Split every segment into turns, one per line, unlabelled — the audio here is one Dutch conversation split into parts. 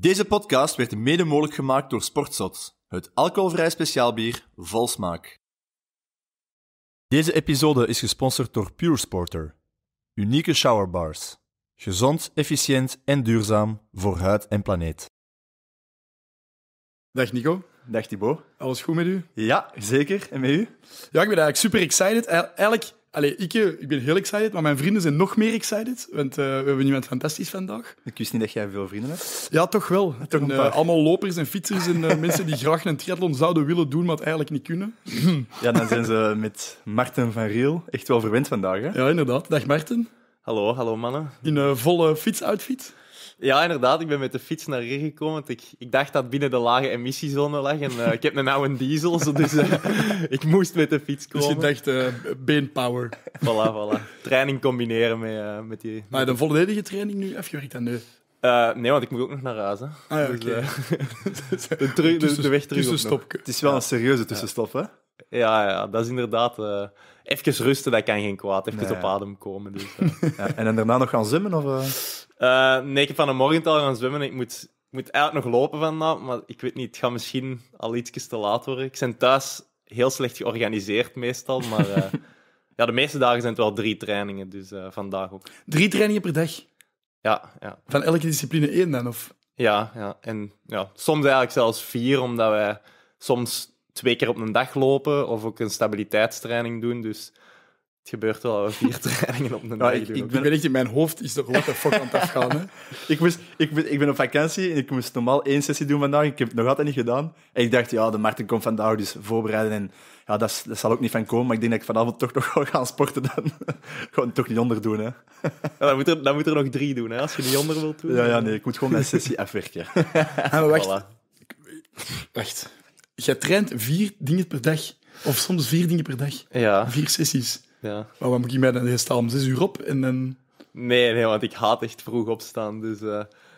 Deze podcast werd mede mogelijk gemaakt door Sportzot, het alcoholvrij speciaalbier vol smaak. Deze episode is gesponsord door Pure Unieke showerbars. Gezond, efficiënt en duurzaam voor huid en
planeet. Dag Nico. Dag Thibaut. Alles goed met u? Ja, zeker. En met u? Ja, ik ben eigenlijk super excited. Eigenlijk Allee, eh, ik, ben heel excited, maar mijn vrienden zijn nog meer excited, want eh, we hebben iemand fantastisch vandaag. Ik wist niet dat jij veel vrienden hebt. Ja, toch wel. Eh, allemaal lopers en fietsers en mensen die graag een triathlon zouden willen doen, maar het eigenlijk niet kunnen.
ja, dan zijn ze met Marten van Riel echt wel verwend vandaag. Hè? Ja, inderdaad. Dag
Marten. Hallo, hallo mannen. In
een volle fietsoutfit.
Ja, inderdaad. Ik ben met de fiets naar hier gekomen. Want ik, ik dacht dat binnen de lage emissiezone lag. En eh, ik heb een oude diesel, dus eh, ik moest met de fiets komen. Dus je dacht, uh, eh, beenpower. Voilà, voilà. Training combineren met, met die... Maar de volledige training nu afgewerkt dan nu? Uh, nee, want ik moet ook nog naar huis. Ah, ja, dus, de, weg terug Het
is wel een serieuze tussenstop,
hè? Ja, ja, dat is inderdaad... Uh, even rusten, dat kan geen kwaad. Even op adem komen. Dus,
en, dan daarna nog gaan zwemmen? Of,
uh, nee, ik van de morgen al gaan zwemmen. Ik moet, ik moet eigenlijk nog lopen vandaag, maar ik weet niet. Het gaat misschien al iets te laat worden. Ik ben thuis heel slecht georganiseerd meestal, maar eh, ja, de meeste dagen zijn het wel drie trainingen, dus eh, vandaag ook. Drie trainingen per dag? Ja, ja. Van elke discipline één dan, of? Ja, ja. En ja, soms eigenlijk zelfs vier, omdat wij soms twee keer op een dag lopen of ook een stabiliteitstraining doen, dus... Het gebeurt wel over vier trainingen op een nou, dag. ik, ik ben in mijn hoofd is er wat de fuck aan het afgaan. Hè? ik, moest, ik, ik ben op vakantie
en ik moest normaal één sessie doen vandaag. Ik heb het nog altijd niet gedaan. ik dacht, ja, de Martin komt vandaag, dus voorbereiden. En ja, dat, zal ook niet van komen. Maar ik denk dat ik vanavond toch nog ga gaan sporten. Dan. gewoon toch niet onder doen. Hè.
dan, moet er, dan moet er nog drie doen, hè, als je niet onder wilt doen. Ja, ja, nee,
ik moet gewoon mijn sessie afwerken.
Ja, ah, wacht. Voilà. Wacht. Je traint vier dingen per dag. Of soms vier dingen per dag. Ja. Vier sessies. Ja. Maar wat moet ik mij dan? eerst om zes uur
op en dan... Nee, nee, want ik haat echt vroeg opstaan. Dus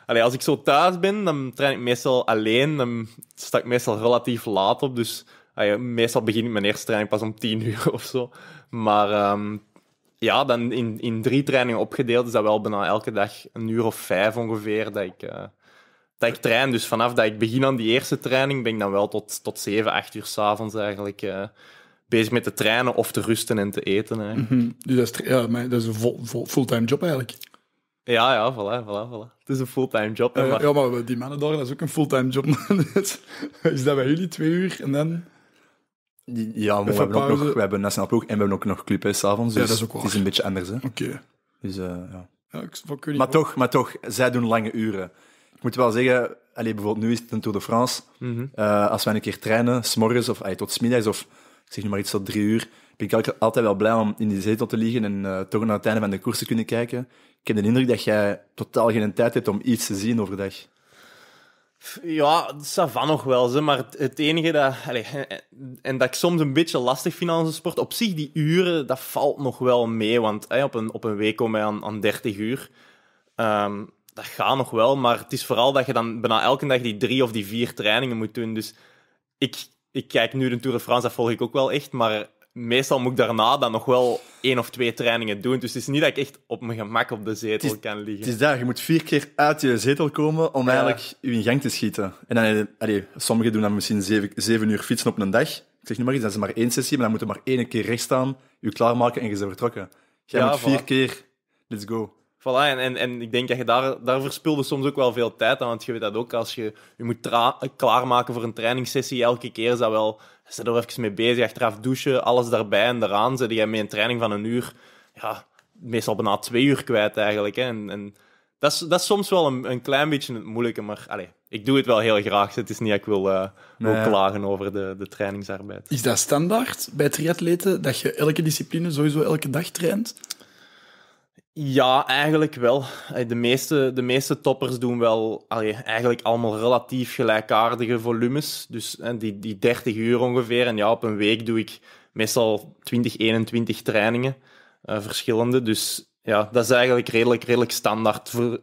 eh, als ik zo thuis ben, dan train ik meestal alleen. Dan sta ik meestal relatief laat op. Dus meestal begin ik mijn eerste training pas om tien uur of zo. Maar ehm, ja, dan in, in drie trainingen opgedeeld is dat wel bijna elke dag een uur of vijf ongeveer dat ik, eh, dat ik train. Dus vanaf dat ik begin aan die eerste training ben ik dan wel tot, tot zeven, acht uur s'avonds eigenlijk... Eh, bezig met te trainen of te rusten en te eten. Hè. Mhm.
Dus dat is, ja, maar dat is een fulltime job eigenlijk.
Ja, ja, voilà, voilà, voilà. Het is een fulltime job. maar... Ja, maar
die mannen daar, dat is ook een fulltime job. Dus, is dat bij jullie twee uur en dan...
Ja, we hebben, ook nog, we hebben nationaal ploeg en we hebben ook nog club s'avonds. Dus ja, dat is ook Het is een beetje anders. Oké. Dus, eh, ja. ja ik, maar, toch, maar toch, zij doen lange uren. Ik moet wel zeggen, allez, bijvoorbeeld nu is het een Tour de France. Mhm. Eh, als wij een keer trainen, morgens of tot smiddags of zeg nu maar iets zo drie uur, ben ik altijd wel blij om in die zetel te liggen en eh, toch naar het einde van de koers te kunnen kijken. Ik heb de indruk dat jij totaal geen tijd hebt om iets te zien overdag.
Ja, dat savan nog wel, ze, maar het enige dat... Allez, en dat ik soms een beetje lastig vind aan een sport, op zich die uren, dat valt nog wel mee, want hey, op, een, op een week komen wij aan, aan 30 uur. Ehm, dat gaat nog wel, maar het is vooral dat je dan bijna elke dag die drie of die vier trainingen moet doen. Dus ik ik kijk nu de Tour de France, dat volg ik ook wel echt, maar meestal moet ik daarna dan nog wel één of twee trainingen doen. Dus het is niet dat ik echt op mijn gemak op de zetel kan liggen. Het is
daar, je moet vier keer uit je zetel komen om eigenlijk je in gang te schieten. En dan, allee, sommigen doen dan misschien zeven, zeven, uur fietsen op een dag. Ik zeg nu maar iets, dat is maar één sessie, maar dan moet je maar één keer recht staan, je klaarmaken en je bent vertrokken. Jij moet vier keer, let's go.
Voilà, en, en, en, ik denk dat je daar, daar verspilde soms ook wel veel tijd aan. Want je weet dat ook, als je je moet klaarmaken voor een trainingssessie, elke keer is dat wel... Ze er even mee bezig, achteraf douchen, alles daarbij en eraan. Zet je met een training van een uur, ja, meestal bijna twee uur kwijt eigenlijk. Hè. En, en dat, is, dat is soms wel een, een klein beetje het moeilijke, maar allez, ik doe het wel heel graag. Dus het is niet dat ik wil, eh, klagen over de, de trainingsarbeid. Is
dat standaard bij triatleten, dat je elke discipline sowieso elke dag traint?
Ja, eigenlijk wel. Eh, de meeste, de meeste toppers doen wel eigenlijk allemaal relatief gelijkaardige volumes. Dus eh, die, die 30 uur ongeveer. En ja, op een week doe ik meestal 20, 21 trainingen. Eh, verschillende. Dus ja, dat is eigenlijk redelijk, redelijk standaard voor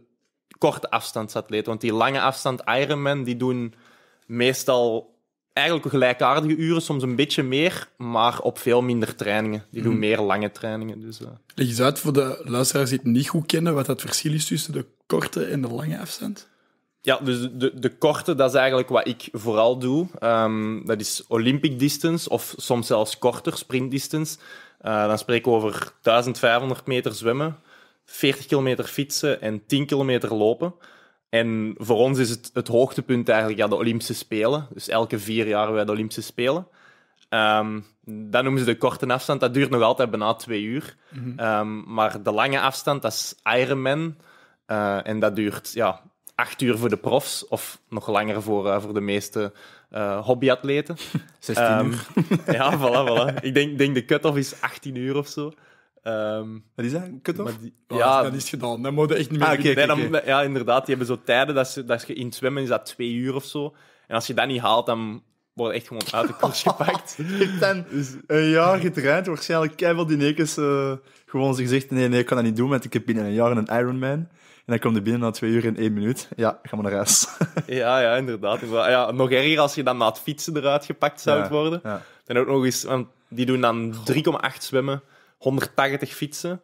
korte afstandsatleten. Want die lange afstand Ironman, die doen meestal eigenlijk gelijkaardige uren, soms een beetje meer, maar op veel minder trainingen. Die doen mhm. meer lange trainingen. Dus, uh.
Leg eens uit voor de luisteraars die het niet goed kennen, wat het verschil is tussen de korte en de lange afstand.
Ja, dus de, de korte, dat is eigenlijk wat ik vooral doe. Ehm, dat is Olympic distance, of soms zelfs korter, sprint distance. Eh, dan spreken ik over 1500 meter zwemmen, 40 kilometer fietsen en 10 kilometer lopen. En voor ons is het, het hoogtepunt eigenlijk ja, de Olympische Spelen. Dus elke vier jaar bij de Olympische Spelen. Um, dat noemen ze de korte afstand. Dat duurt nog altijd bijna twee uur. Mhm. Ehm, maar de lange afstand, dat is Ironman. Eh, en dat duurt ja, acht uur voor de profs, of nog langer voor, eh, voor de meeste eh, hobbyatleten. 16 ehm, uur. ja, voilà, voilà. Ik denk, denk de cut-off is 18 uur of zo. Um, Wat is dat? kut toch? ja, dat is gedaan. Dan moet je echt niet meer... Ah, nee, dan, Ja, inderdaad. Die hebben zo tijden dat, ze, dat je in het zwemmen is dat twee uur of zo. En als je dat niet haalt, dan word je echt gewoon uit de koers gepakt.
dan dus- een jaar getraind, waarschijnlijk keihard die nekens uh, eh, gewoon gezegd nee, nee, ik kan dat niet doen, want ik heb binnen een jaar een Ironman. En dan komt je binnen na twee uur en één minuut. Ja, ga maar naar huis.
ja, ja, inderdaad. Ja, nog erger als je dan na het fietsen eruit gepakt zou worden. Dan ook nog eens, want die doen dan 3,8 zwemmen. 180 fietsen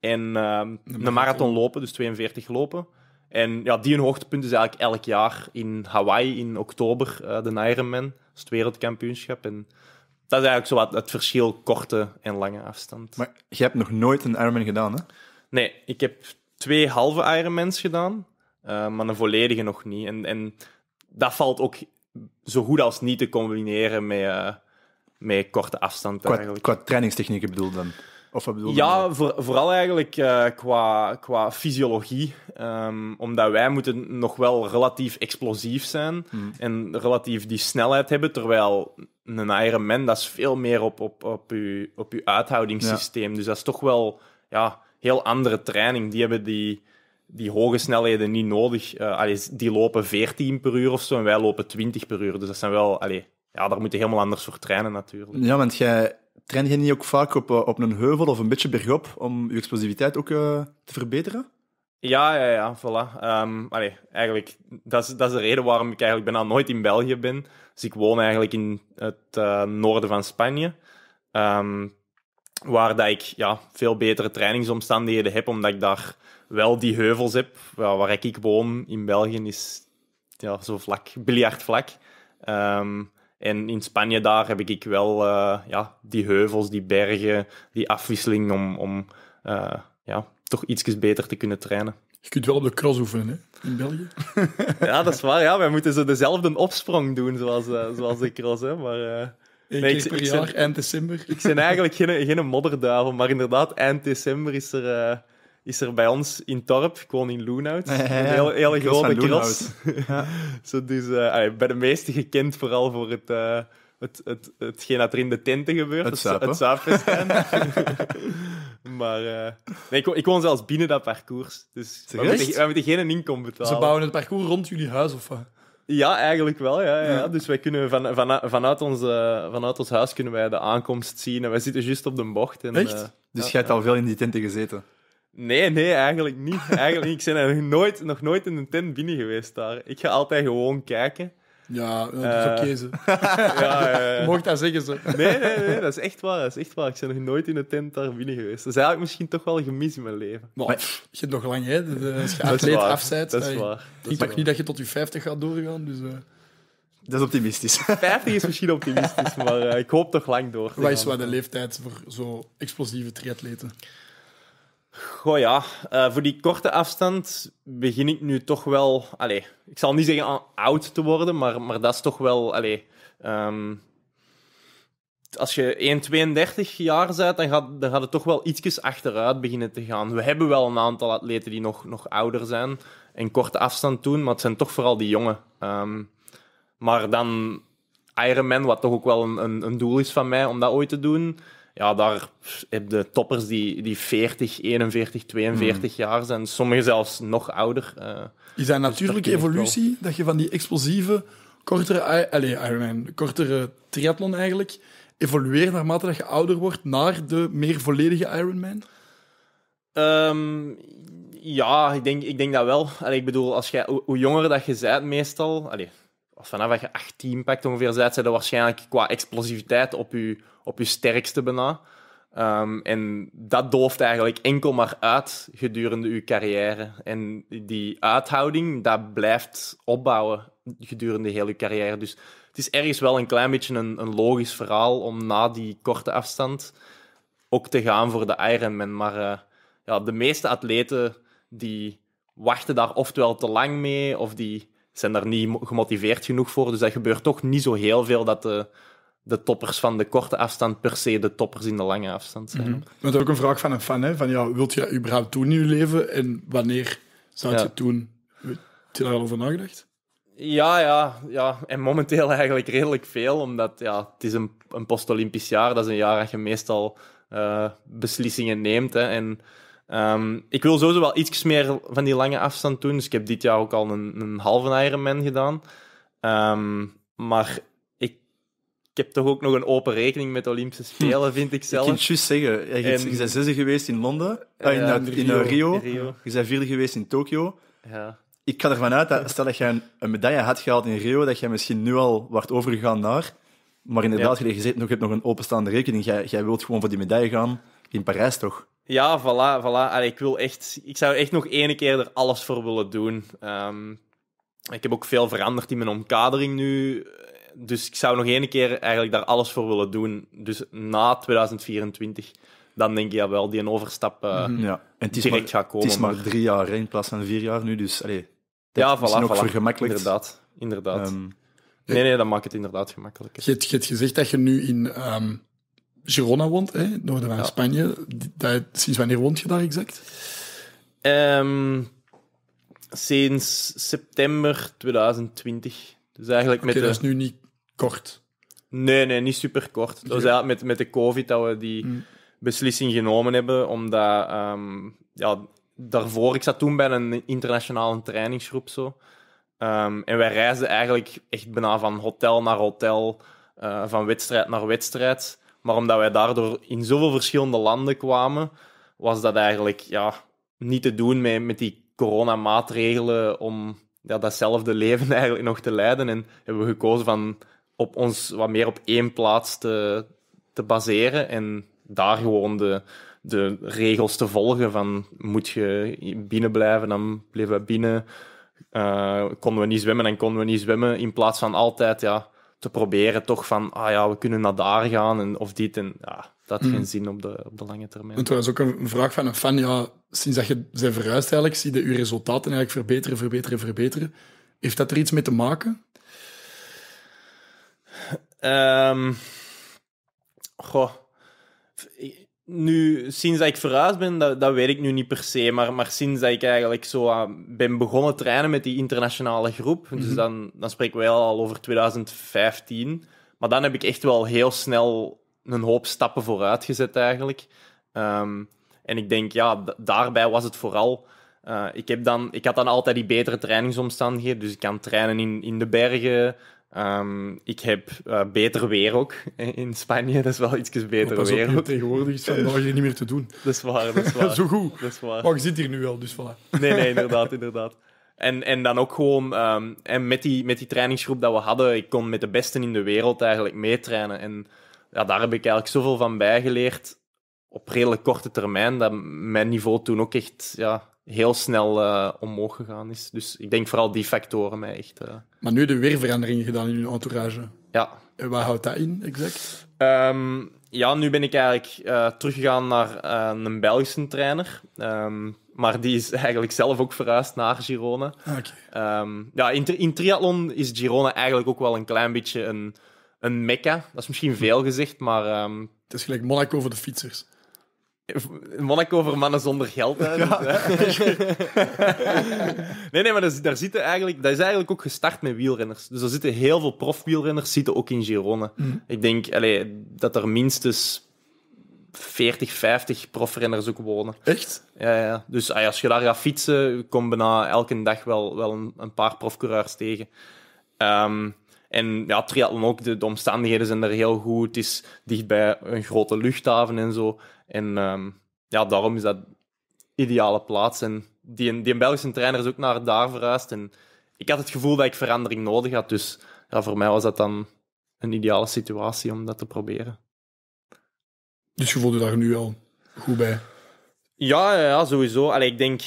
en ehm, een, marathon. lopen, dus 42 lopen. En ja, die een hoogtepunt is eigenlijk elk jaar in Hawaii in oktober, eh, de Ironman. Dat is het wereldkampioenschap. En dat is eigenlijk zo wat het verschil korte en lange afstand. Maar
je hebt nog nooit een Ironman gedaan, hè?
Nee, ik heb twee halve Ironmans gedaan, eh, maar een volledige nog niet. En, en dat valt ook zo goed als niet te combineren met, eh, met korte afstand. Qua, eigenlijk. qua trainingstechnieken bedoel dan? ja, vooral eigenlijk eh, qua, qua fysiologie. Ehm, omdat wij moeten nog wel relatief explosief zijn hmm. en relatief die snelheid hebben, terwijl een Ironman, dat is veel meer op, op, op, uw, op uw uithoudingssysteem. Dus dat is toch wel ja, heel andere training. Die hebben die, die hoge snelheden niet nodig. Eh, die lopen 14 per uur of zo en wij lopen 20 per uur. Dus dat zijn wel... Allee, ja, daar moet je helemaal anders voor trainen natuurlijk.
Ja, want jij train je niet ook vaak op, eh, op een heuvel of een beetje bergop om je explosiviteit ook eh, te verbeteren?
Ja, ja, ja, voilà. Um, allee, eigenlijk, dat is, de reden waarom ik eigenlijk bijna nooit in België ben. Dus ik woon eigenlijk in het eh, noorden van Spanje. Ehm, waar dat ik ja, veel betere trainingsomstandigheden heb, omdat ik daar wel die heuvels heb. Waar, waar ik woon in België is ja, zo vlak, biljartvlak. Um, ehm, en in Spanje daar heb ik wel eh, ja, die heuvels, die bergen, die afwisseling om, om eh, ja, toch iets beter te kunnen trainen. Je kunt wel op de cross oefenen, hè? In België. ja, dat is waar. Ja, wij moeten zo dezelfde opsprong doen zoals, eh, zoals de cross, hè. Maar... Eén keer ik, per jaar, eind december. Ik ben eigenlijk geen, geen modderduivel, maar inderdaad, eind december is er, is er bij ons in Torp, ik woon in Loenhout, een hele, hele grote cross. Ja. dus uh, bij de meesten gekend vooral voor het, uh, het, het, hetgeen dat er in de tenten gebeurt. Het zuipen. maar eh, nee, ik, ik, woon zelfs binnen dat parcours. Dus wij moeten, wij moeten geen inkomen betalen. Ze bouwen
het parcours rond jullie huis of
Ja, eigenlijk wel. Ja, ja. Dus wij kunnen van, van, vanuit, ons, vanuit ons huis kunnen wij de aankomst zien. En wij zitten juist op de bocht. En, Echt? dus jij hebt al veel in die tenten gezeten? Nee, nee, eigenlijk niet. Eigenlijk Ik ben nog nooit, nog nooit in een tent binnen geweest daar. Ik ga altijd gewoon kijken. Ja, dat is oké. Mocht dat zeggen ze. Nee, nee, nee, dat is echt waar. Dat is echt waar. Ik ben nog nooit in een tent daar binnen geweest. Dat is eigenlijk misschien toch wel gemis in mijn leven. Maar, je
hebt nog lang, hè?
De, als je atleet afzijt. Dat is waar. Ik denk niet dat je
tot je 50 gaat doorgaan. Dus, eh.
Dat
is optimistisch.
50
is misschien optimistisch, maar eh, ik hoop toch lang door. Wat is wat de
leeftijd voor zo explosieve triatleten?
Goh ja, eh, voor die korte afstand begin ik nu toch wel... Allez, ik zal niet zeggen oud te worden, maar, maar dat is toch wel... Allez, ehm, als je 1,32 jaar bent, dan gaat, dan gaat het toch wel ietsjes achteruit beginnen te gaan. We hebben wel een aantal atleten die nog, nog ouder zijn en korte afstand doen, maar het zijn toch vooral die jongen. Ehm, maar dan Ironman, wat toch ook wel een, een, een doel is van mij om dat ooit te doen ja, daar heb je toppers die, die 40, 41, 42 jaar zijn. Sommigen zelfs nog ouder. Eh, is dat een natuurlijke evolutie?
Dat je van die explosieve, kortere, ah, allez, Ironman, kortere triathlon eigenlijk, evolueert naarmate dat je ouder wordt naar de meer volledige Ironman?
Ehm, ja, ik denk, ik denk dat wel. Allee, ik bedoel, als jij, hoe, jonger dat je bent meestal... als vanaf dat je 18 pakt ongeveer, zijt ze waarschijnlijk qua explosiviteit op je op je sterkste bijna. Ehm, en dat dooft eigenlijk enkel maar uit gedurende uw carrière. En die uithouding, dat blijft opbouwen gedurende heel uw carrière. Dus het is ergens wel een klein beetje een, een logisch verhaal om na die korte afstand ook te gaan voor de Ironman. Maar eh, ja, de meeste atleten die wachten daar oftewel te lang mee, of die zijn daar niet gemotiveerd genoeg voor. Dus dat gebeurt toch niet zo heel veel dat de de toppers van de korte afstand per se de toppers in de lange afstand zijn. Dat
mhm. is ook een vraag van een fan, hè? Van ja, wilt je überhaupt doen in je leven en wanneer zou je toen, het doen? Heb je daar al over nagedacht?
Ja, ja, ja. En momenteel eigenlijk redelijk veel, omdat ja, het is een, een post-Olympisch jaar. Dat is een jaar dat je meestal eh, beslissingen neemt. Hè. En ehm, ik wil sowieso wel iets meer van die lange afstand doen. Dus ik heb dit jaar ook al een, een halve Ironman gedaan. Ehm, maar ik heb toch ook nog een open rekening met de Olympische Spelen, vind ik zelf. Ik kan juist zeggen. Je, en... je bent zesde geweest in Londen,
ah, in, eh, eh, Rio. Rio. Je bent vierde geweest in Tokio. Ja. Ik ga ervan uit dat, stel dat je een, medaille had gehaald in Rio, dat je misschien nu al wordt overgegaan naar. Maar inderdaad, ja. je, zit nog, hebt nog een openstaande rekening. Jij, jij wilt gewoon voor die medaille gaan in Parijs, toch?
Ja, voilà. voilà. ik, wil echt, ik zou echt nog één keer er alles voor willen doen. Ehm, ik heb ook veel veranderd in mijn omkadering nu dus ik zou nog één keer eigenlijk daar alles voor willen doen. Dus na 2024 dan denk ik ja wel die een overstap eh, mhm. ja. en het is direct gaat komen. Het is maar, drie jaar in plaats van vier jaar nu, dus allee, ja, is voilà, voilà. Inderdaad, inderdaad. Ehm, nee, nee, dat maakt het inderdaad gemakkelijker Je
hebt, je gezegd dat je nu in ehm, Girona woont, hè, noorden Spanje. Dat, sinds wanneer woont je daar exact?
Ehm, sinds september 2020. Dus eigenlijk met dat is nu niet kort. Nee, nee, niet super kort. Dat was met, met de COVID dat we die mm. beslissing genomen hebben, omdat ehm, ja, daarvoor, ik zat toen bij een internationale trainingsgroep zo. Ehm, en wij reisden eigenlijk echt bijna van hotel naar hotel, eh, van wedstrijd naar wedstrijd. Maar omdat wij daardoor in zoveel verschillende landen kwamen, was dat eigenlijk ja, niet te doen met, met die coronamaatregelen om ja, datzelfde leven eigenlijk nog te leiden. En hebben we gekozen van op ons wat meer op één plaats te, te baseren en daar gewoon de, de regels te volgen van moet je binnen blijven, dan bleven we binnen. Eh, konden we niet zwemmen, dan konden we niet zwemmen. In plaats van altijd ja, te proberen toch van, ah ja, we kunnen naar daar gaan en, of dit. En, ja, dat heeft geen mhm. zin op de, op de lange termijn. En was
ook een vraag van een fan. Ja, sinds dat je zijn verhuisd eigenlijk, zie je je resultaten eigenlijk verbeteren, verbeteren, verbeteren. Heeft dat er iets mee
te maken? Um, goh. Nu, sinds dat ik verhuisd ben, dat, dat weet ik nu niet per se. Maar, maar sinds dat ik eigenlijk zo ah, ben begonnen trainen met die internationale groep. Dus mhm. dan, dan spreken we al over 2015. Maar dan heb ik echt wel heel snel een hoop stappen vooruit gezet eigenlijk. Ehm, en ik denk, ja, daarbij was het vooral... Eh, ik, heb dan, ik had dan altijd die betere trainingsomstandigheden. Dus ik kan trainen in, in de bergen. Ehm, ik heb eh, beter weer ook in Spanje. Dat is wel iets beter oh, weer. Tegenwoordig is dat je niet meer te doen. Dat is waar, dat is waar. Zo goed. Dat is waar. Maar je zit hier nu wel, dus voilà. Nee, nee, inderdaad, inderdaad. En, en dan ook gewoon ehm, en met, die, met die trainingsgroep dat we hadden, ik kon met de besten in de wereld eigenlijk meetrainen. En ja, daar heb ik eigenlijk zoveel van bijgeleerd op redelijk korte termijn, dat mijn niveau toen ook echt ja, heel snel uh, omhoog gegaan is. Dus ik denk vooral die factoren mij echt. Eh,
maar nu de weer gedaan in uw entourage.
Ja. En waar houdt dat in exact? Ehm, ja, nu ben ik eigenlijk eh, teruggegaan naar een Belgische trainer. Ehm, maar die is eigenlijk zelf ook verhuisd naar Girona. Ah, oké. Ehm, ja, in, in triathlon is Girona eigenlijk ook wel een klein beetje een, een mekka. Dat is misschien veel gezegd, maar... Het is gelijk Monaco voor de fietsers. Monaco voor mannen zonder geld. Hè, dus, nee, nee, maar dus, daar, zitten eigenlijk, dat is eigenlijk ook gestart met wielrenners. Dus er zitten heel veel profwielrenners zitten ook in Girona. Mm. Ik denk allee, dat er minstens 40, 50 profrenners ook wonen. Echt? Ja, ja. Dus ah als je daar gaat fietsen, kom bijna elke dag wel, wel een, een paar profcoureurs tegen. Ehm, en ja, triathlon ook, de, de, omstandigheden zijn er heel goed. Het is dichtbij een grote luchthaven en zo. En ehm, ja, daarom is dat ideale plaats. En die, die Belgische trainer is ook naar daar verhuisd. En ik had het gevoel dat ik verandering nodig had. Dus ja, voor mij was dat dan een ideale situatie om dat te proberen.
Dus je voelde daar nu al goed bij?
Ja, ja, sowieso. Allee, ik denk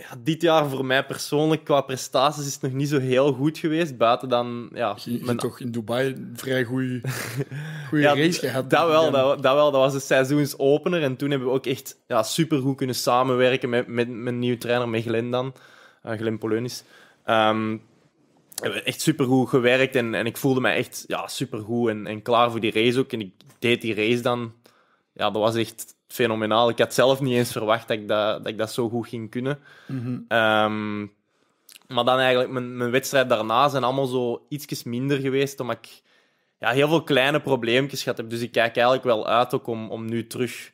ja, dit jaar voor mij persoonlijk qua prestaties is het nog niet zo heel goed geweest. Buiten dan. Ja, je, je toch in Dubai een vrij goede ja, race gehad. Dat wel, dat, dat, wel, dat was de seizoensopener. En toen hebben we ook echt ja, supergoed kunnen samenwerken met, met mijn nieuwe trainer, met Glenn dan. Uh, Glenn Polonis. Um, ehm, hebben echt supergoed gewerkt en, en ik voelde me echt ja, supergoed en, en klaar voor die race ook. En ik deed die race dan. Ja, dat was echt fenomenaal. Ik had zelf niet eens verwacht dat ik dat, dat, ik dat zo goed ging kunnen. Mhm. Ehm, maar dan eigenlijk, mijn, mijn wedstrijd daarna zijn allemaal zo ietsjes minder geweest, omdat ik ja, heel veel kleine probleempjes gehad heb. Dus ik kijk eigenlijk wel uit ook om, om nu terug,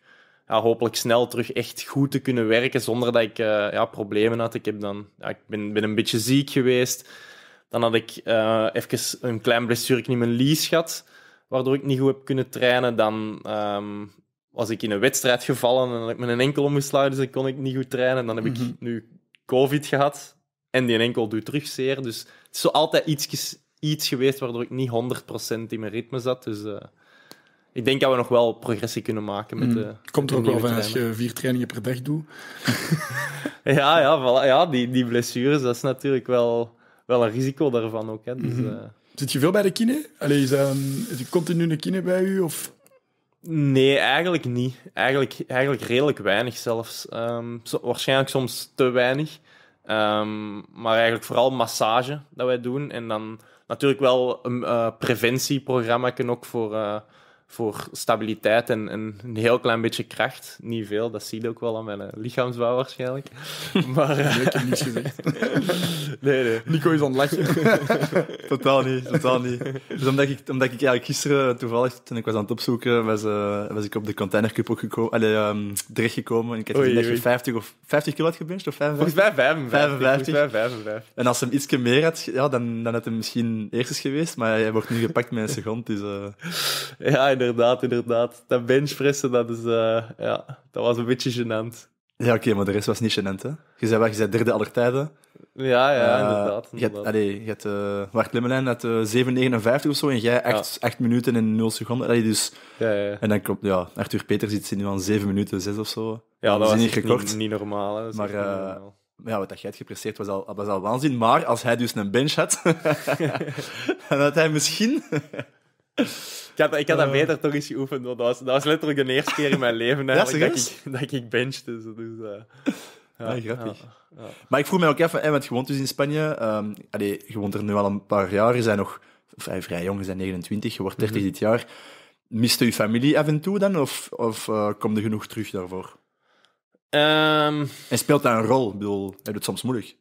ja, hopelijk snel terug echt goed te kunnen werken, zonder dat ik eh, ja, problemen had. Ik, heb dan, ja, ik ben, ben een beetje ziek geweest. Dan had ik eh, even een klein blessure in mijn lies gehad, waardoor ik niet goed heb kunnen trainen. Dan ehm, was ik in een wedstrijd gevallen en had ik mijn enkel omgeslagen, dus dan kon ik niet goed trainen. Dan heb ik mhm. nu COVID gehad en die enkel doet terug zeer. Dus het is zo altijd iets, iets geweest waardoor ik niet 100% in mijn ritme zat. Dus eh, ik denk dat we nog wel progressie kunnen maken met mhm. de. Komt er ook wel van als je
vier trainingen per dag doet.
ja, ja, ja die, die blessures, dat is natuurlijk wel, wel een risico daarvan ook. Hè. Dus, mhm. eh,
Zit je veel bij de kine? Allee, is, er continu een kine bij u? Of
Nee, eigenlijk niet. Eigenlijk, eigenlijk redelijk weinig zelfs. Ehm, waarschijnlijk soms te weinig. Ehm, maar eigenlijk vooral massage dat wij doen. En dan natuurlijk wel een uh, eh, preventieprogramma ook voor, eh, voor stabiliteit en, een heel klein beetje kracht. Niet veel, dat zie je ook wel aan mijn eh, lichaamsbouw waarschijnlijk. Maar, uh... nee, ik heb eh, niets gezegd. nee, nee. Nico is aan het lachen. totaal niet, totaal niet. Dus omdat
ik, omdat ik eigenlijk gisteren toevallig, toen ik was aan het opzoeken, was, eh, was ik op de Container ook gekomen, allee, um, terechtgekomen. En ik heb 50, of, 50 kilo had of 55? Volgens mij 55. 55. 55. En als hij hem ietsje meer had, ja, dan, dan had hij misschien eerst eens geweest, maar hij wordt nu gepakt met een seconde. Dus, uh... Ja, inderdaad,
inderdaad. Dat benchpressen, dat, is, eh, ja, dat was een beetje gênant.
Ja, oké, maar de rest was niet gênant, hè? Je zei, je zei derde
aller tijden. Ja, ja, eh, inderdaad. inderdaad. Allee, je hebt uh,
Wart Limmelijn uit 7,59 of zo en jij 8, ja. minuten en 0 seconden. Allee, dus, ja, ja, En dan klopt, ja, Arthur Peters zit nu aan 7 minuten 6 of zo. Ja, dat, is niet gekort. Niet, niet normaal, maar, eh, Ja, wat dat jij had gepresteerd was al, was al waanzin. Maar als hij dus een bench had, dan had hij misschien
ik had, ik had dat eh. beter toch eens geoefend, want dat was, dat was letterlijk de eerste keer in mijn leven eigenlijk dat, ik, dat ik benchte. Dus, uh, ja, ah, grappig. Ja,
maar ik vroeg me ook even, hè, want je woont dus in Spanje. Ehm, je woont er nu al een paar jaar, je zijn nog vrij, vrij jong, je zijn 29, je wordt 30 mhm. dit jaar. Miste je familie af en toe dan, of, of uh, kom je genoeg terug daarvoor?
Ehm.
en speelt dat een rol? Ik bedoel, hij doet het soms moeilijk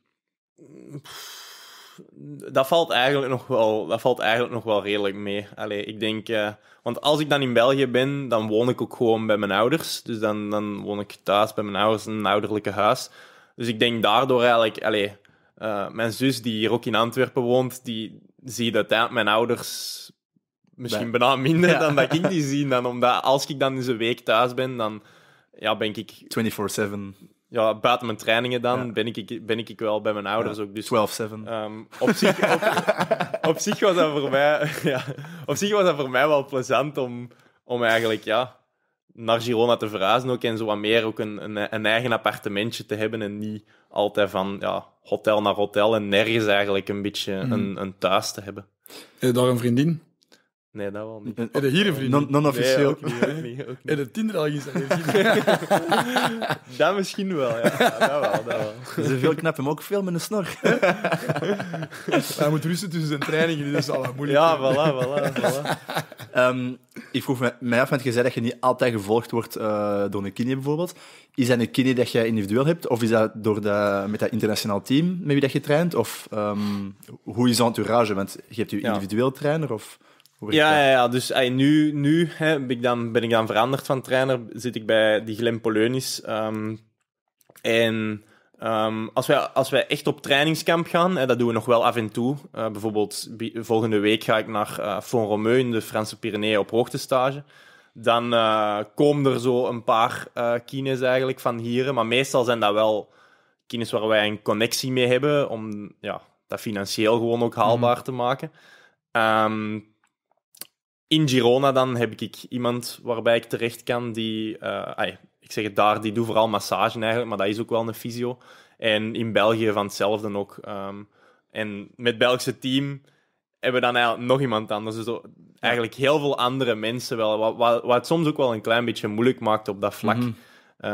dat valt eigenlijk nog wel, dat valt eigenlijk nog wel redelijk mee. Allee, ik denk, eh, want als ik dan in België ben, dan woon ik ook gewoon bij mijn ouders. Dus dan, dan woon ik thuis bij mijn ouders in een ouderlijke huis. Dus ik denk daardoor eigenlijk, allee, eh, mijn zus die hier ook in Antwerpen woont, die ziet dat mijn ouders
misschien bijna minder dan dat ik die
zie. Dan omdat als ik dan eens een week thuis ben, dan ja, ben ik... 24-7 ja, buiten mijn trainingen dan ben, ik, ben ik wel bij mijn ouders ook. Dus, 12-7. Ehm, op, zich, op, zich was dat voor mij, ja, op zich was dat voor mij wel plezant om, om eigenlijk ja, naar Girona te verhuizen ook en zo wat meer ook een, een, een, eigen appartementje te hebben en niet altijd van ja, hotel naar hotel en nergens eigenlijk een beetje mhm. een, een thuis te hebben. Heb eh, je daar een vriendin? Nee, dat wel niet. En, en hier een vriendin? Non, officieel
En de Tinder al geïnstalleerd? dat misschien wel, ja. Dat wel, dat wel. Ze veel knap hem ook veel
met een snor. Hij moet rusten tussen zijn trainingen, dus dat is al moeilijk. Ja, voilà, voilà, voilà. Um, ik vroeg mij af, want je zei dat je niet altijd gevolgd wordt eh, door een kine bijvoorbeeld. Is dat een kine dat jij individueel hebt, of is dat door de, met dat internationaal team met wie je traint? Of ehm, hoe is dat entourage? Want je hebt je individueel trainer, of... Ja,
ja, ja, dus ey, nu, nu hè, ben, ik dan, ben ik dan veranderd van trainer. Zit ik bij die Glen Polonis. Ehm, en ehm, als, wij, als wij echt op trainingskamp gaan, hè, dat doen we nog wel af en toe. Eh, bijvoorbeeld volgende week ga ik naar uh, eh, Font-Romeu in de Franse Pyreneeën op hoogtestage. Dan uh, komen er zo een paar kines eigenlijk van hier. Maar meestal zijn dat wel kines waar wij een connectie mee hebben. Om ja, dat financieel gewoon ook haalbaar mm. te maken. Ehm, in Girona dan heb ik iemand waarbij ik terecht kan die... Uh, ik zeg het daar, die doet vooral massage eigenlijk, maar dat is ook wel een fysio. En in België van hetzelfde ook. Ehm. en met het Belgische team hebben we dan eigenlijk nog iemand anders. Dus eigenlijk heel veel andere mensen wel. Wat, wat, het soms ook wel een klein beetje moeilijk maakt op dat vlak. Mhm. Eh,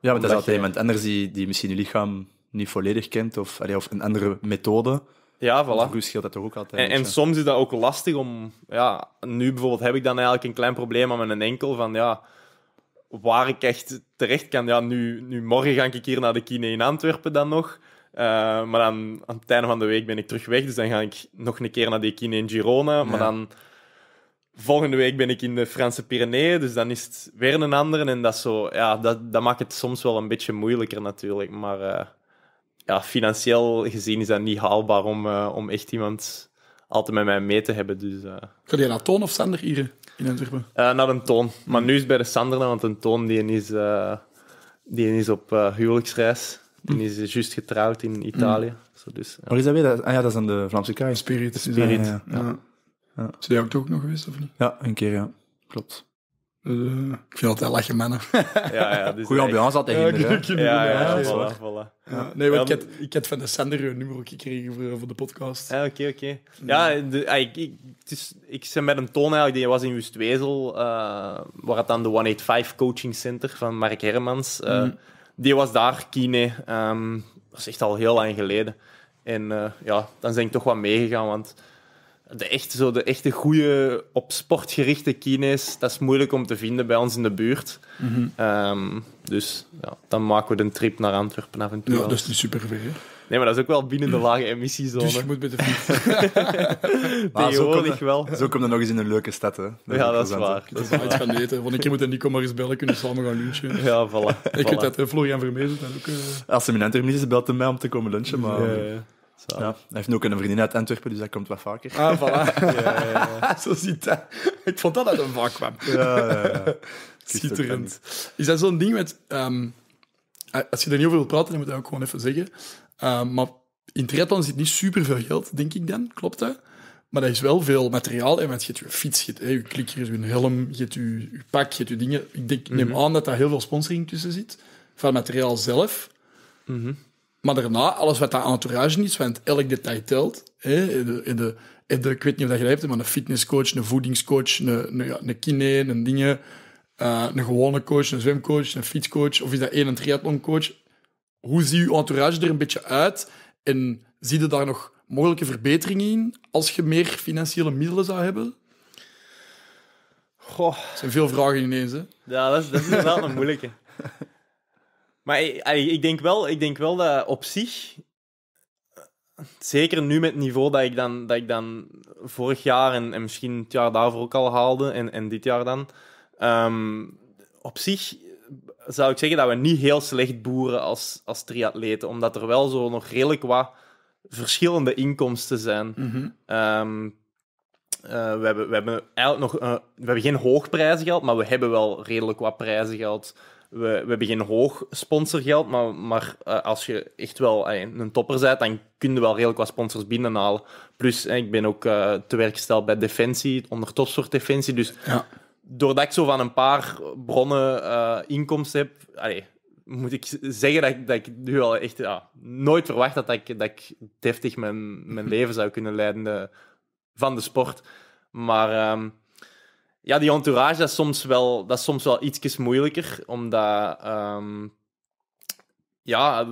ja, want dat is altijd je... iemand
anders die, die misschien je lichaam niet volledig kent. Of, of een andere methode.
Ja, voilà. Roes scheelt dat toch ook altijd. En, en, soms is dat ook lastig om... Ja, nu bijvoorbeeld heb ik dan eigenlijk een klein probleem aan mijn enkel. Van ja, waar ik echt terecht kan. Ja, nu, nu morgen ga ik hier naar de kine in Antwerpen dan nog. Eh, maar dan, aan het einde van de week ben ik terug weg. Dus dan ga ik nog een keer naar de kine in Girona. Maar dan... Volgende week ben ik in de Franse Pyreneeën, dus dan is het weer een andere. En dat, zo, ja, dat, dat maakt het soms wel een beetje moeilijker natuurlijk. Maar eh, ja, financieel gezien is dat niet haalbaar om, eh, om echt iemand altijd met mij mee te hebben. Dus, uh... Ga je naar Toon of Sander
hier in Antwerpen?
Eh, naar een Toon. Maar nu is het bij de Sander, want een Toon die is, die is op huwelijksreis. Die hm. is juist getrouwd in Italië. Mm. Zo, dus,
is dat weer? Ah ja, dat is aan de Vlaamse kaai. Spirit.
Spirit, ja. ja. ja. Is die ook nog geweest, of niet? Ja, een keer, ja. Klopt. Eh, ik vind dat lachen mannen. goed ja, dus Goeie hij Ja, nee, want ik, had, ik had van de sender een nummer gekregen voor, voor de podcast. oké, oké.
Ja, de, ah, ik, ik, dus, ik met een toon die was in Wustwezel, uh, eh, waar het dan de 185 Coaching Center van Mark Hermans, uh, die was daar, Kine. Ehm, dat is echt al heel lang geleden. En ja, dan zijn ik toch wat meegegaan, want de, echt, zo de echte goede, op sport gerichte kines, dat is moeilijk om te vinden bij ons in de buurt. Mhm. Ehm, dus ja, dan maken we de trip naar Antwerpen af en toe. Ja, dat is niet super ver. Nee, maar dat is ook wel binnen de lage emissiezone. Dus je moet met de fiets. ik
wel. Zo komt je nog eens in een leuke stad, hè. Dat ja, dat is waar. Dat is iets gaan eten. Want een keer
moet Nico maar eens bellen, kunnen we samen gaan lunchen. Ja, voilà. Ik heb dat eh, Florian Vermezen. dat ook... Uh...
Als ze mijn is, belt hij mij om te komen lunchen, maar... Ja, ja. Ja. Hij heeft nu ook een vriendin uit Antwerpen, dus dat komt
wat vaker. Ah, voilà. Zo ziet hij Ik vond dat dat een vak kwam. Schitterend. Is dat zo'n ding met... Ehm, eh, als je er niet over wilt praten, dan moet je dat ook gewoon even zeggen. Ehm, maar in triathlon zit niet superveel geld, denk ik dan. Klopt dat? Maar dat is wel veel materiaal. Hè, want je hebt je fiets, je hebt je klikkers, je helm, je hebt je, pak, je hebt je dingen. Ik denk, neem mhm. aan dat daar heel veel sponsoring tussen zit. Van materiaal zelf. Mm maar daarna, alles wat dat entourage niet, want elk detail telt. Hè, in de, in de, ik weet niet of dat je hebt, maar een fitnesscoach, een voedingscoach, een, een, ja, een kine, een dingen, eh, een gewone coach, een zwemcoach, een fietscoach, of is dat één een triathloncoach. Hoe ziet je entourage er een beetje uit? En zie je daar nog mogelijke verbeteringen in als je meer financiële middelen zou hebben? Goh. Er zijn veel
vragen ineens, hè? Ja, dat is, dat is een moeilijke. Maar ik denk wel, ik denk wel dat op zich zeker nu met het niveau dat ik dan, dat ik dan vorig jaar en, misschien het jaar daarvoor ook al haalde en, dit jaar dan, ehm, op zich zou ik zeggen dat we niet heel slecht boeren als, als triatleten, omdat er wel zo nog redelijk wat verschillende inkomsten zijn. Mhm. Ehm, eh, we, hebben, we hebben eigenlijk nog eh, we hebben geen hoog gehad, maar we hebben wel redelijk wat prijzen we, we hebben geen hoog sponsorgeld, maar, maar eh, als je echt wel eh, een topper bent, dan kun je wel redelijk wat sponsors binnenhalen. Plus, eh, ik ben ook te werk gesteld bij Defensie, onder topsoort Defensie. Dus ja. doordat ik zo van een paar bronnen inkomsten heb, moet ik zeggen dat, ik, dat ik nu al echt nooit verwacht had dat ik, dat ik deftig mijn, mijn leven zou kunnen leiden de, van de sport. Maar... Ehm, ja, die entourage dat is soms wel, dat is soms wel ietsjes moeilijker, omdat ehm, ja,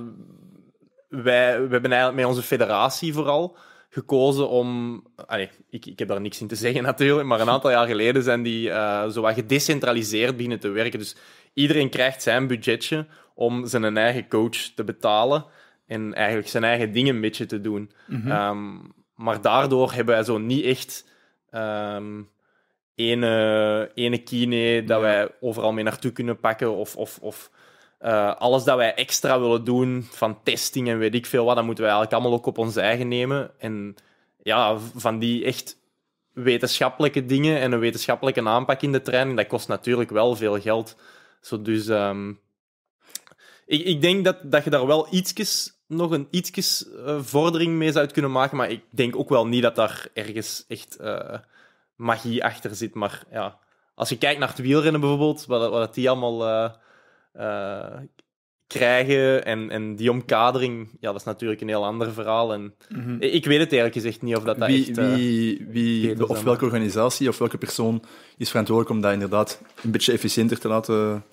wij, we hebben eigenlijk met onze federatie vooral gekozen om. Allee, ik, ik heb daar niks in te zeggen natuurlijk, maar een aantal jaar geleden zijn die eh, zo gedecentraliseerd binnen te werken. Dus iedereen krijgt zijn budgetje om zijn eigen coach te betalen en eigenlijk zijn eigen dingen een beetje te doen. Mhm. Ehm, maar daardoor hebben wij zo niet echt. Ehm, ene, ene kine dat wij overal mee naartoe kunnen pakken. Of, of, of eh, alles dat wij extra willen doen, van testing en weet ik veel wat, dat moeten wij eigenlijk allemaal ook op ons eigen nemen. En ja, van die echt wetenschappelijke dingen en een wetenschappelijke aanpak in de training dat kost natuurlijk wel veel geld. Zo, dus ehm, ik, ik denk dat, dat je daar wel ietsjes, nog een ietsjes eh, vordering mee zou kunnen maken, maar ik denk ook wel niet dat daar ergens echt... Eh, magie achter zit. Maar ja, als je kijkt naar het wielrennen bijvoorbeeld, wat, wat die allemaal eh, eh, krijgen en, en die omkadering, ja, dat is natuurlijk een heel ander verhaal. En mhm. Ik weet het eerlijk gezegd niet of dat, dat wie, echt... wie, eh, wie, of welke
organisatie of welke persoon is verantwoordelijk om dat inderdaad een beetje efficiënter te laten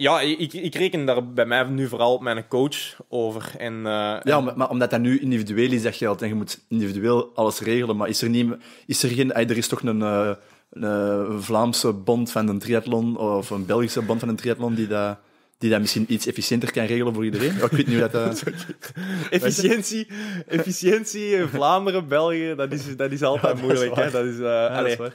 ja, ik, ik reken daar bij mij nu vooral op mijn coach over. En, eh,
ja, Maar, maar, omdat dat nu individueel is, dat je en je moet individueel alles regelen, maar is er, niet, is er geen... Eh, er is toch een, eh, een Vlaamse bond van een triathlon, of een Belgische bond van een triathlon, die dat die dat misschien iets efficiënter kan regelen voor iedereen. ik weet niet dat...
efficiëntie, efficiëntie in Vlaanderen, België, dat is, dat is altijd moeilijk. hè? Dat is, uh,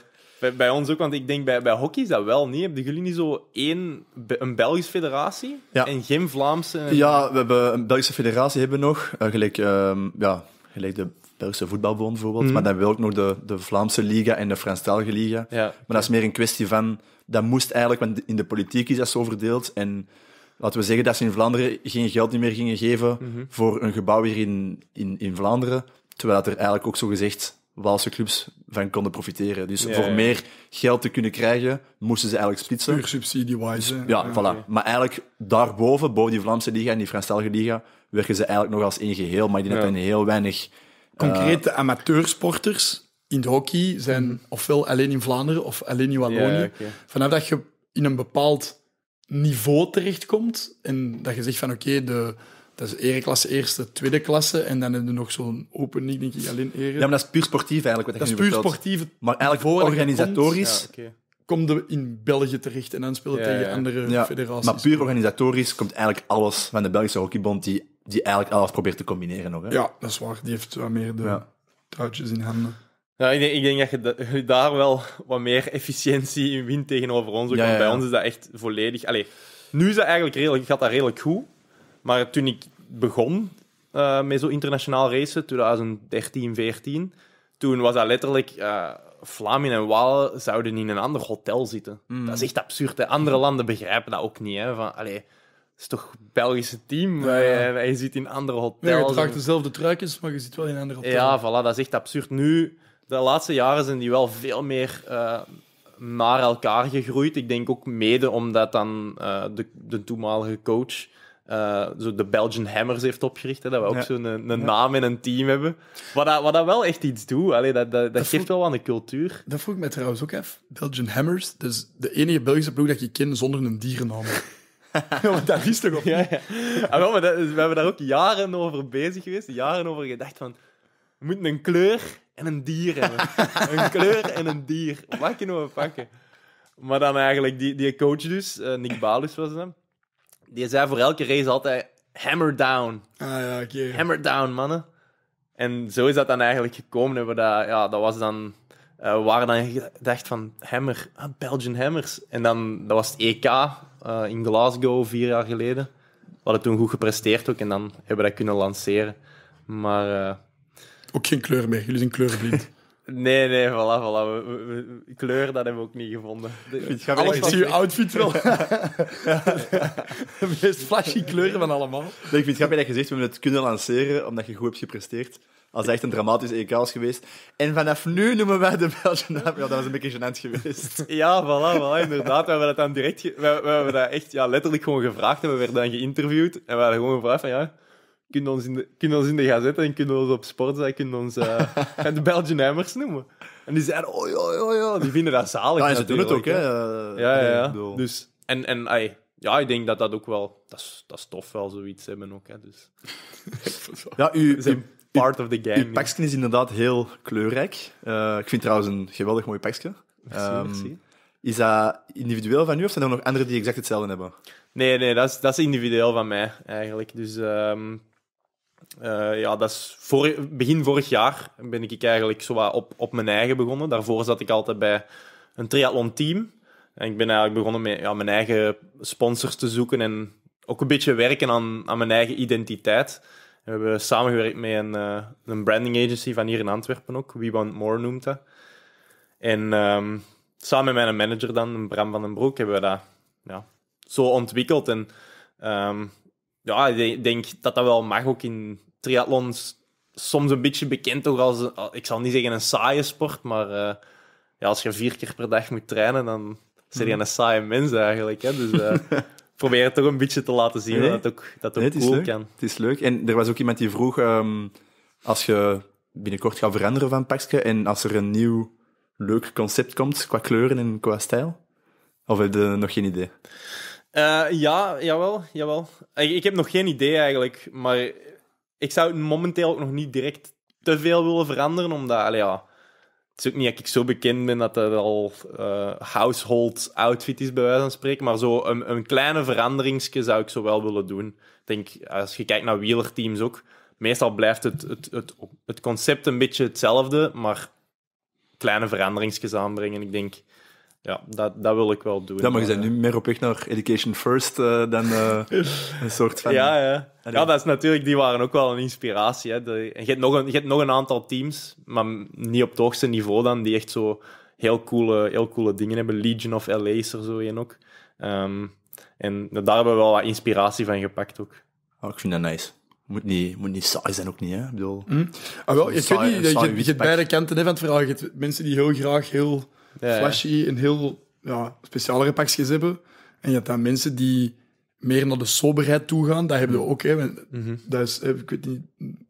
bij, ons ook, want ik denk bij, bij hockey is dat wel niet. Hebben jullie niet zo één, een Belgische federatie en geen Vlaamse? Ja,
we hebben een Belgische federatie hebben nog. Eh, gelijk, ehm, ja, gelijk de Belgische voetbalbond bijvoorbeeld. Mhm. Maar dan hebben we ook nog de, de Vlaamse liga en de Franstalige liga. Ja. Maar dat is meer een kwestie van... Dat moest eigenlijk, want in de politiek is dat zo verdeeld. En laten we zeggen dat ze in Vlaanderen geen geld meer gingen geven mhm. voor een gebouw hier in, in, in Vlaanderen. Terwijl dat er eigenlijk ook zo gezegd Waalse clubs van konden profiteren. Dus voor meer geld te kunnen krijgen, moesten ze eigenlijk splitsen. Puur subsidie-wise. ja, voilà. Maar eigenlijk daarboven, boven die Vlaamse liga en die Franstalige liga, werken ze eigenlijk nog als één geheel, maar die hebben hebben heel weinig... Eh, Concrete
uh, amateursporters in de hockey zijn ofwel alleen in Vlaanderen of alleen in Wallonië. Vanaf dat je in een bepaald niveau terechtkomt en dat je zegt van oké, de dat is ereklasse, eerste, tweede klasse. En dan hebben je nog zo'n opening, denk alleen Ja, maar dat is puur sportief eigenlijk. Wat dat is puur sportief. Maar eigenlijk voor organisatorisch... Komt, ja, in België terecht en dan spelen ja, tegen andere federaties. Maar
puur organisatorisch komt eigenlijk alles van de Belgische Hockeybond, die, die eigenlijk alles probeert te combineren nog. Hè? Ja,
dat is waar. Die heeft wat meer de touwtjes in handen.
Ja, ik denk, dat je daar wel wat meer efficiëntie in wint tegenover ons. Ook, ja, Want bij ons is dat echt volledig. Allee, nu is dat eigenlijk redelijk, gaat dat redelijk goed. Maar toen ik begon eh, met zo internationaal racen, 2013, 14, toen was dat letterlijk... Uh, en Wall zouden in een ander hotel zitten. Mm. Dat is echt absurd. Hè? Andere landen begrijpen dat ook niet. Hè? Van, allee, het is toch een Belgische team? Ja, ja. Eh, je zit in andere hotels. Nee, je draagt
dezelfde truikjes, maar je zit wel in andere hotel. Ja,
voilà, dat is echt absurd. Nu, de laatste jaren zijn die wel veel meer naar elkaar gegroeid. Ik denk ook mede omdat dan de, de toenmalige coach eh, zo de Belgian Hammers heeft opgericht. Hè, dat we ook ja. zo'n eh, een, een naam en een team hebben. Wat dat, wat dat wel echt iets doet. Allee, dat, dat, geeft wel aan de cultuur.
Dat vroeg ik me trouwens ook even. Belgian Hammers, dus de enige Belgische ploeg dat je kent zonder een dierennaam.
ja, ah, maar dat is toch op. Ja, ja. we hebben daar ook jaren over bezig geweest. Jaren over gedacht van... We moeten een kleur en een dier hebben. een kleur en een dier. Wat kunnen we pakken? Maar dan eigenlijk die, die coach dus, eh, Nick Balus was hem die zei voor elke race altijd hammer down. Ah ja, oké. Hammer down, mannen. En zo is dat dan eigenlijk gekomen. Hè, dat, ja, dat was dan... Eh, we waren dan gedacht van Hammer, ah, Belgian Hammers. En dan, dat was het EK eh, in Glasgow vier jaar geleden. We hadden toen goed gepresteerd ook en dan hebben we dat kunnen lanceren. Maar... Eh, ook geen
kleur mee, jullie zijn kleurenblind.
Nee, nee, voilà, voilà. kleur, dat hebben we ook niet gevonden. ik ga je outfit wel. de meest flashy kleuren
van allemaal. ik
vind het grappig dat je zegt, we hebben het kunnen lanceren omdat je goed hebt gepresteerd. Als echt een dramatisch EK geweest. En vanaf nu noemen wij de Belgische naam. Ja, dat was een beetje gênant geweest.
Ja, voilà, inderdaad. We hebben dat dan direct... We, hebben dat echt ja, letterlijk gewoon gevraagd en we werden dan geïnterviewd. En we hadden gewoon gevraagd van, ja kunnen ons, in de, kunnen ons in de gazette en kunnen ons op sport zijn, kunnen ons eh, de Belgian Hammers noemen. En die zeiden, oh ja, ja, ja. Die vinden dat zalig. Ja, ze doen het ook, hè. Ja, ja, ja. Dus, en, en ay, ja, ik denk dat dat ook wel... Dat is, tof wel, zoiets hebben ook, hè. Dus. ja, u... Zijn
part of the game. Uw pakje is inderdaad heel kleurrijk. Eh, ik vind trouwens een geweldig mooi pakje. Ehm, merci, Is dat individueel van u, of zijn er nog anderen die exact hetzelfde hebben?
Nee, nee, dat is, dat is individueel van mij, eigenlijk. Dus... Ehm, eh, ja, dat is voor, begin vorig jaar ben ik eigenlijk zo op, op mijn eigen begonnen. Daarvoor zat ik altijd bij een triathlon-team. En ik ben eigenlijk begonnen met ja, mijn eigen sponsors te zoeken en ook een beetje werken aan, aan mijn eigen identiteit. we hebben samengewerkt met een, eh, een branding agency van hier in Antwerpen ook, We Want More noemt dat. En ehm, samen met mijn manager dan, Bram van den Broek, hebben we dat ja, zo ontwikkeld. En ehm, ja, ik denk dat dat wel mag ook in triathlons. Soms een beetje bekend toch als, eh, ik zal niet zeggen een saaie sport, maar eh, ja, als je vier keer per dag moet trainen, dan zit je mhm. een saaie mens eigenlijk. Hè? Dus eh, probeer het toch een beetje te laten zien dat het ook, dat ook cool kan.
Het is leuk. En er was ook iemand die vroeg, ehm, als je binnenkort gaat veranderen van pakje en als er een nieuw leuk concept komt qua kleuren en qua stijl, of heb je nog geen idee?
Eh, ja, jawel, jawel. Ik, ik, heb nog geen idee eigenlijk, maar ik zou het momenteel ook nog niet direct te veel willen veranderen, omdat, allee, ja, het is ook niet dat ik zo bekend ben dat het al eh, household outfit is, bij wijze van spreken, maar zo een, een kleine verandering zou ik zo wel willen doen. Ik denk, als je kijkt naar wielerteams ook, meestal blijft het, het, het, het concept een beetje hetzelfde, maar kleine veranderingsjes aanbrengen. Ik denk, ja, dat, dat wil ik wel doen. dat mag je eh,
nu meer op weg naar Education First eh, dan eh, een soort van... Ja,
ja. ja, dat is natuurlijk... Die waren ook wel een inspiratie. Hè. je, hebt nog een, je hebt nog een aantal teams, maar niet op het hoogste niveau dan, die echt zo heel coole, heel coole dingen hebben. Legion of LA er zo een ook. Ehm, en daar hebben we wel wat inspiratie van gepakt ook.
Ah, ik vind dat nice. Moet niet, moet niet saai zijn ook niet, hè? bedoel... Hm?
Ah, wel, je, saai,
niet, je, je, hebt beide
kanten even het verhaal. Je mensen die heel graag heel ja, flashy en heel ja, specialere pakjes hebben. En je hebt dan mensen die meer naar de soberheid toe gaan. Dat hebben we ook. Hè. Mhm. dat is, eh, ik weet niet,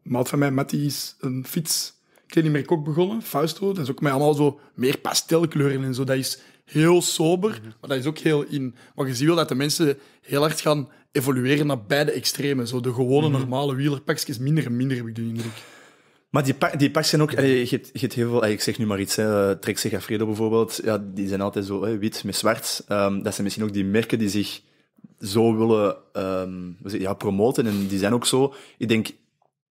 maat van mij, Matty is een fiets ik ook begonnen, Fausto. Dat is ook met allemaal zo meer pastelkleuren en zo. Dat is heel sober, mhm. maar dat is ook heel in. Maar je ziet wel dat de mensen heel hard gaan evolueren naar beide extremen. Zo de gewone, mhm. normale wielerpakjes minder en minder, heb ik de indruk. Maar die, pa die packs zijn
ook... je, hebt, heel veel... ik zeg nu maar iets. Eh, trek zich Fredo bijvoorbeeld. Ja, die zijn altijd zo hè, wit met zwart. Ehm, dat zijn misschien ook die merken die zich zo willen ehm, ja, promoten. En die zijn ook zo... Ik denk,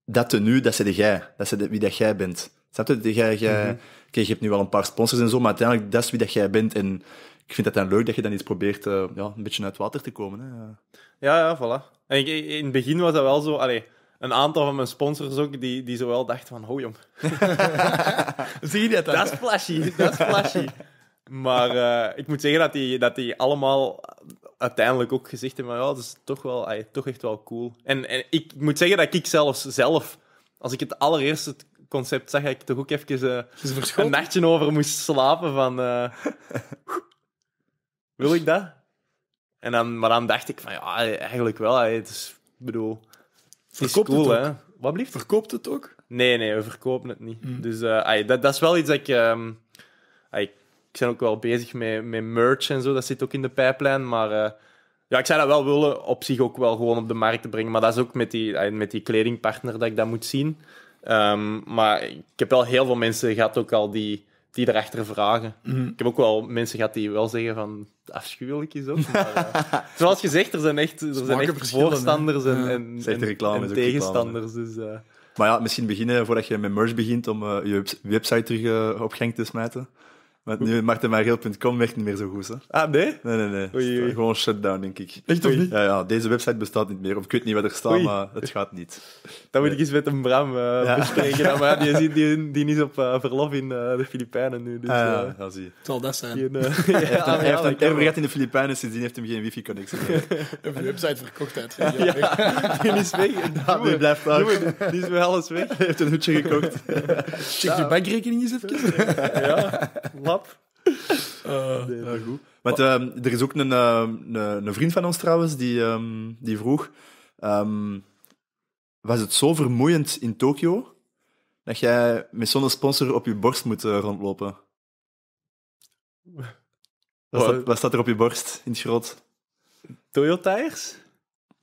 dat nu dat ze de jij. Dat ze wie dat jij bent. Snap je? jij, jij... Mm je hebt nu wel een paar sponsors en zo, maar uiteindelijk, dat is wie dat jij bent. En ik vind het dan leuk dat je dan iets probeert eh, ja, een beetje uit water te komen. Hè.
Ja, ja, voilà. En in het begin was dat wel zo... Allee, een aantal van mijn sponsors ook, die, die zowel dachten van, ho Zie je dat dan? Dat is flashy, dat is flashy. maar eh, ik moet zeggen dat die, dat die allemaal uiteindelijk ook gezegd hebben, ja, dat is toch, wel, ay, toch echt wel cool. En, en ik moet zeggen dat ik zelfs zelf, als ik het allereerst het concept zag, ik toch ook even eh, een nachtje over moest slapen van... Eh, wil ik dat? En dan, maar dan dacht ik van, ja, eigenlijk wel. Ay, het is, bedoel, Verkoopt het ook? Wat blieft? Verkoopt het ook? Nee, nee, we verkopen het niet. Hmm. Dus eh, dat, dat is wel iets dat ik... Ehm, ik ben ook wel bezig met, met merch en zo, dat zit ook in de pijplijn, maar... Eh, ja, ik zou dat wel willen op zich ook wel gewoon op de markt te brengen, maar dat is ook met die, met die kledingpartner dat ik dat moet zien. Ehm, maar ik heb wel heel veel mensen gehad ook al die die erachter vragen. Mhm. Ik heb ook wel mensen gehad die wel zeggen van afschuwelijk is dat. Maar, eh, zoals gezegd, er zijn echt, er zijn echt voorstanders en, en, tegenstanders. dus, eh.
Maar ja, misschien beginnen voordat je met merch begint om eh, je website terug op gang te smijten. Want nu martenmageel.com werkt niet meer zo goed. Hè? Ah, nee? Nee, nee, nee. Oei, oei. Gewoon shutdown, denk ik. Echt of niet? Ja, ja, deze website bestaat niet meer. Of ik weet niet wat er staat, oei. maar het gaat niet.
Dat moet ik eens met een Bram uh, ja. bespreken. Nou, maar die, die, die is op uh, verlof in uh, de Filipijnen nu. Dus, ah, ja, dat zie je. Het zal dat zijn. hij heeft een,
ja, hij gaat in de Filipijnen, sindsdien heeft hem geen wifi-connectie meer. Heeft de website verkocht uit. Ja, die is weg. Ja, die blijft daar. Die is bij alles weg. Hij heeft een hutje gekocht. Check je bankrekening eens even. Ja lap. Uh, nee, goed. Met, ehm, er is ook een, ehm, een, een, vriend van ons trouwens die, ehm, die vroeg: Was het zo vermoeiend in Tokio dat jij met zo'n sponsor op je borst moet eh, rondlopen? Wat staat, er op je borst in het groot? Toyotaers?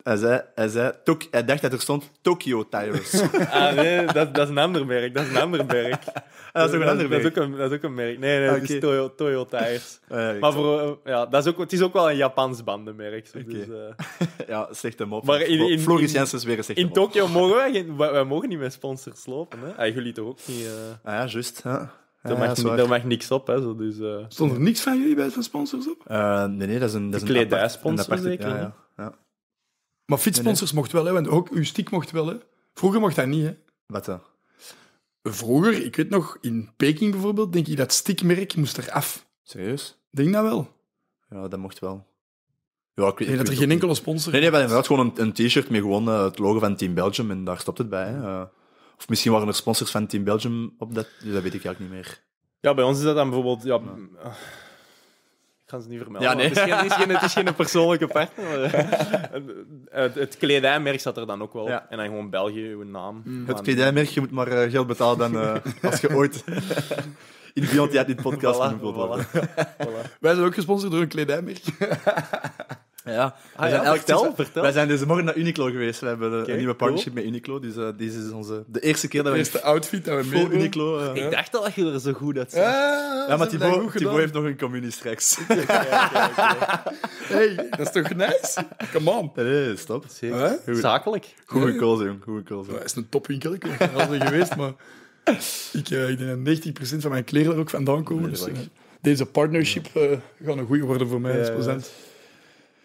Hij zei, hij, zei tok, hij dacht dat er stond Tokyo Tires. ah
nee, dat, dat is een ander merk. Dat is een ander merk. Ah, dat is ook een ander merk. Dat is ook een, dat is ook een merk. Nee, nee, okay. dat ah, is Toyo, Toyo Tires. Ah, ja, maar voor, eh, ja, dat is ook, het is ook wel een Japans bandenmerk. Zo, okay. dus, uh... ja, zeg hem op. Maar in, in, in weer In Tokyo mogen wij, geen, wij, wij, mogen niet met sponsors lopen. Hè? Ah, jullie toch ook niet? Uh... Ah ja, juist. Huh? Daar, mag, daar, mag, niks op. Hè, zo, dus, uh... Stond er niks
van jullie bij van sponsors op?
nee, nee, dat is een... Dat is een, apart, een aparte, zeker? ja. ja. Maar fietssponsors
mocht wel, hè, want ook uw stiek mocht wel. Hè. Vroeger mocht dat niet. Hè. Wat dan? Vroeger, ik weet nog, in Peking bijvoorbeeld, denk ik dat stiekmerk moest eraf. Serieus? Denk dat wel.
Ja, dat mocht wel. Ja, ik weet, nee, dat er geen enkele sponsor Nee, nee, maar inderdaad gewoon een, een t-shirt met gewoon eh, het logo van Team Belgium en daar stopt het bij. Eh, of misschien waren er sponsors van Team Belgium op
dat, dat weet ik eigenlijk niet meer. Ja, bij ons is dat dan bijvoorbeeld... ja. Eh, kan ze niet vermelden. Ja, nee. het, is geen, het, is persoonlijke partner. Eh, het, het, kledijmerk zat er dan ook wel En dan gewoon België, uw naam. Mm. Het kledijmerk,
je moet maar eh, geld betalen dan, eh, als je ooit in Beyond dit podcast voilà, voilà.
Wij zijn ook
gesponsord door een kledijmerk. Ja, ah, ja? Elk vertel, vertel. Wij zijn
deze morgen naar Uniqlo geweest. We hebben okay, eh, een nieuwe partnership cool. met Uniqlo. Dus uh, deze is onze, de eerste keer dat we... De eerste outfit dat we mee doen. Uniqlo. Eh, ik
dacht al dat je er zo goed uitzag. Ja, ja maar Thibaut, Thibaut heeft
nog een communie straks. Okay,
hey, dat is toch nice? Come on. Nee, stop. Zeker. Huh? Zakelijk. Goeie gekozen, jong. Goed gekozen. Dat is een topwinkel. Ik ben er geweest, maar... Ik, uh, ik denk dat 90% van mijn kleren er ook vandaan komen. Nee, dus, deze partnership gaat een goede worden voor mij als present.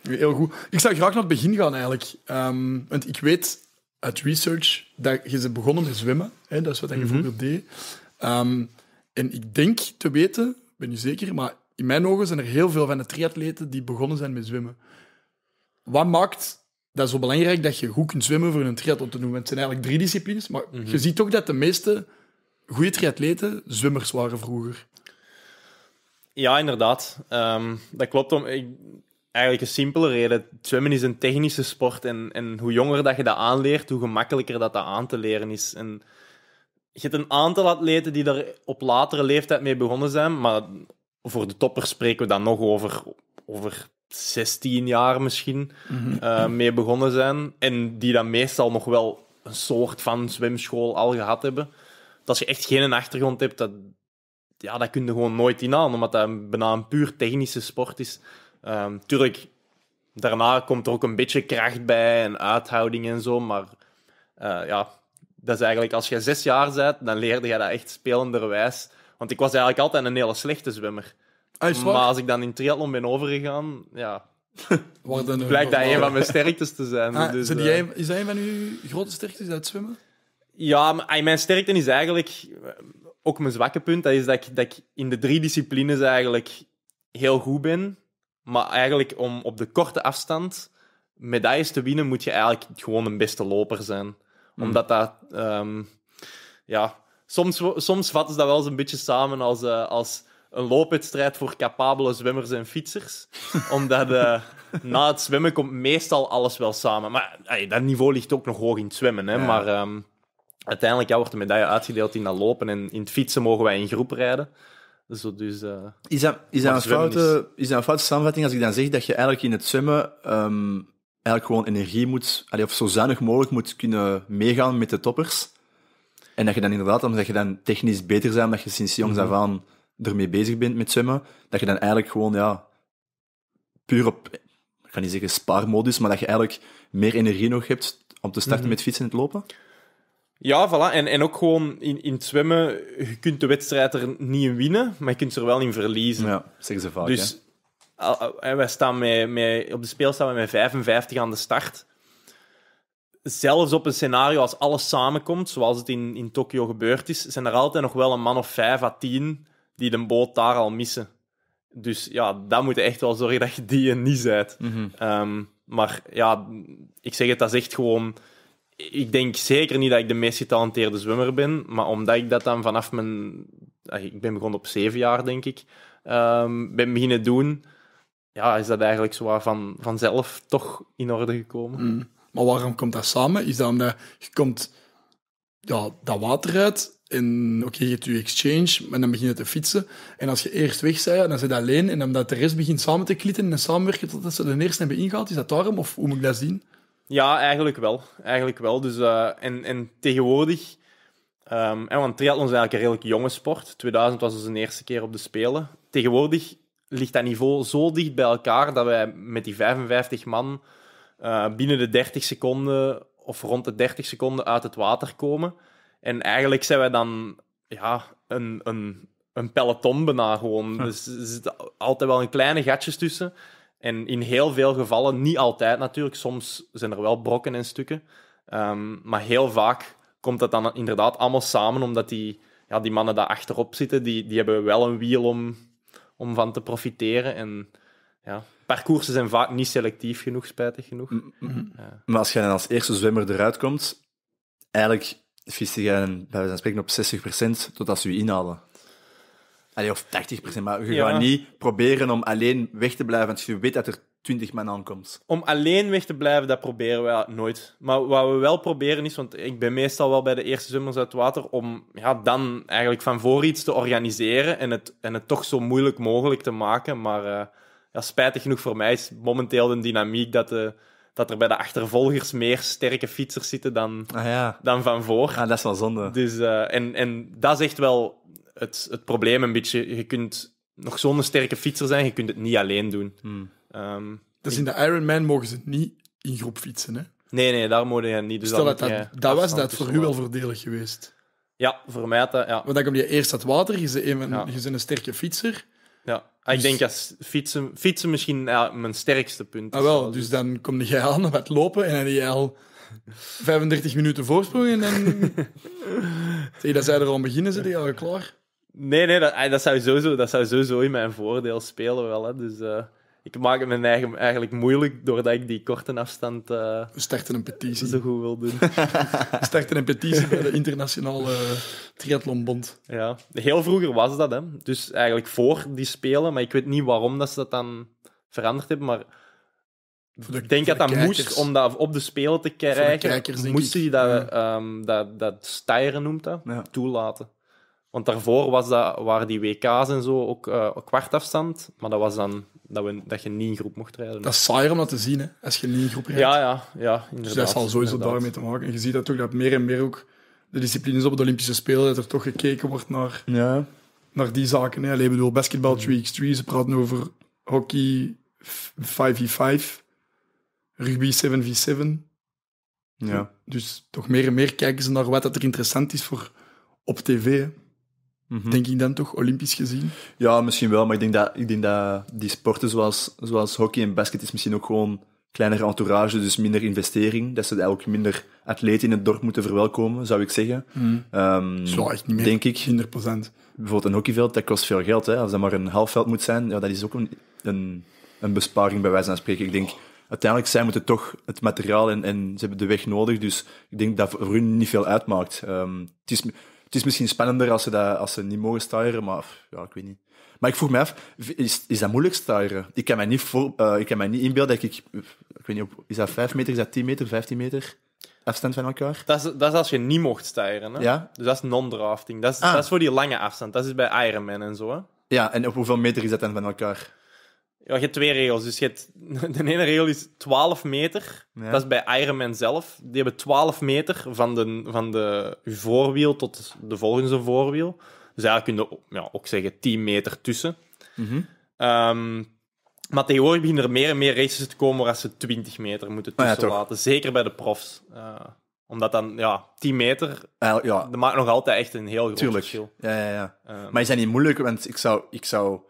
Heel goed. Ik zou graag naar het begin gaan eigenlijk. Ehm, want ik weet uit research dat je ze begonnen met zwemmen. Hè, dat is wat je mm vroeger deed. Ehm, en ik denk te weten, ben niet zeker, maar in mijn ogen zijn er heel veel van de triatleten die begonnen zijn met zwemmen. Wat maakt dat zo belangrijk dat je goed kunt zwemmen voor een triathlon te doen? Want het zijn eigenlijk drie disciplines, maar mhm. je ziet toch dat de meeste goede triatleten zwemmers waren vroeger.
Ja, inderdaad. Ehm, dat klopt. Om, ik, eigenlijk een simpele reden. Zwemmen is een technische sport en, en hoe jonger dat je dat aanleert, hoe gemakkelijker dat, dat aan te leren is. En je hebt een aantal atleten die er op latere leeftijd mee begonnen zijn, maar voor de toppers spreken we dan nog over, over 16 jaar misschien mhm. eh, mee begonnen zijn. En die dan meestal nog wel een soort van zwemschool al gehad hebben. Dat als je echt geen achtergrond hebt, dat, ja, dat kun je gewoon nooit aan, omdat dat bijna een puur technische sport is. Um, tuurlijk, daarna komt er ook een beetje kracht bij en uithouding en zo. Maar eh, ja, dat is eigenlijk als je zes jaar bent, dan leerde je dat echt spelenderwijs. Want ik was eigenlijk altijd een hele slechte zwemmer. Ah, maar als ik dan in triathlon ben overgegaan, ja. Worden blijkt dat een van mijn sterktes te zijn. Ah, dus, zijn eh,
is dat een van uw grote sterktes, dat zwemmen?
Ja, mijn sterkte is eigenlijk eh, ook mijn zwakke punt. Dat is dat ik, dat ik in de drie disciplines eigenlijk heel goed ben. Maar eigenlijk om op de korte afstand medailles te winnen, moet je eigenlijk gewoon een beste loper zijn. Hmm. Omdat dat... Ehm, ja, soms, soms vatten ze dat wel eens een beetje samen als, eh, als een loopwedstrijd voor capabele zwemmers en fietsers. Omdat eh, na het zwemmen komt meestal alles wel samen. Maar dat niveau ligt ook nog hoog in het zwemmen. Hè? Maar ehm, uiteindelijk ja, wordt de medaille uitgedeeld in dat lopen. En in het fietsen mogen wij in groep rijden dus, eh, is, dat, is, dat een foute,
is. een foute samenvatting als ik dan zeg dat je eigenlijk in het zwemmen ehm, eigenlijk gewoon energie moet, of zo zuinig mogelijk moet kunnen meegaan met de toppers? En dat je dan inderdaad, omdat je dan technisch beter bent, omdat je sinds jongs af mhm. aan ermee bezig bent met zwemmen, dat je dan eigenlijk gewoon, ja, puur op, ga niet zeggen spaarmodus, maar dat je eigenlijk meer energie nog hebt om te starten mhm. met fietsen en het lopen?
Ja, voilà. En, en ook gewoon in, in het zwemmen, je kunt de wedstrijd er niet in winnen, maar je kunt er wel in verliezen. Ja, zeggen ze vaak. Dus en wij staan met, met, op de speel staan we met 55 aan de start. Zelfs op een scenario als alles samenkomt, zoals het in, in Tokio gebeurd is, zijn er altijd nog wel een man of 5 à 10 die de boot daar al missen. Dus ja, daar moet je echt wel zorgen dat je die niet zijt. Mhm. Ehm, maar ja, ik zeg het, dat is echt gewoon ik denk zeker niet dat ik de meest getalenteerde zwemmer ben, maar omdat ik dat dan vanaf mijn... Ah, ik ben begonnen op zeven jaar, denk ik. Ehm, ben beginnen doen, ja, is dat eigenlijk zo van, vanzelf toch in orde gekomen. Mm. Maar waarom komt dat
samen? Is dat omdat je komt ja, dat water uit en oké, okay, je hebt je exchange, maar dan begin je te fietsen. En als je eerst weg bent, dan zit je alleen. En omdat de rest begint samen te klitten en samenwerken totdat ze de eerste hebben ingehaald, is dat daarom? Of hoe moet ik dat zien?
Ja, eigenlijk wel. Eigenlijk wel. Dus, eh, en, tegenwoordig... en ehm, want triathlon is eigenlijk een redelijk jonge sport. 2000 was onze dus eerste keer op de Spelen. Tegenwoordig ligt dat niveau zo dicht bij elkaar dat wij met die 55 man eh, binnen de 30 seconden of rond de 30 seconden uit het water komen. En eigenlijk zijn wij dan ja, een, een, een peloton bijna gewoon. Dus er zitten altijd wel een kleine gatjes tussen. En in heel veel gevallen, niet altijd natuurlijk, soms zijn er wel brokken en stukken. Ehm, maar heel vaak komt dat dan inderdaad allemaal samen, omdat die, ja, die mannen daar achterop zitten, die, die hebben wel een wiel om, om van te profiteren. En ja, parcoursen zijn vaak niet selectief genoeg, spijtig genoeg. Mm, mm, mm. ja.
Maar als je dan als eerste zwemmer eruit komt, eigenlijk vissen jij bij wijze van spreken op 60% totdat ze je inhalen. Allee, of 80%, maar je gaan gaat niet proberen om alleen weg te blijven, Als je weet dat er 20 man aankomt.
Om alleen weg te blijven, dat proberen we nooit. Maar wat we wel proberen is, want ik ben meestal wel bij de eerste zwemmers uit het water, om ja, dan eigenlijk van voor iets te organiseren en het, en het toch zo moeilijk mogelijk te maken. Maar eh, ja, spijtig genoeg voor mij is momenteel de dynamiek dat, de, eh, dat er bij de achtervolgers meer sterke fietsers zitten dan, ah, ja. dan van voor. Ah, dat is wel zonde. Dus, eh, en, en dat is echt wel het, het probleem een beetje. Je kunt nog zo'n sterke fietser zijn, je kunt het niet alleen doen. Hmm. Um, dus in de
Ironman mogen ze niet in groep fietsen, hè?
Nee, nee, daar mogen je niet. Dus Stel dat, dat, was dat voor dus u wel
voordelig geweest.
Ja, voor mij dat, ja. Want dan kom je eerst het water, je bent een, een sterke fietser. Ja, ah, ik dus- denk dat fietsen, fietsen misschien mijn sterkste punt ah, is. Ah, wel, dus, dus dan kom je aan met het lopen en dan heb je al
35 minuten voorsprong en dan...
dat zij er al beginnen, zitten al klaar. Nee, nee, eh, dat, zou sowieso, dat zou sowieso in mijn voordeel spelen wel. Hè. Dus eh, ik maak het mijn eigen eigenlijk moeilijk doordat ik die korte afstand... Uh, starten een petitie. ...zo goed wil doen. We starten een petitie bij de Internationale Triathlonbond. Ja, heel vroeger was dat, hè. Dus eigenlijk voor die spelen, maar ik weet niet waarom dat ze dat dan veranderd hebben, maar... ik denk dat dat moest, om dat op de spelen te krijgen, de kijkers, dat, ja. Ehm, dat, dat stijren noemt dat, toelaten. Want daarvoor was dat, waren die WK's en zo ook uh, kwartafstand. Maar dat was dan dat, we, dat je niet in groep mocht rijden. Dat
is saai om dat te zien, hè, als je niet in groep rijdt. Ja, ja, ja inderdaad. Dus dat zal sowieso daarmee te maken. En je ziet dat ook dat meer en meer ook de disciplines op de Olympische Spelen, dat er toch gekeken wordt naar, ja. naar die zaken. Hè. Allee, bedoel, basketbal 3x3, ze praten over hockey 5v5, rugby 7v7. Ja. Dus toch meer en meer kijken ze naar wat dat er interessant is voor op tv. Mhm. Denk ik dan toch, olympisch gezien?
Ja, misschien wel, maar ik denk dat, ik denk dat die sporten zoals, zoals hockey en basket is misschien ook gewoon kleiner entourage, dus minder investering. Dat ze eigenlijk minder atleten in het dorp moeten verwelkomen, zou ik zeggen. Mm. Zo ehm, echt niet meer, denk ik, 100%. Bijvoorbeeld een hockeyveld, dat kost veel geld. Hè. Als dat maar een halfveld moet zijn, ja, dat is ook een, een, een besparing bij wijze van spreken. Ik denk, uiteindelijk, zij moeten toch het materiaal en, en ze hebben de weg nodig. Dus ik denk dat voor hun niet veel uitmaakt. Ehm, het is het is misschien spannender als ze, dat, als ze niet mogen stijren, maar ja, ik weet niet. Maar ik vroeg me af, is, is dat moeilijk stijren? Ik kan mij niet, voor, eh, ik kan mij niet inbeelden dat ik, ik weet niet, is dat 5 meter, is dat 10 meter, 15 meter afstand van elkaar?
Dat is, dat is als je niet mocht stijren. Hè? Ja? Dus dat is non-drafting. Dat, is, ah. dat is voor die lange afstand. Dat is bij Ironman en zo. Hè?
Ja, en op hoeveel meter is dat dan van elkaar?
Ja, je hebt twee regels. Dus je hebt, de ene regel is 12 meter. Dat is bij Ironman zelf. Die hebben 12 meter van, de, van de, voorwiel tot de volgende voorwiel. Dus eigenlijk kun je ja, ook zeggen 10 meter tussen. Mhm. Ehm, maar tegenwoordig beginnen er meer en meer races te komen waar ze 20 meter moeten ah tussen laten. Zeker bij de profs. Eh, omdat dan, ja, 10 meter, ja. dat maakt nog altijd echt een heel groot Tuurlijk. verschil. Ja,
ja, ja. Ehm. maar is zijn niet moeilijk? Want ik zou, ik zou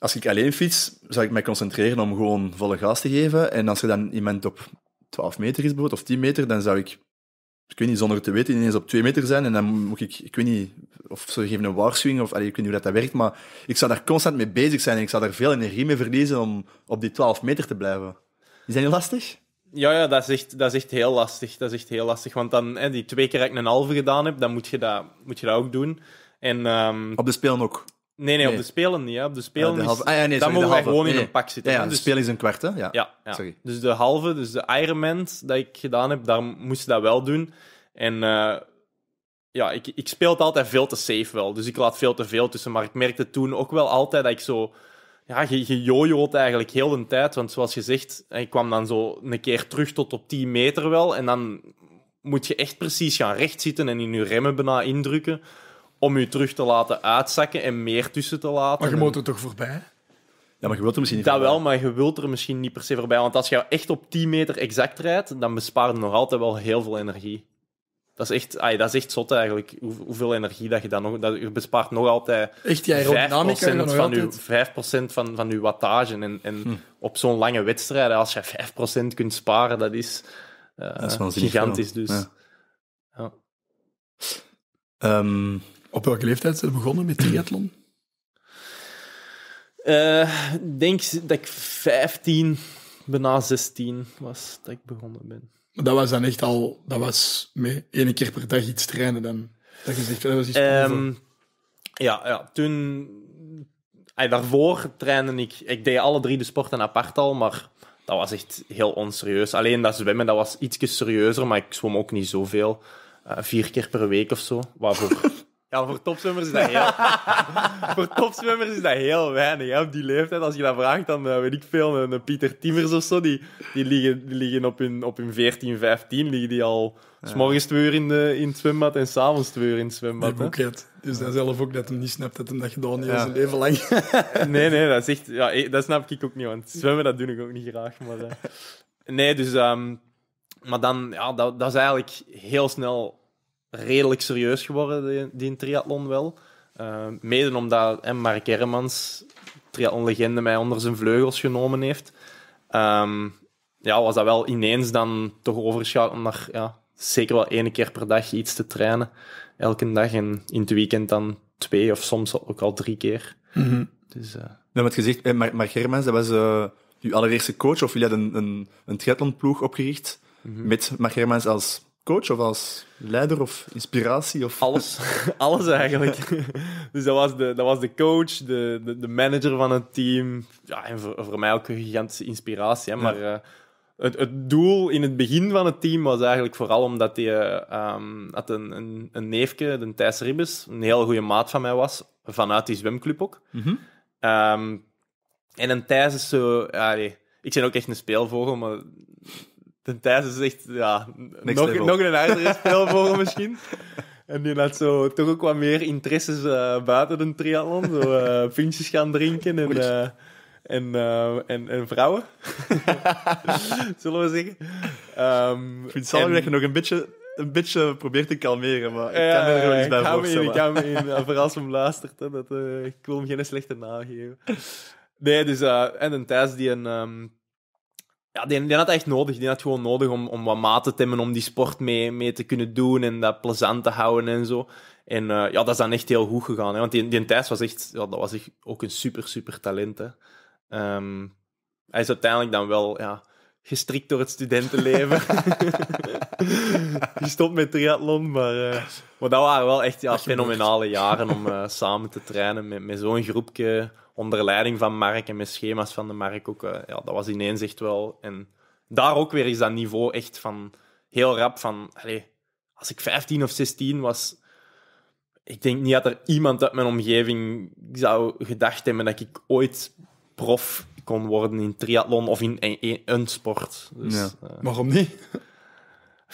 als ik alleen fiets, zou ik mij concentreren om gewoon volle gas te geven. En als er dan iemand op 12 meter is bijvoorbeeld, of 10 meter, dan zou ik, ik weet niet, zonder te weten, ineens op 2 meter zijn. En dan moet ik, ik weet niet, of ze geven een waarschuwing, of ik weet niet hoe dat, werkt, maar ik zou daar constant mee bezig zijn en ik zou daar veel energie mee verliezen om op die 12 meter te blijven. Is dat niet lastig?
Ja, ja dat, is echt, dat is echt heel lastig. Dat is echt heel lastig, want dan, hè, die twee keer dat ik een halve gedaan heb, dan moet je dat, moet je dat ook doen. En, ehm, Op
de spelen ook? Nee, nee, op de
spelen niet. Op de eh, spelen de halve... Ah, dan mogen wij gewoon in een pak zitten. dus... de spelen is een kwart, hè? Ja. Sorry. Dus de halve, dus de Ironman dat ik gedaan heb, daar moest je dat wel doen. En eh, ja, ik, ik speel het altijd veel te safe wel. Dus ik laat veel te veel tussen. Maar ik merkte toen ook wel altijd dat ik zo... Ja, je, eigenlijk heel de tijd. Want zoals je zegt, ik kwam dan zo een keer terug tot op 10 meter wel. En dan moet je echt precies gaan rechtzitten en in je remmen bijna indrukken om je terug te laten uitzakken en meer tussen te laten. Maar je moet
er toch voorbij? Ja, maar je wilt er misschien
niet Dat wel, maar je wilt er misschien niet per se voorbij. Want als je echt op 10 meter exact rijdt, dan bespaart je nog altijd wel heel veel energie. Dat is echt, ay, dat is echt zot eigenlijk, hoeveel energie dat je dan nog... Dat, je bespaart nog altijd echt, ja, 5%, van, altijd. 5% van, van uw wattage. En, hm. op zo'n lange wedstrijd, als je 5% kunt sparen, dat is, eh, gigantisch. Dus. Ja. Ja.
Ehm, op welke leeftijd zijn we begonnen met triathlon?
Ik eh, denk dat ik 15, bijna 16 was dat ik begonnen ben. Dat was dan
echt al, dat was mee, één keer per dag iets trainen dan? Dat je zegt, dat was iets um,
ja, ja, toen, ay, daarvoor trainde ik, ik deed alle drie de sporten apart al, maar dat was echt heel onserieus. Alleen dat zwemmen, dat was iets serieuzer, maar ik zwom ook niet zoveel. Uh, vier keer per week of zo, Waarvoor? Ja, voor topzwemmers is dat heel... voor topzwemmers is dat heel weinig. Hè? Op die leeftijd, als je dat vraagt, dan eh, weet ik veel, een, Pieter Timmers of zo, die, die liggen, die liggen op, hun, op hun 14, 15, liggen die al s morgens twee uur in, de, in het zwembad en s'avonds twee uur in het zwembad. Die Dus zelf
ook dat hij niet snapt dat hij dat gedaan heeft ja. zijn leven lang. nee,
nee, dat is Ja, eh, dat snap ik ook niet, want zwemmen, dat doe ik ook niet graag. Maar, eh. nee, dus... Ehm, maar dan, ja, dat, dat is eigenlijk heel snel redelijk serieus geworden, die, die triathlon wel. Uh, mede omdat en Mark Hermans, triathlon-legende, mij onder zijn vleugels genomen heeft. Ehm, ja, was dat wel ineens dan toch overschakelen naar ja, zeker wel één keer per dag iets te trainen. Elke dag en in het weekend dan twee of soms ook al drie keer. Mm -hmm. dus, eh, gezegd, Hermans, dat was
uh, uw allereerste coach of jullie hadden een, een, een triathlonploeg opgericht mhm. met Mark Hermans als coach of als leider of inspiratie? Of... Alles,
alles eigenlijk. dus dat was de, dat was de coach, de, de, de manager van het team. Ja, en voor, voor mij ook een gigantische inspiratie. Hè? Maar eh, het, het doel in het begin van het team was eigenlijk vooral omdat hij had ehm, een, een, een neefje, de Thijs Ribbes, een heel goede maat van mij was, vanuit die zwemclub ook. Mhm. Ehm, en een Thijs is zo... Ja, ik ben ook echt een speelvogel, maar en Thijs is echt ja, nog, een nog een voor misschien. En die had zo toch ook wat meer interesses eh, buiten de triathlon. Zo uh, gaan drinken en, eh, en, en, en, vrouwen. Zullen we zeggen. Um, ik vind het en... dat je
nog een beetje, een beetje probeert te kalmeren. Maar ik kan er nog iets bij voorstellen. Ik ga me in,
vooral als hem luistert. dat, ik wil hem geen slechte naam geven. Nee, dus... en een Thijs die een... Ehm, ja, die, die had echt nodig. Die had gewoon nodig om, om wat maten te hebben, om die sport mee, mee te kunnen doen en dat plezant te houden en zo. En eh, ja, dat is dan echt heel goed gegaan. Hè? Want die, die Thijs was echt, ja, dat was echt ook een super, super talent. Ehm, hij is uiteindelijk dan wel ja, gestrikt door het studentenleven. stopt met triathlon, maar, eh, maar dat waren wel echt ja, fenomenale jaren om eh, samen te trainen met, met zo'n groepje onder leiding van Mark en met schema's van de Mark ook, eh, ja, dat was ineens echt wel. En daar ook weer is dat niveau echt van heel rap van, allez, als ik 15 of 16 was, ik denk niet dat er iemand uit mijn omgeving zou gedacht hebben dat ik ooit prof kon worden in triathlon of in een, sport. Dus, ja. Eh, Waarom niet?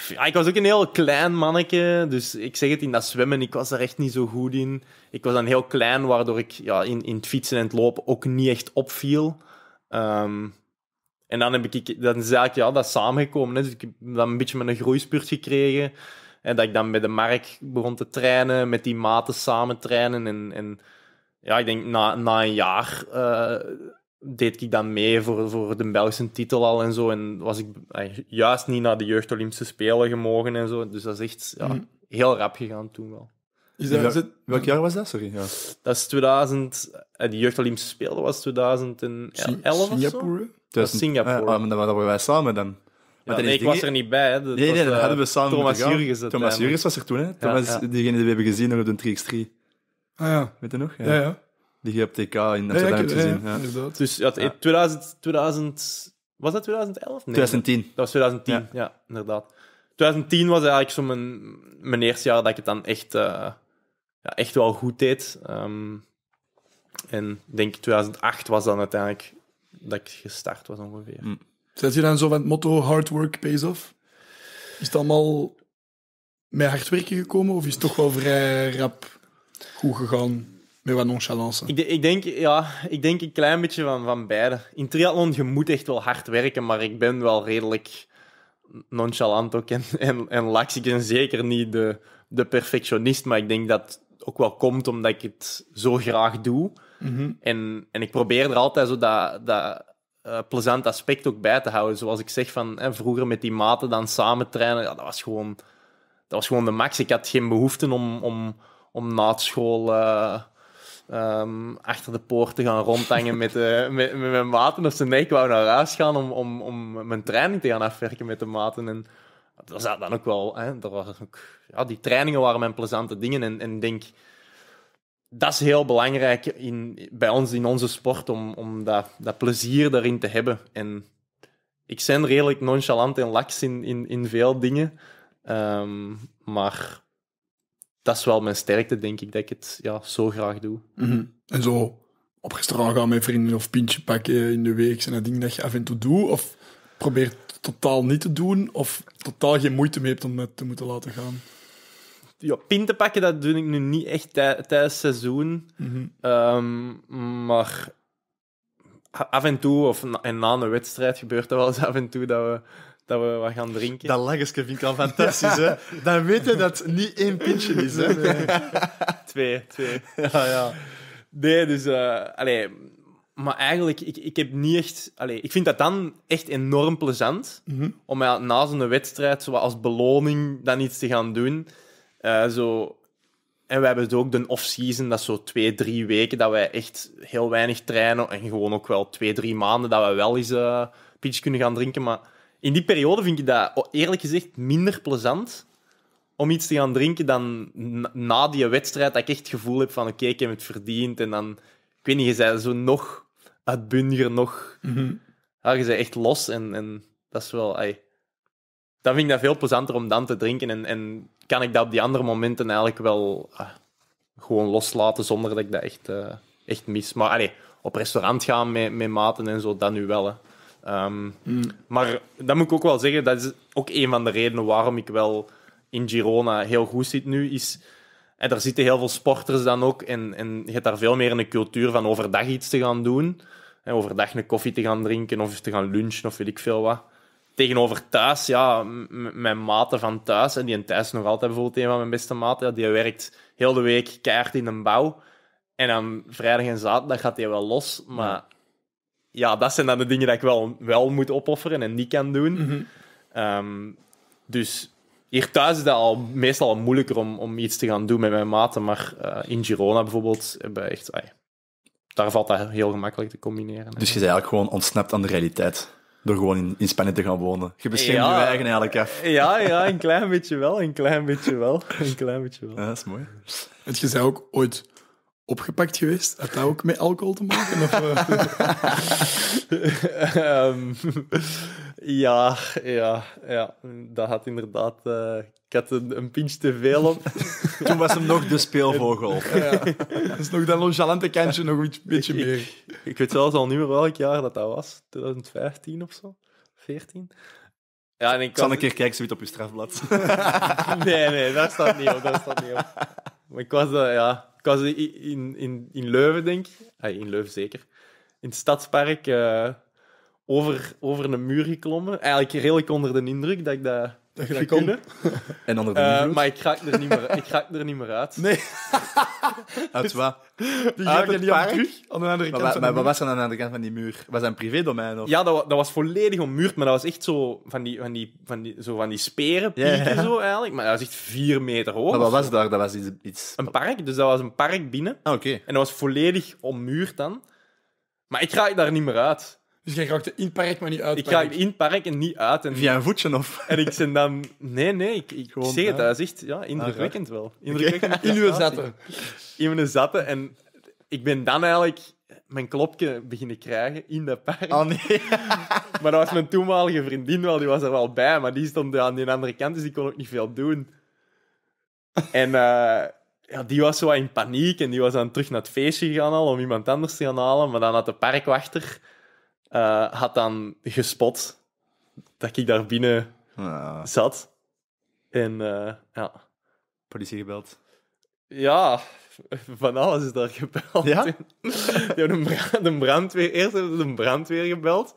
Ja, ik was ook een heel klein manneke, dus ik zeg het in dat zwemmen, ik was er echt niet zo goed in. Ik was dan heel klein, waardoor ik ja, in, in het fietsen en het lopen ook niet echt opviel. Ehm, en dan heb ik, dan is eigenlijk ja, dat samengekomen. Hè. Dus ik heb dan een beetje met een groeispurt gekregen. En dat ik dan met de Mark begon te trainen, met die maten samen trainen. En, en ja, ik denk na, na een jaar eh, deed ik dan mee voor, voor de Belgische titel al en zo. En was ik eh, juist niet naar de Jeugd Olympische Spelen gemogen en zo. Dus dat is echt ja, mm. heel rap gegaan toen wel. Is dat, is het, welk jaar was dat? Sorry. Ja. Dat is 2000. Eh, de Jeugd Olympische Spelen was 2011 Singapore? Dat Singapore. Ja, ah, ah, maar dan waren wij samen dan. Ja, nee, ik was er niet bij. Dat nee, nee, dat eh, hadden we samen Thomas Jurgens. Thomas Jurgens was er toen. Hè. Thomas,
diegene die we hebben gezien op de 3x3.
Ah ja. Weet je nog? ja. ja.
Die je op TK in Amsterdam hebt gezien. Ja, Dus ja,
2000, 2000... Was dat 2011? Nee, 2010. Dat was 2010, ja, inderdaad. 2010 was eigenlijk zo mijn, mijn eerste jaar dat ik het dan echt, eh, ja, echt wel goed deed. Ehm, en ik denk 2008 was dan uiteindelijk dat ik gestart was ongeveer.
Mm. Zet je dan zo van het motto hard work pays off? Is het allemaal met hard werken gekomen of is het toch wel vrij rap goed gegaan? Met wat nonchalance.
Ik, ik, denk, ja, ik denk een klein beetje van, van beide. In triathlon, je moet echt wel hard werken, maar ik ben wel redelijk nonchalant ook en, en, en lax. Ik ben zeker niet de, de perfectionist, maar ik denk dat het ook wel komt omdat ik het zo graag doe. Mhm. en, en ik probeer er altijd zo dat, dat uh, plezant aspect ook bij te houden. Zoals ik zeg, van vroeger met die maten dan samen trainen, ja, dat, was gewoon, dat was gewoon de max. Ik had geen behoefte om, om, om na school... Ehm, achter de poort te gaan rondhangen met, eh, met, met, mijn maten of ze nee, ik wou naar huis gaan om, om, om mijn training te gaan afwerken met de maten. En dat zat dan ook wel, hè, dat was ook, ja, die trainingen waren mijn plezante dingen. En, en denk, dat is heel belangrijk in, bij ons in onze sport, om, om dat, dat plezier daarin te hebben. En ik ben redelijk nonchalant en lax in, in, in veel dingen. Ehm, maar dat is wel mijn sterkte, denk ik, dat ik het ja, zo graag doe.
Mhm. En zo op restaurant gaan met vrienden of pintje pakken in de week, zijn dat dingen dat je af en toe doet? Of probeert totaal niet te doen, of totaal geen moeite mee hebt om het te moeten laten gaan?
ja, pinten pakken, dat doe ik nu niet echt tijdens het seizoen. Mhm. Ehm, maar af en toe, of na, en na een wedstrijd, gebeurt er wel eens af en toe dat we dat we wat gaan drinken. Dat lagerske vind ik al fantastisch, hè.
Dan weet je dat het niet één pintje is, hè.
twee, twee. Ja, ja. Nee, dus... Uh, maar eigenlijk, ik, ik heb niet echt... Allee, ik vind dat dan echt enorm plezant, mhm. om na zo'n wedstrijd zo als beloning dan iets te gaan doen. Eh, zo... En we hebben het dus ook de off-season, dat is zo twee, drie weken dat wij echt heel weinig trainen. En gewoon ook wel twee, drie maanden dat we wel eens uh, pitch kunnen gaan drinken. Maar in die periode vind ik dat oh, eerlijk gezegd minder plezant om iets te gaan drinken dan na die wedstrijd dat ik echt het gevoel heb van oké, ik heb het verdiend. En dan, ik weet niet, je zei zo nog uitbundiger, nog... Mm -hmm. ja, je zei echt los en, en dat is wel... Ay, dan vind ik dat veel plezanter om dan te drinken. En, en kan ik dat op die andere momenten eigenlijk wel ah, gewoon loslaten zonder dat ik dat echt, eh, echt mis. Maar allee, op restaurant gaan met, met maten en zo, dat nu wel. Hè. Ehm, mm. Maar dat moet ik ook wel zeggen, dat is ook een van de redenen waarom ik wel in Girona heel goed zit nu, is... En eh, daar zitten heel veel sporters dan ook. En, en je hebt daar veel meer een cultuur van overdag iets te gaan doen. En eh, overdag een koffie te gaan drinken of te gaan lunchen of weet ik veel wat. Tegenover thuis, ja, mijn mate van thuis. En die in thuis nog altijd bijvoorbeeld een van mijn beste maten. Ja, die werkt heel de week keihard in een bouw. En dan vrijdag en zaterdag gaat hij wel los. Maar ja, dat zijn dan de dingen dat ik wel, wel moet opofferen en niet kan doen. Mhm. Ehm, dus hier thuis is dat al meestal moeilijker om, om iets te gaan doen met mijn maten. Maar eh, in Girona bijvoorbeeld hebben echt... daar valt dat heel gemakkelijk te combineren.
Dus je bent eigenlijk gewoon ontsnapt aan de realiteit. Door gewoon in, Spanje te gaan wonen. Je beschermt je eigen
eigenlijk af. Ja, ja, een klein beetje wel. Een klein beetje wel. Een klein beetje wel. Ja, dat is mooi.
het je zei ook ooit opgepakt geweest? Had dat ook met alcohol te maken? Of,
eh? ehm, ja, ja, ja, dat had inderdaad. Eh, ik had een, pinch te veel op. Toen was hem nog de speelvogel. ja. Dat is nog dat nonchalante kantje nog een beetje meer. Ik, weet zelfs al niet meer welk jaar dat, dat was. 2015 of zo? 14? Ja, en ik kan... Zal een keer kijken, zoiets op je strafblad. nee, nee, daar staat niet op. Daar staat niet op. Maar ik was, uh, ja, ik was in, in, in Leuven, denk ik. Ah, in Leuven zeker. In het stadspark eh, over, over een muur geklommen. Eigenlijk redelijk onder de indruk dat ik dat dat je dat En
onder de uh, Maar
ik raak er niet meer, ik raak er niet meer uit. Nee. uit wat? Die niet park? terug aan de andere maar, kant. maar, wat was er aan de andere kant van die muur? Was dat een privédomein? Of? Ja, dat, dat was volledig ommuurd, maar dat was echt zo van die, van die, van die, zo van die speren, ja, ja. zo eigenlijk. Maar dat was echt vier meter hoog. Maar wat was daar? Dat was iets... iets... Een park, dus dat was een park binnen. Ah, oké. En dat was volledig ommuurd dan. Maar ik raak daar niet meer uit. Dus jij in het park maar niet uit. Ik ga park parken niet uit. En... Via een voetje of... En ik zei dan... Nee, nee, ik, gewoon, zeg het, ja. dat is ja, indrukwekkend ah, wel. Indrukwekkend. In uw zatten. In mijn zatten. En ik ben dan eigenlijk mijn klopje beginnen krijgen in dat park. Oh nee. maar dat was mijn toenmalige vriendin wel, die was er wel bij, maar die stond aan de andere kant, dus die kon ook niet veel doen. En... Eh, ja, die was zo in paniek en die was dan terug naar het feestje gegaan al om iemand anders te gaan halen. Maar dan had de parkwachter uh, had dan gespot dat ik daar binnen ah. zat. En uh, ja. Politie gebeld. Ja, van alles is daar gebeld. Ja? ja de, een brandweer, eerst hebben de brandweer gebeld.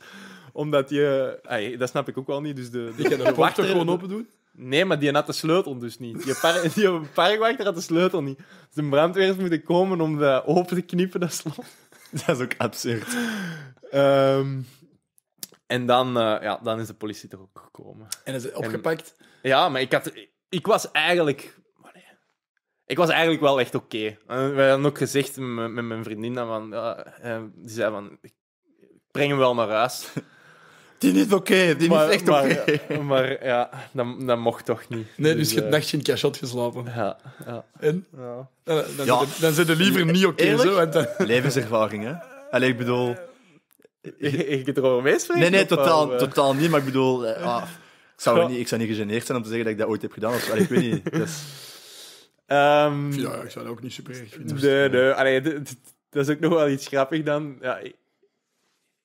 Omdat je... Ay, dat snap ik ook wel niet, dus de, kan de wachter gewoon open doen. Nee, maar die had de sleutel dus niet. Die, par die parkwachter had de sleutel niet. Dus de brandweer is moeten komen om dat eh, open te knippen, dat slot. Dat is ook absurd. Ehm, en dan, eh, ja, dan is de politie toch ook gekomen. En is het opgepakt? ja, maar ik, had, ik was eigenlijk... ik was eigenlijk wel echt oké. Eh, we hadden ook gezegd met, mijn vriendin, dan van, eh, die zei van, ik breng hem wel naar huis. Die is oké, die is echt oké. Maar, maar, ja, dat, dat, mocht toch niet. Nee, dus, dus je hebt nachtje in cachot geslapen. Ja. ja.
En? Ja. Dan, dan, Zijn liever niet oké, zo. dan... Levenservaring, hè? Allee, ik bedoel ik het
erover meespreken? Nee, nee, totaal, eh? totaal niet. Maar ik bedoel, eh, ah, ik, zou niet, ik zou niet gegeneerd zijn om te zeggen dat ik
dat ooit heb gedaan. Of, ik weet niet. Ehm, ja, ik zou dat ook niet super erg vinden. Nee, nee. dat is ook nog wel iets grappig dan. Ja,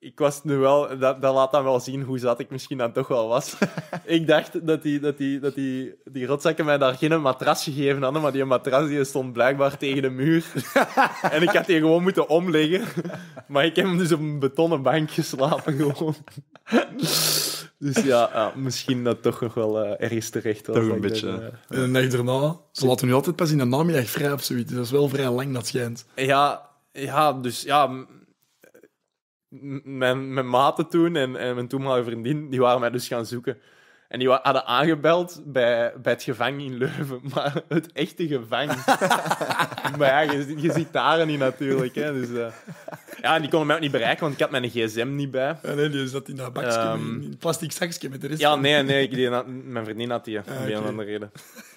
ik was nu wel, dat, dat laat dan wel zien hoe zat ik misschien dan toch wel was. ik dacht dat die, dat, die, dat die, die rotzakken mij daar geen matras gegeven hadden, maar die matras stond blijkbaar tegen de muur. en ik had die gewoon moeten omleggen. Maar ik heb hem dus op een betonnen bank geslapen gewoon. dus ja, misschien dat toch nog wel uh, ergens terecht Toch een beetje. Eh, en
ze laten nu altijd pas in de namiddag vrij of zoiets. Dat is wel vrij lang, dat schijnt.
Ja, ja dus ja mijn, mijn maten toen en, en mijn toenmalige vriendin, die waren mij dus gaan zoeken. En die hadden aangebeld bij, bij het gevangen in Leuven. Maar het echte gevang. maar ja, je, ziet daar niet natuurlijk. Hè, dus, eh. Ja, en die konden mij ook niet bereiken, want ik had mijn gsm niet bij. Ja, nee, die zat in een bakje, um... in plastic zakje met de rest. Ja, nee, nee, die mijn vriendin had die, om ah, een andere reden.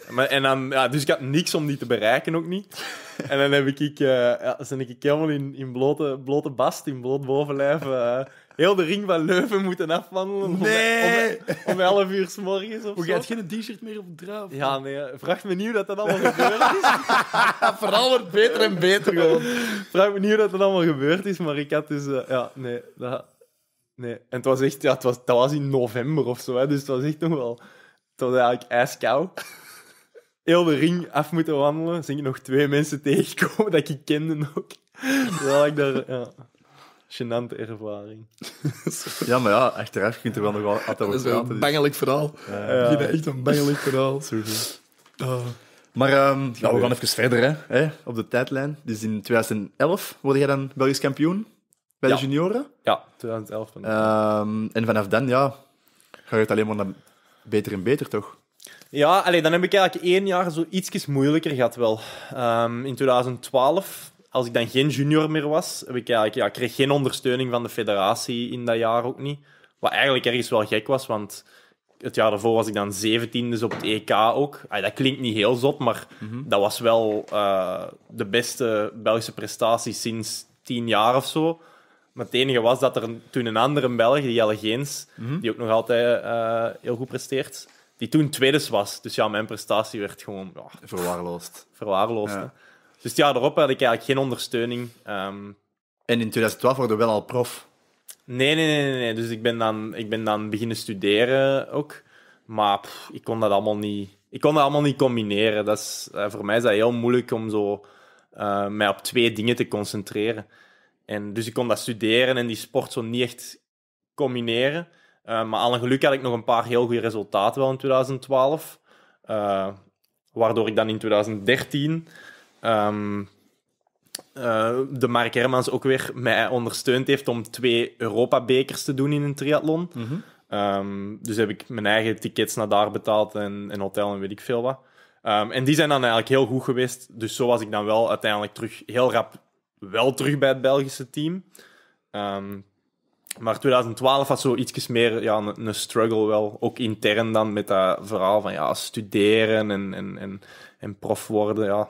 Maar, en dan, ja, dus ik had niks om die te bereiken ook niet. En dan heb ik, ik, eh, ja, ben ik helemaal in, in blote, blote bast, in bloot bovenlijf, eh, heel de ring van Leuven moeten afwandelen. Nee. Om, om, 11 uur s morgens of Hoe gaat geen t-shirt meer op draaf? Ja, nee. Vraag me niet hoe dat, dat allemaal gebeurd is. Vooral wordt beter en beter gewoon. Vraag me niet hoe dat, dat allemaal gebeurd is, maar ik had dus... Eh, ja, nee. nee. En het was echt... Ja, het was, dat was in november of zo, hè, dus het was echt nog wel... Het was eigenlijk ijskoud heel de ring af moeten wandelen. Zijn ik nog twee mensen tegenkomen dat ik kende ook. Ja, ik daar... Genante ervaring.
ja, maar ja, achteraf je er wel nog wel over praten. Dat een dus- bangelijk verhaal. Ja,
ja. Echt een bangelijk
verhaal. Uh. Maar ehm, ja, we gaan even verder hè, hè, op de tijdlijn. Dus in 2011 word jij dan Belgisch kampioen bij de junioren.
Ja, 2011. Dan.
Ehm, en vanaf dan ja, ga je het alleen maar beter en beter, toch?
Ja, allee, dan heb ik eigenlijk één jaar zo ietsjes moeilijker gehad wel. Ehm, in 2012, als ik dan geen junior meer was, heb ik eigenlijk, ja, kreeg geen ondersteuning van de federatie in dat jaar ook niet. Wat eigenlijk ergens wel gek was, want het jaar daarvoor was ik dan 17, dus op het EK ook. dat klinkt niet heel zot, maar mhm. dat was wel eh, de beste Belgische prestatie sinds 10 jaar of zo. Maar het enige was dat er toen een andere Belg, die Jelle Geens, mhm. die ook nog altijd eh, heel goed presteert, die toen tweede was. Dus ja, mijn prestatie werd gewoon ja, verwaarloosd. verwaarloosd ja. Dus het daarop had ik eigenlijk geen ondersteuning. Ehm. en in 2012 word je wel al prof? Nee, nee, nee. nee, Dus ik ben, dan, ik ben dan beginnen studeren ook. Maar ik kon dat allemaal niet... Ik kon dat allemaal niet combineren. Dat is, eh, voor mij is dat heel moeilijk om zo, eh, mij op twee dingen te concentreren. En dus ik kon dat studeren en die sport zo niet echt combineren. Eh, maar aan een geluk had ik nog een paar heel goede resultaten wel in 2012. Eh, waardoor ik dan in 2013 ehm, eh, de Mark Hermans ook weer mij ondersteund heeft om twee Europa-bekers te doen in een triathlon. Mhm. Ehm, dus heb ik mijn eigen tickets naar daar betaald en, en hotel en weet ik veel wat. Ehm, en die zijn dan eigenlijk heel goed geweest. Dus zo was ik dan wel uiteindelijk terug, heel rap wel terug bij het Belgische team. Maar 2012 was zo iets meer ja, een, een, struggle wel. Ook intern dan met dat verhaal van ja, studeren en, en, en, en prof worden. Ja.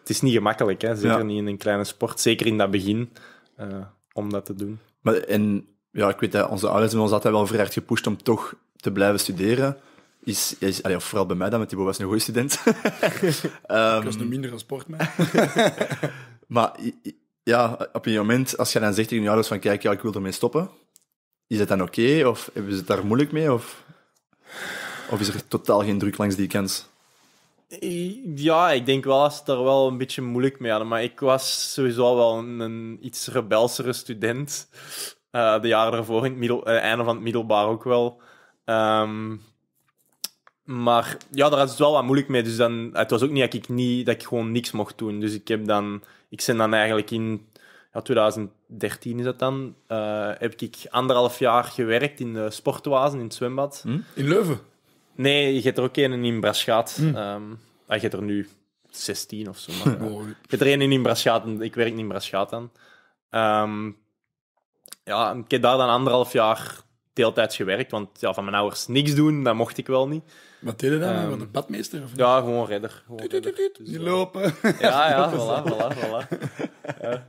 Het is niet gemakkelijk, hè? zeker niet in een kleine sport. Zeker in dat begin, eh, om dat te doen.
Maar en, ja, ik weet dat onze ouders en ons altijd wel vrij hard gepusht om toch te blijven studeren. Is, is, allee, vooral bij mij dan, want die was een goede student. ik was
nog ehm, minder een sportman.
maar ja, op een moment, als je dan zegt tegen je ouders van kijk, ja, ik wil ermee stoppen, is dat dan oké? of hebben ze het daar moeilijk mee? Of, of is er totaal geen druk langs die kant?
Ja, ik denk wel dat ze daar wel een beetje moeilijk mee hadden. Maar ik was sowieso wel een, iets rebelsere student. Eh, de jaren daarvoor, in het middel, uh, einde van het middelbaar ook wel. Ehm, maar ja, daar had het wel wat moeilijk mee. Dus dan, het was ook niet dat ik, niet, dat ik gewoon niks mocht doen. Dus ik heb dan ik ben dan eigenlijk in ja, 2013 is dat dan, eh, heb ik anderhalf jaar gewerkt in de sportwazen, in het zwembad. Hm? In Leuven? Nee, je hebt er ook een in Braschaat. Hm. Um, je hebt er nu 16 of zo. Ik heb eh, Je hebt er een in Braschaat, ik werk in Braschaat dan. Ehm, ja, ik heb daar dan anderhalf jaar deeltijds gewerkt, want ja, van mijn ouders niks doen, dat mocht ik wel niet. Wat deed je dan? Um, een badmeester? Of ja, gewoon redder. Gewoon
dus, die eh, lopen. Ja, ja, voilà, voilà, voilà. ja.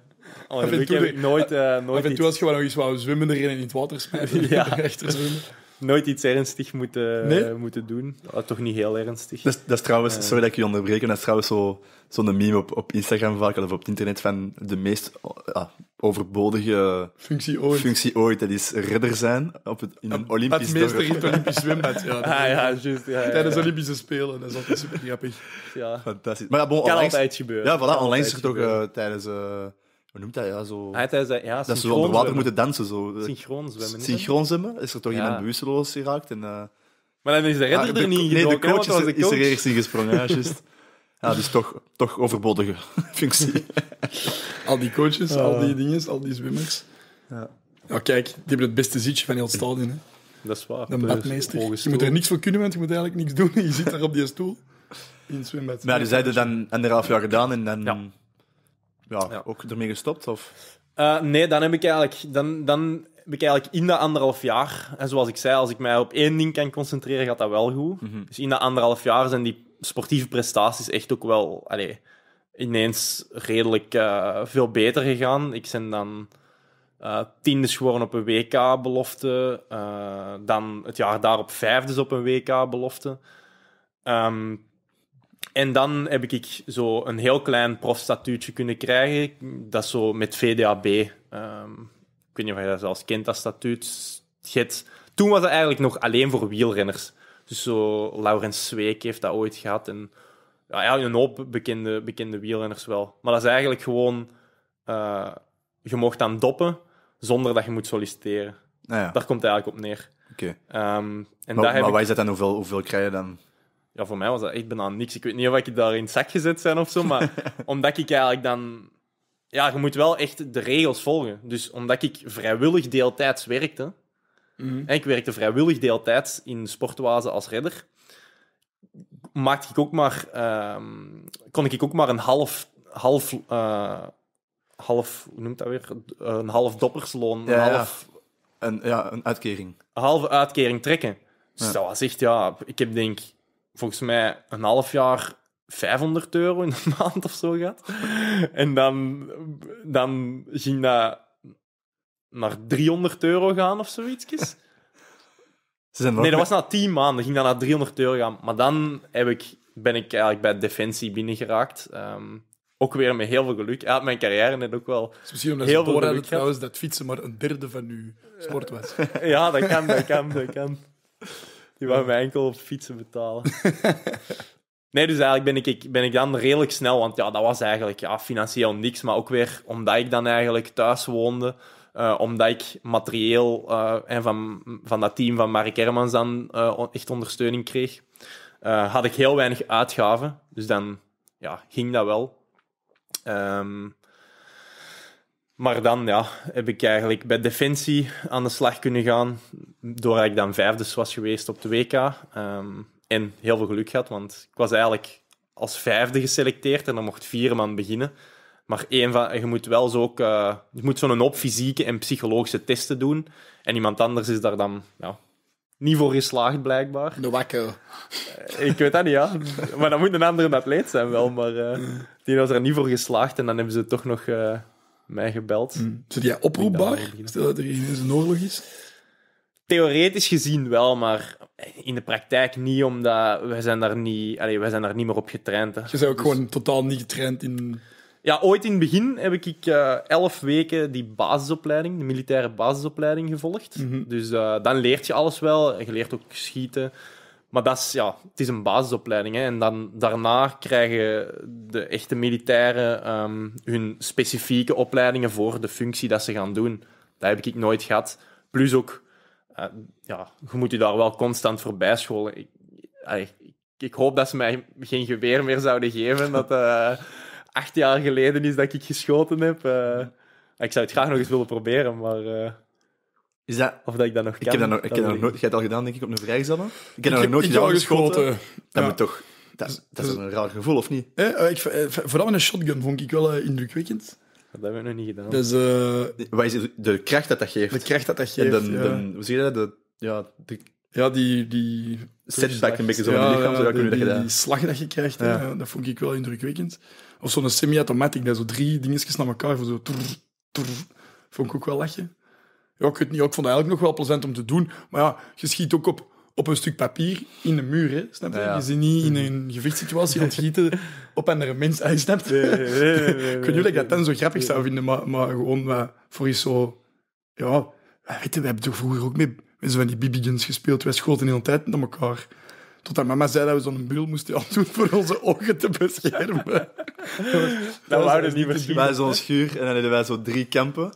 Oh, heb nooit, eh, nooit Af en toe als je wel nog eens wou zwemmen erin en in het water
spelen. ja. Rechter zwemmen nooit iets ernstig moeten, moeten doen. Ah, toch niet heel ernstig. Dat is, dat is trouwens, eh. sorry dat
ik je onderbreek, dat is trouwens zo'n meme op, op Instagram vaak, of op het internet, van de meest ah, overbodige functie ooit. functie ooit. Dat is redder zijn op het, in een Olympisch Het meester in het
Olympisch zwembad. Ja, ah, ja, Tijdens ja, Olympische Spelen, dat is altijd super grappig. Ja. Fantastisch. Maar ja, bon, kan altijd gebeuren. Ja, voilà, online is er toch eh,
tijdens... Eh, hoe noemt dat? Ja, zo... Hij dat ze onder water
moeten dansen. Zo.
Synchroon zwemmen. Synchroon
zwemmen? Is er toch iemand bewusteloos geraakt? En, uh... Maar dan is de redder ah, er niet Nee, de coach, is, de coach, is, er eerst in gesprongen. Ja, just. ja dus toch, toch overbodige
functie. al die coaches, al die ah. dingen, al die zwimmers. Ja. ja kijk, die hebben het beste zitje van heel het stadion. Hè. Dat is waar. de badmeester. Je moet er niks voor kunnen, want je moet eigenlijk niks doen. Je zit daar op die stoel in het zwembad. Maar ze dus hebben
dan anderhalf jaar gedaan en dan ja, ook ermee gestopt? Of? Eh, nee, dan heb ik eigenlijk... Dan, dan heb ik eigenlijk in dat anderhalf jaar... En zoals ik zei, als ik mij op één ding kan concentreren, gaat dat wel goed. Mhm. Dus in dat anderhalf jaar zijn die sportieve prestaties echt ook wel... Allez, ineens redelijk eh, veel beter gegaan. Ik ben dan uh, tiende geworden op een WK-belofte. dan het jaar daarop vijfde op een WK-belofte. Ehm, en dan heb ik zo een heel klein profstatuutje kunnen krijgen. Dat is zo met VDAB. Um, ehm, ik weet niet of je dat zelfs kent, dat statuut. Get. Toen was het eigenlijk nog alleen voor wielrenners. Dus zo Laurens Zweek heeft dat ooit gehad. En ja, een hoop bekende, bekende wielrenners wel. Maar dat is eigenlijk gewoon... Eh, je mocht aan doppen zonder dat je moet solliciteren. Ah ja. Daar komt het eigenlijk op neer. Oké. Ehm, maar, maar is dat
dan? Hoeveel, hoeveel krijg je dan?
ja, voor mij was dat echt bijna niks. Ik weet niet of ik daar in het zak gezet zijn of zo, maar omdat ik eigenlijk dan... Ja, je moet wel echt de regels volgen. Dus omdat ik vrijwillig deeltijds werkte, en mhm. ik werkte vrijwillig deeltijds in sportwazen als redder, maakte ik ook maar, ehm, kon ik ook maar een half, half, uh, half hoe noemt dat weer? Een half doppersloon, een half... Een, ja, een uitkering. Een halve uitkering trekken. Dus dat was echt, ja, ik heb denk volgens mij een half jaar 500 euro in de maand of zo gehad. En dan, dan ging dat naar 300 euro gaan of zoiets. Ze zijn nee, dat was na 10 maanden. Ging dat naar 300 euro gaan. Maar dan heb ik, ben ik eigenlijk bij Defensie binnengeraakt. Ehm, ook weer met heel veel geluk. Hij had mijn carrière net ook wel is misschien omdat het trouwens
dat fietsen maar een derde van uw sport was.
ja, dat kan, dat kan, dat kan. Die wou mij enkel op fietsen betalen. Nee, dus eigenlijk ben ik, ik, ben ik dan redelijk snel, want ja, dat was eigenlijk ja, financieel niks, maar ook weer omdat ik dan eigenlijk thuis woonde, eh, omdat ik materieel eh, en van, van dat team van Mark Hermans dan eh, echt ondersteuning kreeg, had ik heel weinig uitgaven. Dus dan ja, ging dat wel. Um, maar dan ja, heb ik eigenlijk bij Defensie aan de slag kunnen gaan, doordat ik dan vijfde was geweest op de WK. Ehm, en heel veel geluk gehad, want ik was eigenlijk als vijfde geselecteerd en dan mocht vier man beginnen. Maar één van, je moet wel zo ook, eh, je moet zo'n hoop fysieke en psychologische testen doen. En iemand anders is daar dan ja, niet voor geslaagd, blijkbaar. De wakko. Eh, ik weet dat niet, ja. Maar dat moet een andere atleet zijn wel. Maar eh, die was er niet voor geslaagd en dan hebben ze toch nog mij gebeld. Mm. Zit jij oproepbaar? Stel dat er in een oorlog is. Theoretisch gezien wel, maar in de praktijk niet, omdat we zijn daar niet, allee, zijn daar niet meer op getraind. Hè. Je bent ook dus- gewoon totaal niet getraind in... Ja, ooit in het begin heb ik uh, elf weken die basisopleiding, de militaire basisopleiding, gevolgd. Mhm. Dus eh, dan leert je alles wel. Je leert ook schieten, maar dat is, ja, het is een basisopleiding. En dan, daarna krijgen de echte militairen ehm, hun specifieke opleidingen voor de functie dat ze gaan doen. Dat heb ik nooit gehad. Plus ook, eh, ja, je moet je daar wel constant voor bijscholen. Ik, ik, hoop dat ze mij geen geweer meer zouden geven. Dat eh, acht jaar geleden is dat ik geschoten heb. Eh. ik zou het graag nog eens willen proberen, maar... Is dat... Of dat ik dat nog kan. Ik heb dat nog, ik heb dat nog nooit... Jij hebt al gedaan, denk ik, op een vrijgezel. Ik heb dat nog nooit gedaan geschoten. Dat moet
toch... Dat, is, dat is dus- een raar gevoel, of niet?
Eh, eh ik, eh, vooral met een shotgun vond ik wel eh, indrukwekkend.
Dat hebben we nog niet gedaan. Dus,
Wat is de kracht dat dat geeft? De kracht dat dat geeft, en de, Hoe zeg je dat? De, ja, de, ja, die... die setback een beetje zo ja, in lichaam, zodat je Die slag
dat je krijgt, dat vond ik wel indrukwekkend. Of zo'n semi-automatic, dat zo drie dingetjes naar elkaar, voor zo... vond ik ook wel lachen ja, ik weet niet, vond het eigenlijk nog wel plezant om te doen. Maar ja, je schiet ook op, op een stuk papier in de muur, hè, snap je? Ja, Je zit niet in een gevechtssituatie aan het schieten op andere mensen. een mens Nee, ik weet niet of dat dan zo grappig zou vinden, maar, maar gewoon maar voor je zo... Ja, weet je, we hebben toch vroeger ook met mensen van die bb gespeeld. Wij schoten de hele tijd naar elkaar. Totdat mama zei dat we zo'n bril moesten doen voor onze ogen te beschermen.
dat, dat wouden niet misschien. Wij
zo'n schuur en dan hadden wij zo drie kampen.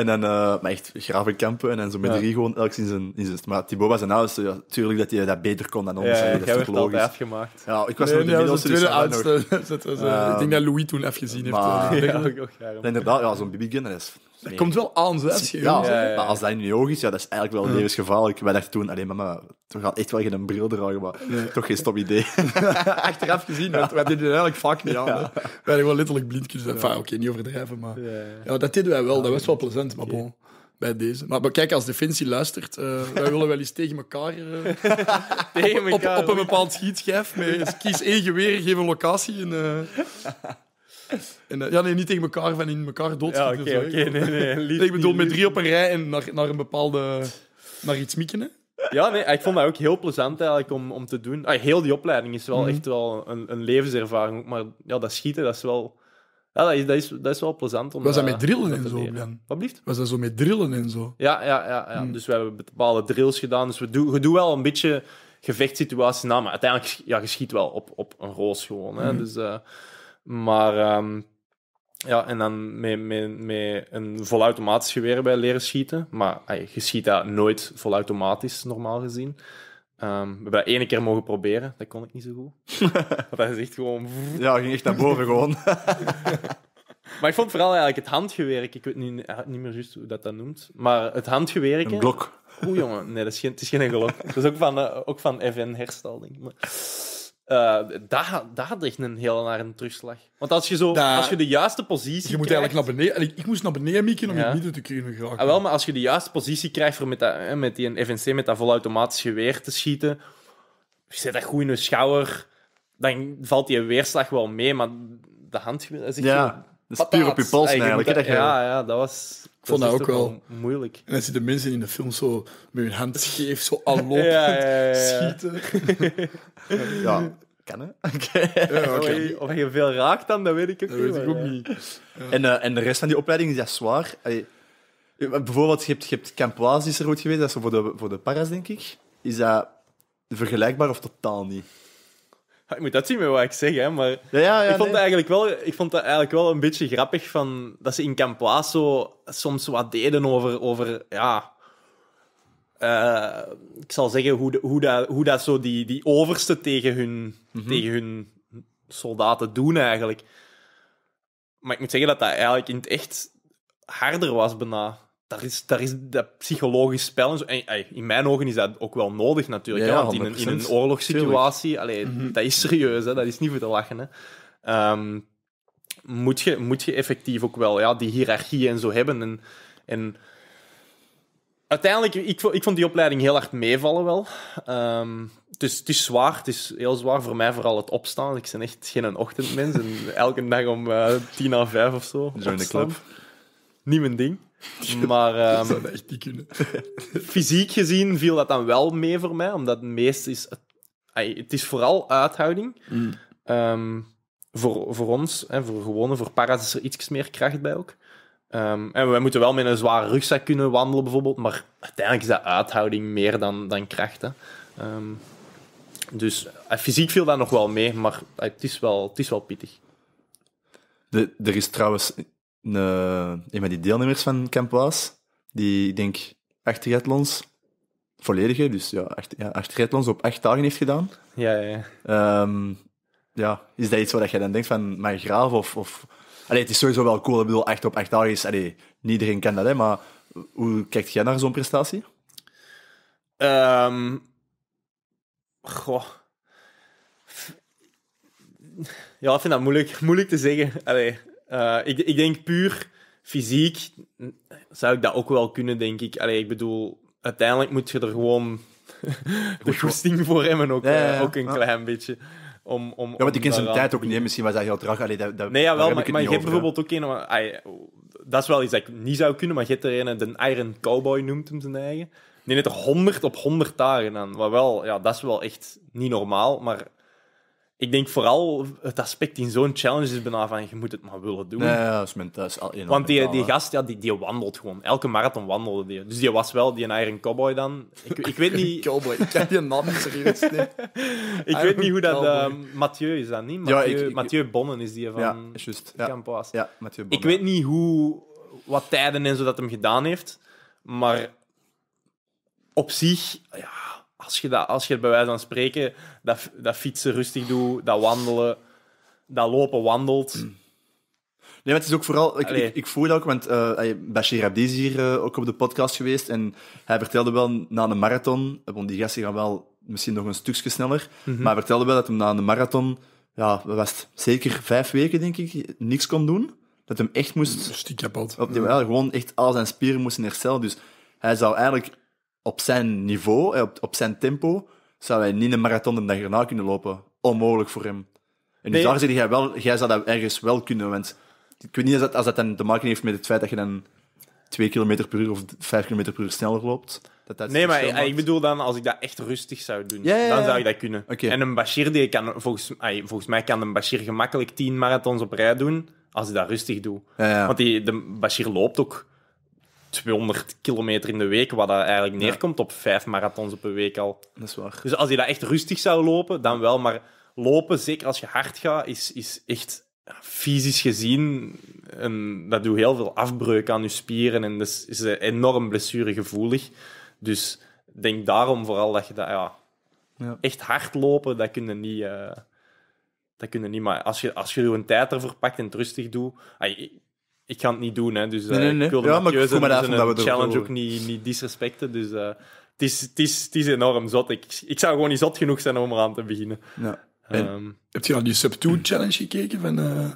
En dan, uh, maar echt gravenkampen en dan zo met ja. drie gewoon elk in zijn, in zijn... Maar Thibaut was een oudste, ja, tuurlijk dat hij dat beter kon dan ons. Ja, dat is logisch. afgemaakt.
Ja, ik was nee, nog nee, de middelste. tweede dus oudste. dat was, uh, ik denk dat Louis toen afgezien maar, heeft. Eh, ja, ja, inderdaad,
ja, zo'n Bibigan, dat is
dat komt wel aan, zeg. Ja, als
dat nu logisch is, ja, dat is eigenlijk wel levensgevaarlijk. Wij dachten toen, alleen mama, toch gaat echt wel geen bril dragen, maar toch geen stom idee.
Achteraf gezien, wij deden het eigenlijk vaak niet aan. Wij wel letterlijk blind. Enfin, oké, niet overdrijven, maar... Ja, dat deden wij wel. Dat was wel plezant, maar bon bij deze. Maar, kijk, als Defensie luistert, uh, wij willen wel eens tegen elkaar, eh, op, op, een bepaald schietschijf. kies één geweer, geef een locatie. Eh, En, eh, ja, nee, niet tegen elkaar, van in elkaar doodschieten. Ja, oké, nee, nee. ik bedoel, met drie
op een rij en naar, naar een bepaalde... Naar iets mikken, hè? Ja, nee, ik vond dat ook heel plezant eigenlijk om, om te doen. Ah, heel die opleiding is wel mhm. echt wel een, een levenservaring. Maar ja, dat schieten, dat is wel... Ja, dat is, dat is, dat is wel plezant. Om, was dat eh, met drillen en
zo, Dan? Wat blieft? Was dat zo met drillen en zo?
Ja, ja, ja. ja. Mhm. Dus we hebben bepaalde drills gedaan. Dus we doen, we doen wel een beetje gevechtssituaties na, maar uiteindelijk ja, je schiet wel op, op een roos gewoon. Hè. Mhm. Dus... Eh, maar ehm, ja, en dan met, met, met een volautomatisch geweer bij leren schieten. Maar je schiet dat nooit volautomatisch, normaal gezien. Ehm, we hebben dat keer mogen proberen. Dat kon ik niet zo goed. dat is echt gewoon... Ja, ging echt naar boven gewoon. maar ik vond vooral eigenlijk het handgewerk. Ik weet niet, niet meer juist hoe dat dat noemt. Maar het handgewerken... Een blok. Oeh, jongen. Nee, dat is geen, het is geen glok. Dat is ook van, eh, ook van FN Herstal, denk ik. Maar... Uh, daar, daar ligt een heel naar een terugslag. Want als je, zo, als je de juiste positie. Je moet eigenlijk
naar beneden. Ik, moest naar beneden mikken om ja. niet midden te kunnen geraken. Ah, wel,
maar als je de juiste positie krijgt voor met, dat, met die FNC met dat volautomatisch geweer te schieten. Zet dat goed in een schouder. Dan valt die weerslag wel mee. Maar de hand. ja, dat is puur op je pols eigenlijk. Dat, ja, ja, dat was. Ik vond dat, ook wel
moeilijk. En dan de mensen in de film zo met hun hand scheef, zo al schieten. ja,
kan hè? Of, je, of, veel raakt dan, dat weet ik ook niet. Weet ik ook niet. En,
eh, en de rest van die opleiding is ja zwaar. bijvoorbeeld, je hebt, je hebt Camp er ooit geweest, dat is voor de, voor de paras, denk ik. Is dat vergelijkbaar of totaal niet?
Ik moet uitzien met wat ik zeg, hè, maar ja, ja, ja, ik, vond nee. eigenlijk wel, ik vond dat eigenlijk wel een beetje grappig van, dat ze in Camp soms wat deden over, over ja, eh, ik zal zeggen hoe, de, hoe, dat, hoe dat zo die, die oversten tegen hun, mhm. tegen hun soldaten doen eigenlijk. Maar ik moet zeggen dat dat eigenlijk in het echt harder was bijna daar is, is dat psychologisch spel en zo. En, in mijn ogen is dat ook wel nodig natuurlijk. want in een, in een oorlogssituatie, mhm. dat is serieus, hè? dat is niet voor te lachen. Hè? Ehm, moet, je, moet je effectief ook wel ja, die hiërarchie en zo hebben. En, en uiteindelijk, ik, ik vond die opleiding heel hard meevallen wel. dus het is zwaar, het is heel zwaar. Voor mij vooral het opstaan. Ik ben echt geen ochtendmens. en elke dag om uh, tien à vijf of zo. Join de club. Niet mijn ding. Maar, um, echt niet kunnen. fysiek gezien viel dat dan wel mee voor mij, omdat het meest is... Het is vooral uithouding. Mm. Ehm, voor, voor ons, hè, voor gewone, voor para's is er iets meer kracht bij ook. Ehm, en we moeten wel met een zware rugzak kunnen wandelen bijvoorbeeld, maar uiteindelijk is dat uithouding meer dan, dan kracht. Hè. dus eh, fysiek viel dat nog wel mee, maar eh, het, is wel, het is wel pittig.
De, er is trouwens een, eh, een van die deelnemers van Camp die ik denk acht triathlons, volledige, dus ja, acht, ja, acht op acht dagen heeft gedaan. Ja, ja, ja. Ehm, ja, is dat iets waar je dan denkt van, maar graaf of... of allee, het is sowieso wel cool, ik bedoel, echt op acht dagen is... Allee, niet iedereen kan dat, hè, maar hoe kijkt jij naar zo'n prestatie?
Um, goh. Ja, ik vind dat moeilijk, moeilijk te zeggen. Allee, eh, ik, denk puur fysiek zou ik dat ook wel kunnen, denk ik. Allee, ik bedoel, uiteindelijk moet je er gewoon de goesting voor hebben, ook, eh, een klein beetje. Om, om, ja, want ik in zijn tijd ook
niet, misschien was hij heel traag. Allee, dat, nee, ja, wel, maar, je hebt bijvoorbeeld
ook een... Eh, dat is wel iets dat ik niet zou kunnen, maar je hebt er een, de Iron Cowboy noemt hem zijn eigen. Die er 100 op 100 dagen aan. Maar wel, ja, dat is wel echt niet normaal, maar ik denk vooral het aspect in zo'n challenge is bijna van je moet het maar willen doen. ja, is mijn thuis al Want die, die gast, ja, die, die wandelt gewoon. Elke marathon wandelde die. Dus die was wel die een Iron Cowboy dan. Ik, ik weet niet... cowboy, ik heb die naam serieus niet. Dus ik weet niet hoe dat... Eh, Mathieu is dat niet? Mathieu, ja, Mathieu Bonnen is die van ja, just, ja. Mathieu Bonnen. Ik weet niet hoe, wat tijden en zo dat hem gedaan heeft, maar op zich... Ja, als je, dat, als je bij wijze van spreken dat, dat fietsen rustig doet, dat wandelen, dat lopen wandelt. Mm. Nee, maar het is ook vooral... Ik, ik,
ik, voel dat ook, want uh, eh, Bashir Abdi is hier eh, ook op de podcast geweest en hij vertelde wel, na een marathon, want eh, die gasten gaan wel misschien nog een stukje sneller, mhm. maar hij vertelde wel dat hij na een marathon, ja, was zeker vijf weken, denk ik, niks kon doen. Dat hem echt moest... Stiek kapot. gewoon echt al zijn spieren moesten herstellen. Dus hij zou eigenlijk op zijn niveau, eh, op, op zijn tempo, zou hij niet een marathon de dag erna kunnen lopen. Onmogelijk voor hem. En dus daar zit jij wel, jij zou dat ergens wel kunnen, want ik weet niet als dat, als dat dan te maken heeft met het feit dat je dan 2 km per uur of 5 km per uur sneller loopt.
Dat dat nee, maar eh, ik bedoel dan, als ik dat echt rustig zou doen, dan zou ik dat kunnen. En een Bashir, die kan, volgens, volgens mij kan een Bashir gemakkelijk 10 marathons op rij doen, als hij dat rustig doet. Want die, de Bashir loopt ook 200 kilometer in de week, wat dat eigenlijk neerkomt op vijf marathons op een week al. Dat is waar. Dus als je dat echt rustig zou lopen, dan wel. Maar lopen, zeker als je hard gaat, is, is echt fysisch gezien, en dat doet heel veel afbreuk aan je spieren en dus is enorm blessuregevoelig. Dus denk daarom vooral dat je dat, ja, ja. echt hard lopen, dat kun je niet... Eh, dat kun niet, maar als je, als je een tijd ervoor pakt en het rustig doet ik ga het niet doen, hè, dus eh, ik wilde ja, maar ik me dus dat challenge ook niet, niet disrespecten. Dus eh, het, is, is, is enorm zot. Ik, ik zou gewoon niet zot genoeg zijn om eraan te beginnen. Ja.
Um, heb je al die Sub-2-challenge gekeken van... Eh,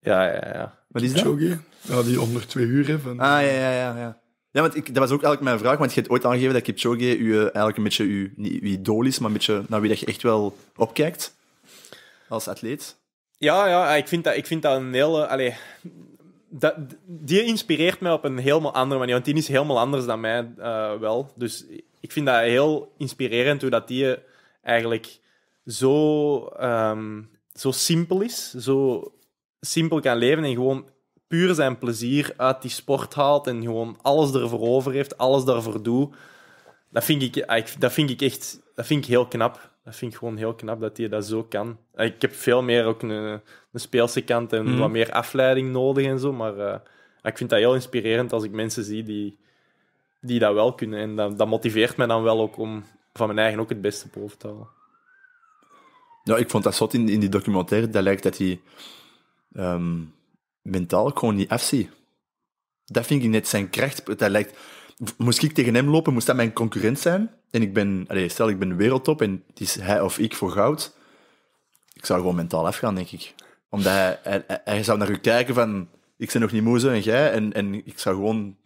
ja, ja, ja. Wat is dat? Ja, die onder twee uur. Hè, van, ah, ja, ja, ja. ja.
Ja, want ik, dat was ook eigenlijk mijn vraag, want je hebt ooit aangegeven dat Kipchoge je eigenlijk een beetje je niet idool is, maar een beetje naar wie dat je echt wel opkijkt
als atleet. Ja, ja ik, vind dat, ik vind dat een hele... Allez, dat, die inspireert mij op een helemaal andere manier. Want die is helemaal anders dan mij eh, wel. Dus ik vind dat heel inspirerend hoe dat die eigenlijk zo, ehm, zo simpel is. Zo simpel kan leven en gewoon puur zijn plezier uit die sport haalt. En gewoon alles ervoor over heeft, alles daarvoor doet. Dat vind ik, ah, dat vind ik echt dat vind ik heel knap dat vind ik gewoon heel knap dat hij dat zo kan. Eh, ik heb veel meer ook een, een speelse kant en mhm. wat meer afleiding nodig en zo. Maar eh, ik vind dat heel inspirerend als ik mensen zie die, die dat wel kunnen. En dat, dat motiveert mij dan wel ook om van mijn eigen ook het beste boven te halen.
Ja, ik vond dat zot in, in die documentaire. Dat lijkt dat hij ehm, mentaal gewoon niet afzie. Dat vind ik net zijn kracht. Dat lijkt moest ik tegen hem lopen, moest dat mijn concurrent zijn. En ik ben, stel ik ben wereldtop en het is hij of ik voor goud. Ik zou gewoon mentaal afgaan, denk ik. Omdat hij, hij, hij zou naar u kijken van, ik ben nog niet moe zo en jij. En, en ik zou gewoon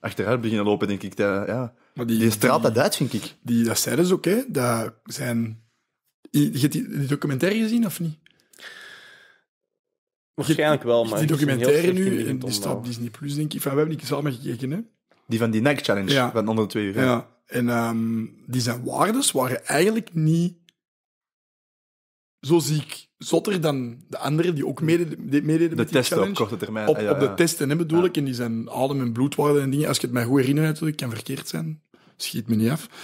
achteruit beginnen lopen, denk ik. Dat, ja. maar die, die straalt
dat uit, vind ik. Die, dat zeiden dus ook, hè. Dat zijn... Je hebt die, documentaire gezien, of niet?
Waarschijnlijk wel, maar... Die documentaire nu, en die
staat op Disney+, Plus, denk ik. Enfin, we hebben niet samen gekeken, hè. Die van die neck challenge van onder de twee uur. Ja. En ehm, die zijn waardes waren eigenlijk niet zo ziek zotter dan de anderen die ook meededen, de- die testen op korte termijn. Op, ah, ja, op de testen, hè, bedoel ik. En die zijn adem- en bloedwaarden en dingen. Als je het mij goed herinner, natuurlijk, kan verkeerd zijn. Schiet me niet af.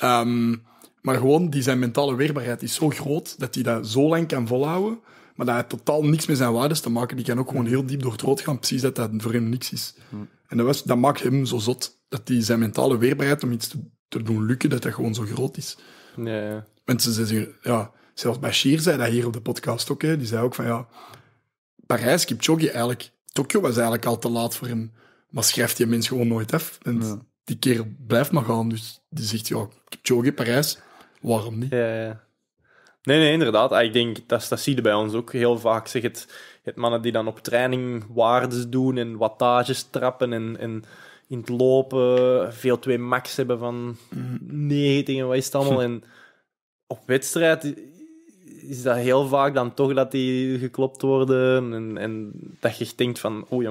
Ehm, maar gewoon, die zijn mentale weerbaarheid is zo groot dat hij dat zo lang kan volhouden. Maar dat heeft totaal niks met zijn waardes te maken. Die kan ook gewoon heel diep door het rood gaan, precies dat dat voor hem niks is. Hm. En dat, was, dat maakt hem zo zot. Dat die zijn mentale weerbaarheid om iets te, doen lukken, dat dat gewoon zo groot is. nee. Mensen zeggen, ja, zelfs Bashir zei dat hier op de podcast ook. die zei ook van, ja, Parijs, Kipchoge eigenlijk, Tokio was eigenlijk al te laat voor hem. Maar schrijft die mens gewoon nooit af. En die kerel blijft maar gaan. Dus die zegt, ja, Kipchoge, Parijs, waarom niet? Ja, ja.
Nee, nee, inderdaad. Ah, ik denk, dat, dat zie je bij ons ook heel vaak. Zeg het hebt mannen die dan op training waardes doen en wattages trappen en, in het lopen veel 2 max hebben van 90 en wat is het allemaal. En op wedstrijd is dat heel vaak dan toch dat die geklopt worden en, en dat je denkt van oei,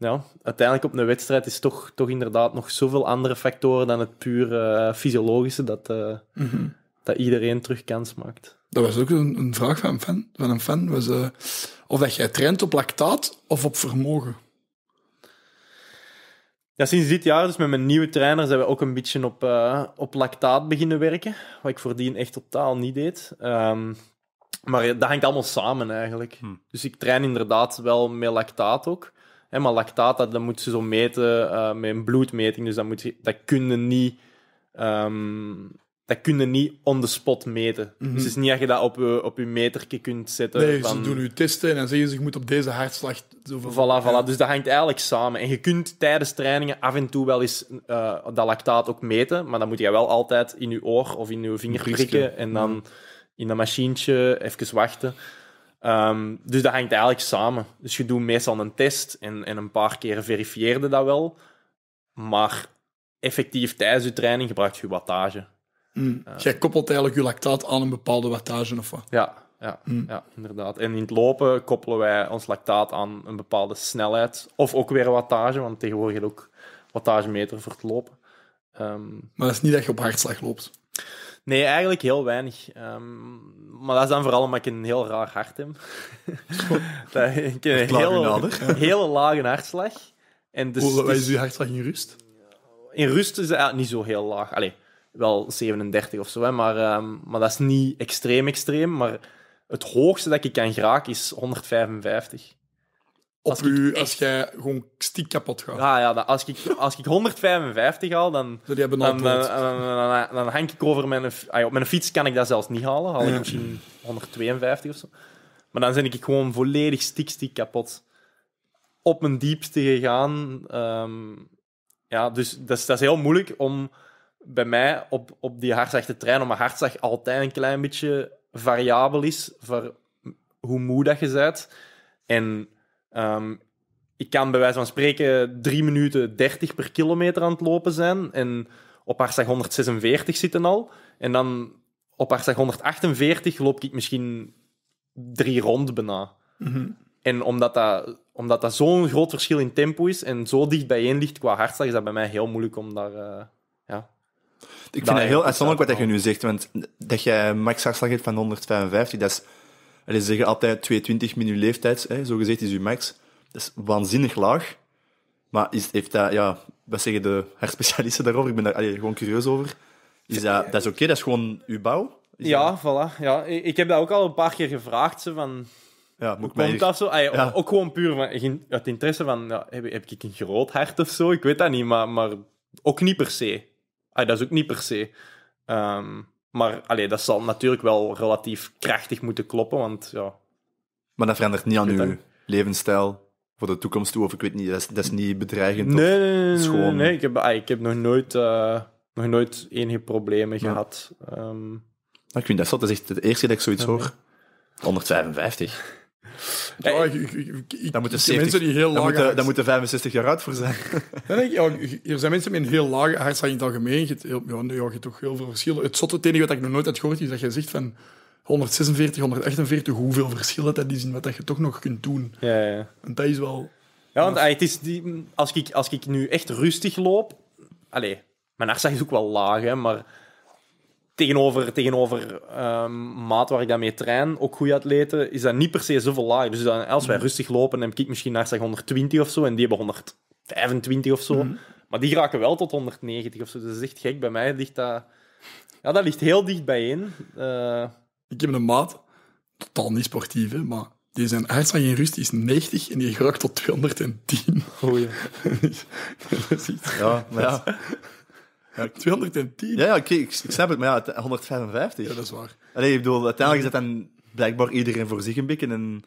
ja, uiteindelijk op een wedstrijd is toch, toch inderdaad nog zoveel andere factoren dan het puur eh, fysiologische dat, eh, mhm. dat iedereen terug kans maakt
dat was ook een, vraag van een fan. Van een fan was, eh, of dat jij traint op lactaat of op vermogen.
Ja, sinds dit jaar, dus met mijn nieuwe trainer, zijn we ook een beetje op, eh, op lactaat beginnen werken. Wat ik voordien echt totaal niet deed. Ehm, maar dat hangt allemaal samen eigenlijk. Hm. Dus ik train inderdaad wel met lactaat ook. Hè, maar lactaat, dat, dat moet ze zo meten eh, met een bloedmeting. Dus dat, moet, dat kun je niet ehm, dat kun je niet on the spot meten. Dus mhm. het is niet dat je dat op je, op je meterje kunt zetten. Nee, ze doen
je testen en dan zeggen ze, je moet op deze hartslag...
Zoveel... Voilà, voilà. Dus dat hangt eigenlijk samen. En je kunt tijdens trainingen af en toe wel eens uh, dat lactaat ook meten, maar dan moet je wel altijd in je oor of in je vinger prikken en dan mhm. in dat machientje even wachten. Ehm, dus dat hangt eigenlijk samen. Dus je doet meestal een test en, en een paar keer verifieerde dat wel, maar effectief tijdens je training gebruik je wattage. Mm. Eh,
Jij koppelt eigenlijk je lactaat aan een bepaalde
wattage of wat? Ja, ja, mm. ja, inderdaad. En in het lopen koppelen wij ons lactaat aan een bepaalde snelheid. Of ook weer wattage, want tegenwoordig heb je ook wattagemeter voor het lopen. Ehm, maar
dat is niet dat je op hartslag loopt?
Nee, eigenlijk heel weinig. Ehm, maar dat is dan vooral omdat ik een heel raar hart heb. dat, ik heb een heel, hele lage hartslag. En dus, Hoe, is uw hartslag in rust? In rust is eigenlijk niet zo heel laag. Allee, wel 37 of zo, hè, maar, ehm, maar dat is niet extreem extreem. Maar het hoogste dat ik kan geraken is 155. Op als u, als jij gewoon stiek kapot gaat. Ja, ja als, ik, als ik 155 haal, dan, dan, hang ik over mijn... Ah, op mijn fiets kan ik dat zelfs niet halen. Haal ik misschien 152 of zo. Maar dan ben ik gewoon volledig stiek, stiek kapot. Op mijn diepste gegaan. Ehm, ja, dus dat is, dat is heel moeilijk om bij mij op, op die hartzachte trein, mijn hartslag altijd een klein beetje variabel is voor hoe moe dat je bent. En ehm, ik kan bij wijze van spreken 3 minuten 30 per kilometer aan het lopen zijn en op hartslag 146 zitten al. En dan op hartslag 148 loop ik misschien drie rond bijna. Mhm. En omdat dat, omdat dat zo'n groot verschil in tempo is en zo dicht bijeen ligt qua hartslag, is dat bij mij heel moeilijk om daar... Eh, ja, ik vind het heel uitzonderlijk
wat je nu zegt, want dat jij max hartslag hebt van 155, dat is, is zeggen altijd 220 min leeftijd, hè, zo gezegd is je max. Dat is waanzinnig laag. Maar is, heeft dat, ja, wat zeggen de herspecialisten daarover? Ik ben daar gewoon curieus over. Is dat, dat is oké, dat is gewoon uw bouw?
ja, voilà. Ja. Ik heb dat ook al een paar keer gevraagd, ze, van... Ja, moet komt dat zo? Ook gewoon puur van, uit interesse van, ja, heb, heb, ik een groot hart of zo? Ik weet dat niet, maar, maar ook niet per se. Ay, ah, dat is ook niet per se. Ehm, maar allee, dat zal natuurlijk wel relatief krachtig moeten kloppen, want ja...
Maar dat verandert niet aan uw levensstijl
voor de toekomst toe, of ik weet niet, dat is, niet bedreigend nee, nee, nee, schoon. Nee, ik heb, ah, ik heb nog nooit, eh, nog nooit enige problemen gehad. Ehm. Ah, ik vind dat zo dat is echt het eerste
dat ik zoiets hoor. 155.
Ja, eh, dan moeten
mensen die heel Moeten, daar moeten 65 jaar oud voor zijn.
Dan denk ik, ja, er zijn mensen met een heel lage hartslag in het algemeen. Je, ja, hebt toch heel veel verschillen. Het zotte, enige wat ik nog nooit had gehoord, is dat je zegt van... 146, 148, hoeveel verschil dat is in wat je toch nog kunt doen.
Ja, ja. En dat is wel... Ja, want ah, het is die, als, ik, als ik nu echt rustig loop... Allee, mijn hartslag is ook wel laag, hè, maar tegenover, tegenover ehm, maat waar ik daarmee train, ook goede atleten, is dat niet per se zoveel laag. Dus dan, als wij mm. rustig lopen, heb ik misschien naar zeg 120 of zo en die hebben 125 of zo. Mm. Maar die raken wel tot 190 of zo. Dus dat is echt gek. Bij mij ligt dat... Ja, dat ligt heel dicht bijeen. Uh... Ik heb een maat,
totaal niet sportief, hè, maar die zijn hartslag in rust is 90 en die raakt tot 210. Goeie. Dus, dat is iets. Ja, maar ja.
Ja, 210? Ja, ja oké, ik, snap het, maar ja, 155. Ja, dat is waar. Allee, ik bedoel, uiteindelijk is dat dan blijkbaar iedereen voor zich een beetje. En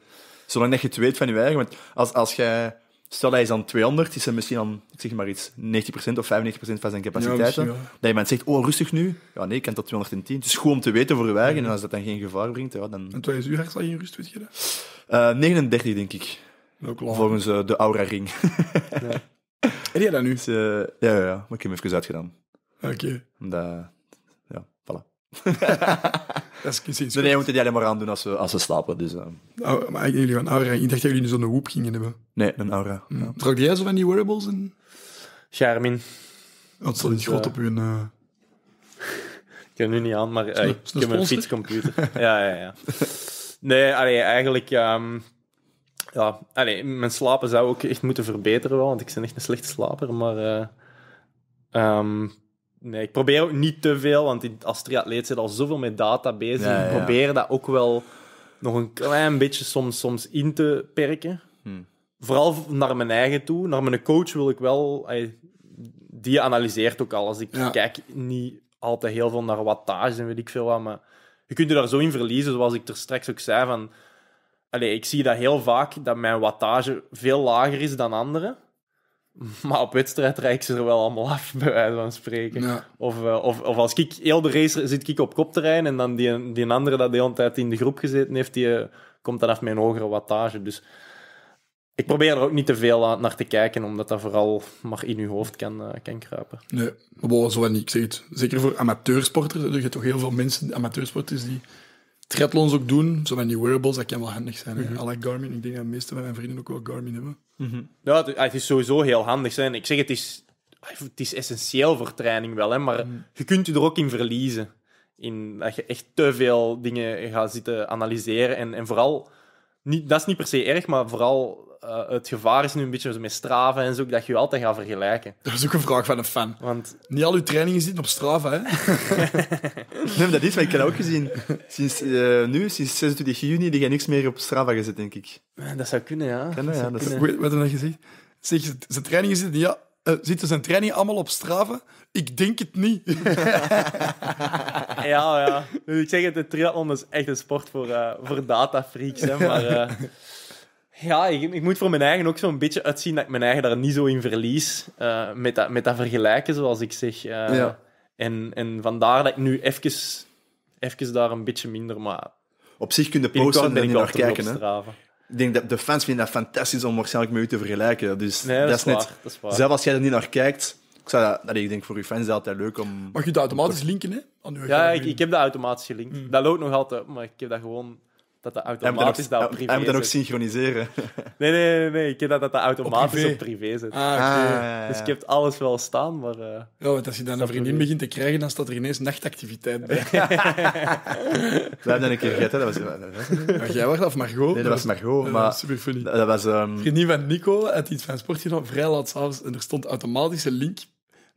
zolang dat je het weet van je eigen... Want als, als jij... Stel, hij is aan 200, is hij misschien dan ik zeg maar iets, 90% of 95% van zijn capaciteiten. Ja, je Dat iemand zegt, oh, rustig nu. Ja, nee, ik kan tot 210. Dus gewoon goed om te weten voor je eigen. En als dat dan geen gevaar
brengt, ja, dan... En twee is uw al in rust, weet je dat?
Uh, eh, 39, denk ik. Volgens eh, de Aura Ring. ja. En jij dat nu? Dus, eh, ja, ja, ja. Maar ik heb hem even uitgedaan. Oké. Okay. ja, voilà. dat is precies. Nee, nee, we moeten die alleen maar aan doen als ze als slapen. Dus, uh...
oh, maar jullie een aura. Ik dacht
dat jullie zo'n hoep gingen hebben. Nee, een aura.
Mm. jij zo van die wearables? in? charmin het staat niet op hun... Eh, ik heb nu niet aan, maar eh, ik heb een fietscomputer. ja, ja, ja. Nee, allee, eigenlijk... Ehm, ja, allee, mijn slapen zou ook echt moeten verbeteren, wel, want ik ben echt een slechte slaper. Maar eh, ehm, Nee, ik probeer ook niet te veel, want als triatleet zit al zoveel met data bezig. ik probeer dat ook wel nog een klein beetje soms, soms in te perken. Hm. Vooral naar mijn eigen toe. Naar mijn coach wil ik wel... Die analyseert ook alles. Ik kijk niet altijd heel veel naar wattage, en weet ik veel wat, maar je kunt je daar zo in verliezen, zoals ik er straks ook zei, van... allez, ik zie dat heel vaak, dat mijn wattage veel lager is dan anderen. Maar op wedstrijd rijk ze er wel allemaal af, bij wijze van spreken. Of, eh, of, of als ik heel de racer zit ik op kopterrein en dan die, die andere dat de hele tijd in de groep gezeten heeft, die eh, komt dan af met een hogere wattage. Dus ik probeer er ook niet te veel naar te kijken, omdat dat vooral maar in uw hoofd kan, eh, kan kruipen. Nee,
zo niet. Ik zeg het. Zeker voor amateursporters. Er zijn toch heel veel mensen, amateursporters, die triathlons ook doen. Zo van die wearables, dat kan wel handig zijn. Mhm. Alle Garmin, ik denk dat de meeste van mijn vrienden ook wel Garmin hebben.
Mhm.
ja, het, ah, het, is sowieso heel handig. ik zeg, het is, ah, het is essentieel voor training wel, hè, maar mhm. je kunt je er ook in verliezen. In, dat je echt te veel dingen gaat zitten analyseren. En, en vooral, niet, dat is niet per se erg, maar vooral eh, het gevaar is nu een beetje met Strava en zo, dat je je altijd gaat vergelijken. Dat is ook een vraag van een fan. Want... Niet al uw trainingen zitten op Strava, hè?
nee, dat is, maar ik heb dat ook gezien. Sinds, eh, nu, sinds 26 juni, die niks meer op Strava gezet, denk ik. Eh, dat zou
kunnen, ja. ja. Dat Wat heb je gezegd? Zeg, zijn trainingen zitten, ja, uh, zitten zijn trainingen allemaal op Strava? Ik denk het niet.
ja, ja. Dus ik zeg het, de triathlon is echt een sport voor, uh, voor datafreaks, hè, maar... Ja, ik, ik, moet voor mijn eigen ook zo'n beetje uitzien dat ik mijn eigen daar niet zo in verlies. Eh, met, dat, met dat vergelijken, zoals ik zeg. Eh, en, en vandaar dat ik nu even, even daar een beetje minder... Maar op zich kun je posten en naar kijken. Hè?
Ik denk dat de fans vinden dat fantastisch om waarschijnlijk met u te vergelijken. Dus dat, is waar, net, dat, is waar, Zelfs als jij er niet naar kijkt... Ik, zou dat, ik denk voor uw fans is dat altijd leuk om...
Mag je dat automatisch linken, hè? Aan ja, ik, ik, heb dat automatisch gelinkt. Mm. Dat loopt nog altijd, maar ik heb dat gewoon dat dat automatisch dat op privé Hij moet dan ook synchroniseren. Nee, nee, nee, nee. Ik heb dat dat, automatisch op privé, op zit. Ah, ah, dus ik heb alles wel staan, maar... Eh, ja, want als je dan een vriendin begint
te krijgen, dan staat er ineens nachtactiviteit bij. We hebben een keer gehad, Dat was... Mag jij was of Margot? Nee, dat was Margot, maar... maar
super funny. Dat was... Ehm,
vriendin van Nico uit iets van sportje vrij laat s'avonds, en er stond automatisch een link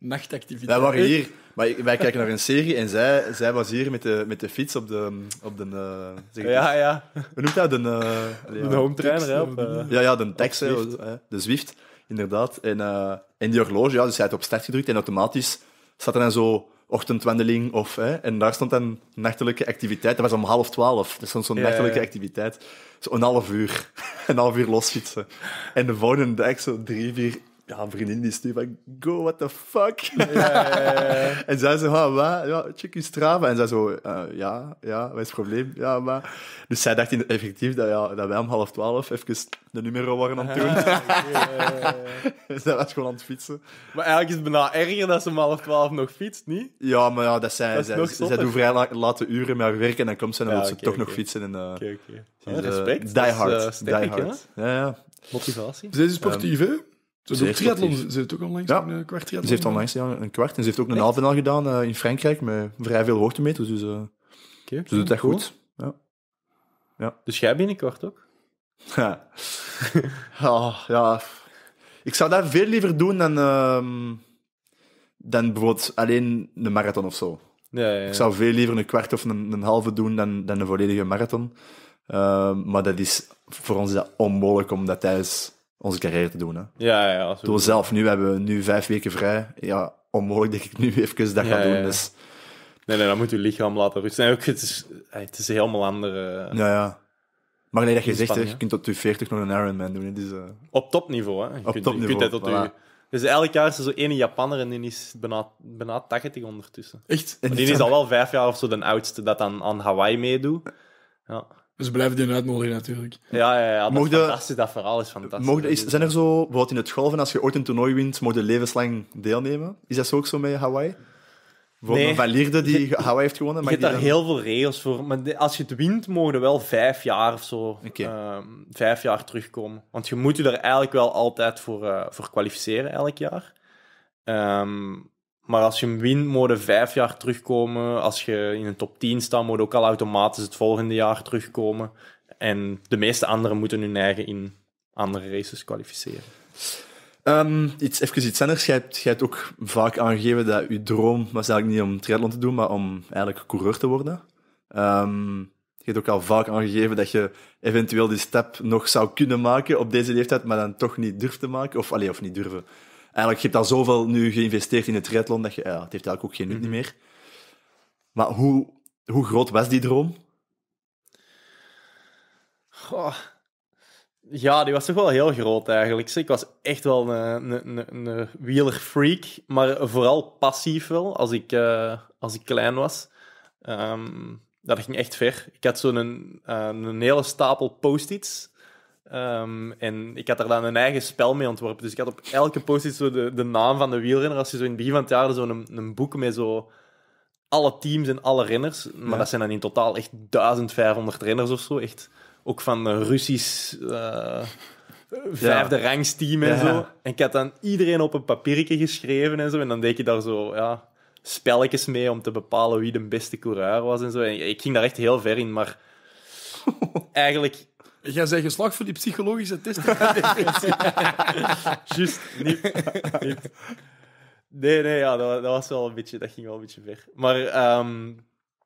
nachtactiviteit. Wij waren hier, maar wij kijken naar
een serie en zij, zij was hier met de, met de fiets op de. Op de eh, zeg ja, ja. Hoe noemt dat? De, uh, de, ja, home trainer, hè? Eh, ja, ja, de tax, de Zwift, inderdaad. En, en die horloge, ja, dus hij had op start gedrukt en automatisch zat er dan zo ochtendwandeling of... Hè, en daar stond dan nachtelijke activiteit. Dat was om half twaalf. Dus stond zo'n nachtelijke activiteit. Zo'n half uur. een half uur losfietsen. En de volgende dag zo drie, vier ja, een vriendin die stuurt van, go, what the
fuck? Ja,
en zij zo, wat? Ja, check je Strava. En zij zo, eh, ja, ja, wat is het probleem? Ja, maar... Dus zij dacht in, effectief dat, ja, dat wij om half twaalf even de nummer waren aan het doen.
Ah, dus zij was gewoon aan het fietsen. Maar eigenlijk is het bijna erger dat ze om half twaalf nog fietst, niet? Ja, maar ja, dat zij, zij, zij, doet
vrij late uren met haar werk en dan komt ze en dan wil ze toch nog fietsen. en uh, eh, respect. Die hard. Eh, die hard. Ja, ja. Motivatie. Ze is sportief, ehm, ze doet eh, ze heeft ook onlangs een kwart triathlon. Ze heeft onlangs een kwart en ze heeft ook een halve al gedaan eh, in Frankrijk met vrij veel hoogtemeters. Dus eh, ze doet dat goed. Ja. Ja. Dus jij binnenkort ook? Ja. oh, ja. Ik zou dat veel liever doen dan, ehm, dan bijvoorbeeld alleen een marathon of zo. Ja, ja, ja. Ik zou veel liever een kwart of een, een halve doen dan, dan een volledige marathon. Ehm, maar dat is voor ons dat onmogelijk om dat tijdens onze carrière te doen. Hè. Ja, ja. Absoluut. Door zelf, nu hebben we nu vijf weken vrij. Ja, onmogelijk dat ik nu even dat ja, doen. Dus...
Nee, nee, dan moet je lichaam laten rusten. ook, het, is, het is een helemaal andere... Eh, ja, ja. Maar nee, dat je zegt, je kunt
tot je 40 nog een Ironman doen. dus, eh.
Op topniveau, hè. Je op kunt, topniveau, je kunt tot Dus elk jaar is er zo één Japanner en die is bijna, bijna 80 ondertussen. Echt? Maar die is al wel vijf jaar of zo de oudste dat aan, aan Hawaii meedoet. Ja. Dus blijf die uitnodigen natuurlijk. Ja, ja, ja dat, fantastisch, dat verhaal is fantastisch. zijn er
zo, bijvoorbeeld in het golven, als je ooit een toernooi wint, mocht je levenslang deelnemen? Is dat zo ook zo met Hawaii?
Voor nee, een valierde die Hawaii
heeft gewonnen. Je hebt daar heel
veel regels voor. Maar als je het wint, mogen wel vijf jaar of zo. Ehm, vijf jaar terugkomen. Want je moet je er eigenlijk wel altijd voor, eh, voor kwalificeren elk jaar. Ehm, maar als je hem wint, moet vijf jaar terugkomen. Als je in een top 10 staat, moet ook al automatisch het volgende jaar terugkomen. En de meeste anderen moeten hun eigen in andere races kwalificeren.
Ehm, iets, even iets anders. Je hebt, ook vaak aangegeven dat je droom was eigenlijk niet om triathlon te doen, maar om eigenlijk coureur te worden. Ehm, je hebt ook al vaak aangegeven dat je eventueel die stap nog zou kunnen maken op deze leeftijd, maar dan toch niet durft te maken. Of, alleen of niet durven. Eigenlijk, je hebt al zoveel nu geïnvesteerd in het triathlon, dat je, ja, het heeft eigenlijk ook geen nut mhm. meer. Maar hoe, hoe groot was die droom?
Ja, die was toch wel heel groot eigenlijk. Ik was echt wel een, een, een wielerfreak, maar vooral passief wel, als ik, eh, als ik klein was. Um, dat ging echt ver. Ik had zo'n een, eh, een hele stapel post-its Ehm, en ik had daar dan een eigen spel mee ontworpen. Dus ik had op elke post zo de, de naam van de wielrenner. Als je zo in het begin van het jaar zo'n een, een boek met zo alle teams en alle renners. Maar dat zijn dan in totaal echt 1500 renners of zo. Echt ook van Russisch eh, vijfde rangsteam en zo. En ik had dan iedereen op een papiertje geschreven en zo. En dan deed je daar zo ja, spelletjes mee om te bepalen wie de beste coureur was en zo. ik ging daar echt heel ver in, maar eigenlijk
Jij bent geslacht voor die psychologische testen.
Juist, niet. Nee, nee, ja, dat, was wel een beetje, dat ging wel een beetje ver. Maar ehm,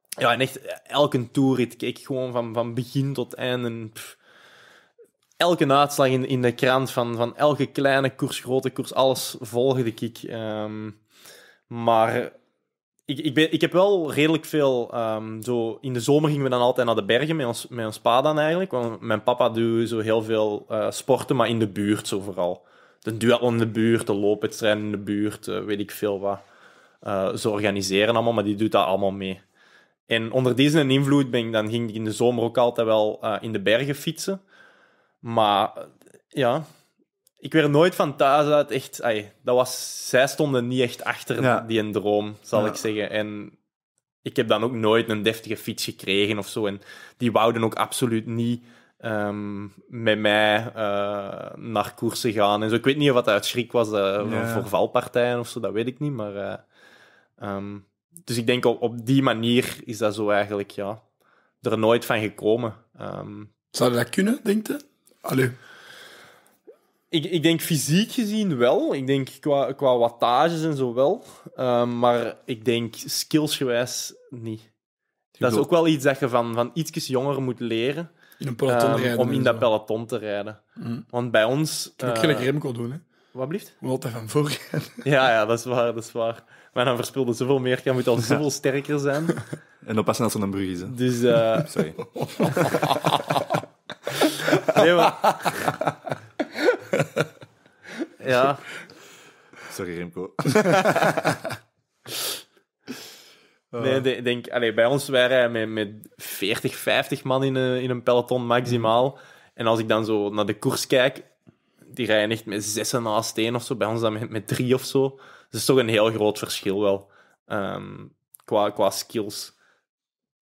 ja, en echt elke tourrit keek ik gewoon van, van begin tot einde. elke uitslag in, in de krant van, van elke kleine koers, grote koers, alles volgde ik. Um, maar ik, ik, ben, ik heb wel redelijk veel. Ehm, zo, in de zomer gingen we dan altijd naar de bergen met ons, met ons pa dan eigenlijk. Want mijn papa doet zo heel veel eh, sporten, maar in de buurt zo vooral. De duel in de buurt, de loopwedstrijden in de buurt, eh, weet ik veel wat. Uh, ze organiseren allemaal, maar die doet dat allemaal mee. En onder deze invloed ben ik, dan ging ik in de zomer ook altijd wel in de bergen fietsen. Maar ja, ik werd nooit van thuis uit echt... dat was, zij stonden niet echt achter die een droom, zal ik zeggen. En ik heb dan ook nooit een deftige fiets gekregen of zo. En die wouden ook absoluut niet ehm, met mij eh, naar koersen gaan. En zo. Ik weet niet of dat uit schrik was uh, ja. of zo, dat weet ik niet. Maar, eh, ehm, dus ik denk op, op die manier is dat zo eigenlijk ja, er nooit van gekomen. Um, Zou dat kunnen, denk je? Allee. Ik, ik denk fysiek gezien wel. Ik denk qua, qua wattages en zo wel. Ehm, maar ik denk skillsgewijs niet. dat is ook wel iets dat je van, van ietsjes jonger moet leren. In um, om in dat peloton te rijden. Mm. Want bij ons... Ik kan ook eh,
Remco doen, hè. Wat blieft? Moet altijd van voor
Ja, ja, dat is waar, dat is waar. Maar dan verspilde zoveel meer, je moet al zoveel sterker zijn.
En pas als er een brug is, Dus... Uh... Sorry. nee, maar... ja. Sorry, Remco.
Ah. nee, de, denk, allee, bij ons waren we met, met 40, 50 man in een, eh, in een peloton maximaal. En als ik dan zo naar de koers kijk, die rijden echt met zes en naast één of zo. Bij ons dan met, met drie of zo. Dus dat is toch een heel groot verschil wel. Ehm, qua, qua skills.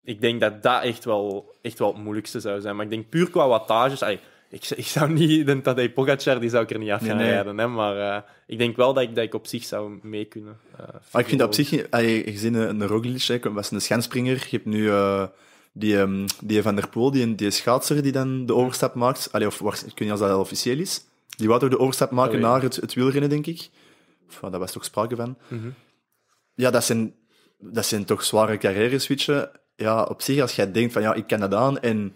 Ik denk dat dat echt wel, echt wel het moeilijkste zou zijn. Maar ik denk puur qua wattages ik, ik zou niet, de Tadej Pogacar, die zou ik er niet af gaan rijden. Hè, maar eh, ik denk wel dat ik, dat ik op zich zou mee kunnen. Eh, maar ik vind dat op zich,
zie gezien een Roglic, was een schanspringer, je hebt nu eh, die, ehm, die Van der Poel, die, die schaatser die dan de overstap maakt, allee, of ik weet niet als dat officieel is, die wou toch de overstap maken naar het, het, wielrennen, denk ik. Of, ah, daar was toch sprake van. Mhm. Ja, dat zijn, dat zijn toch zware carrière switchen. Ja, op zich, als jij denkt van ja, ik kan dat aan en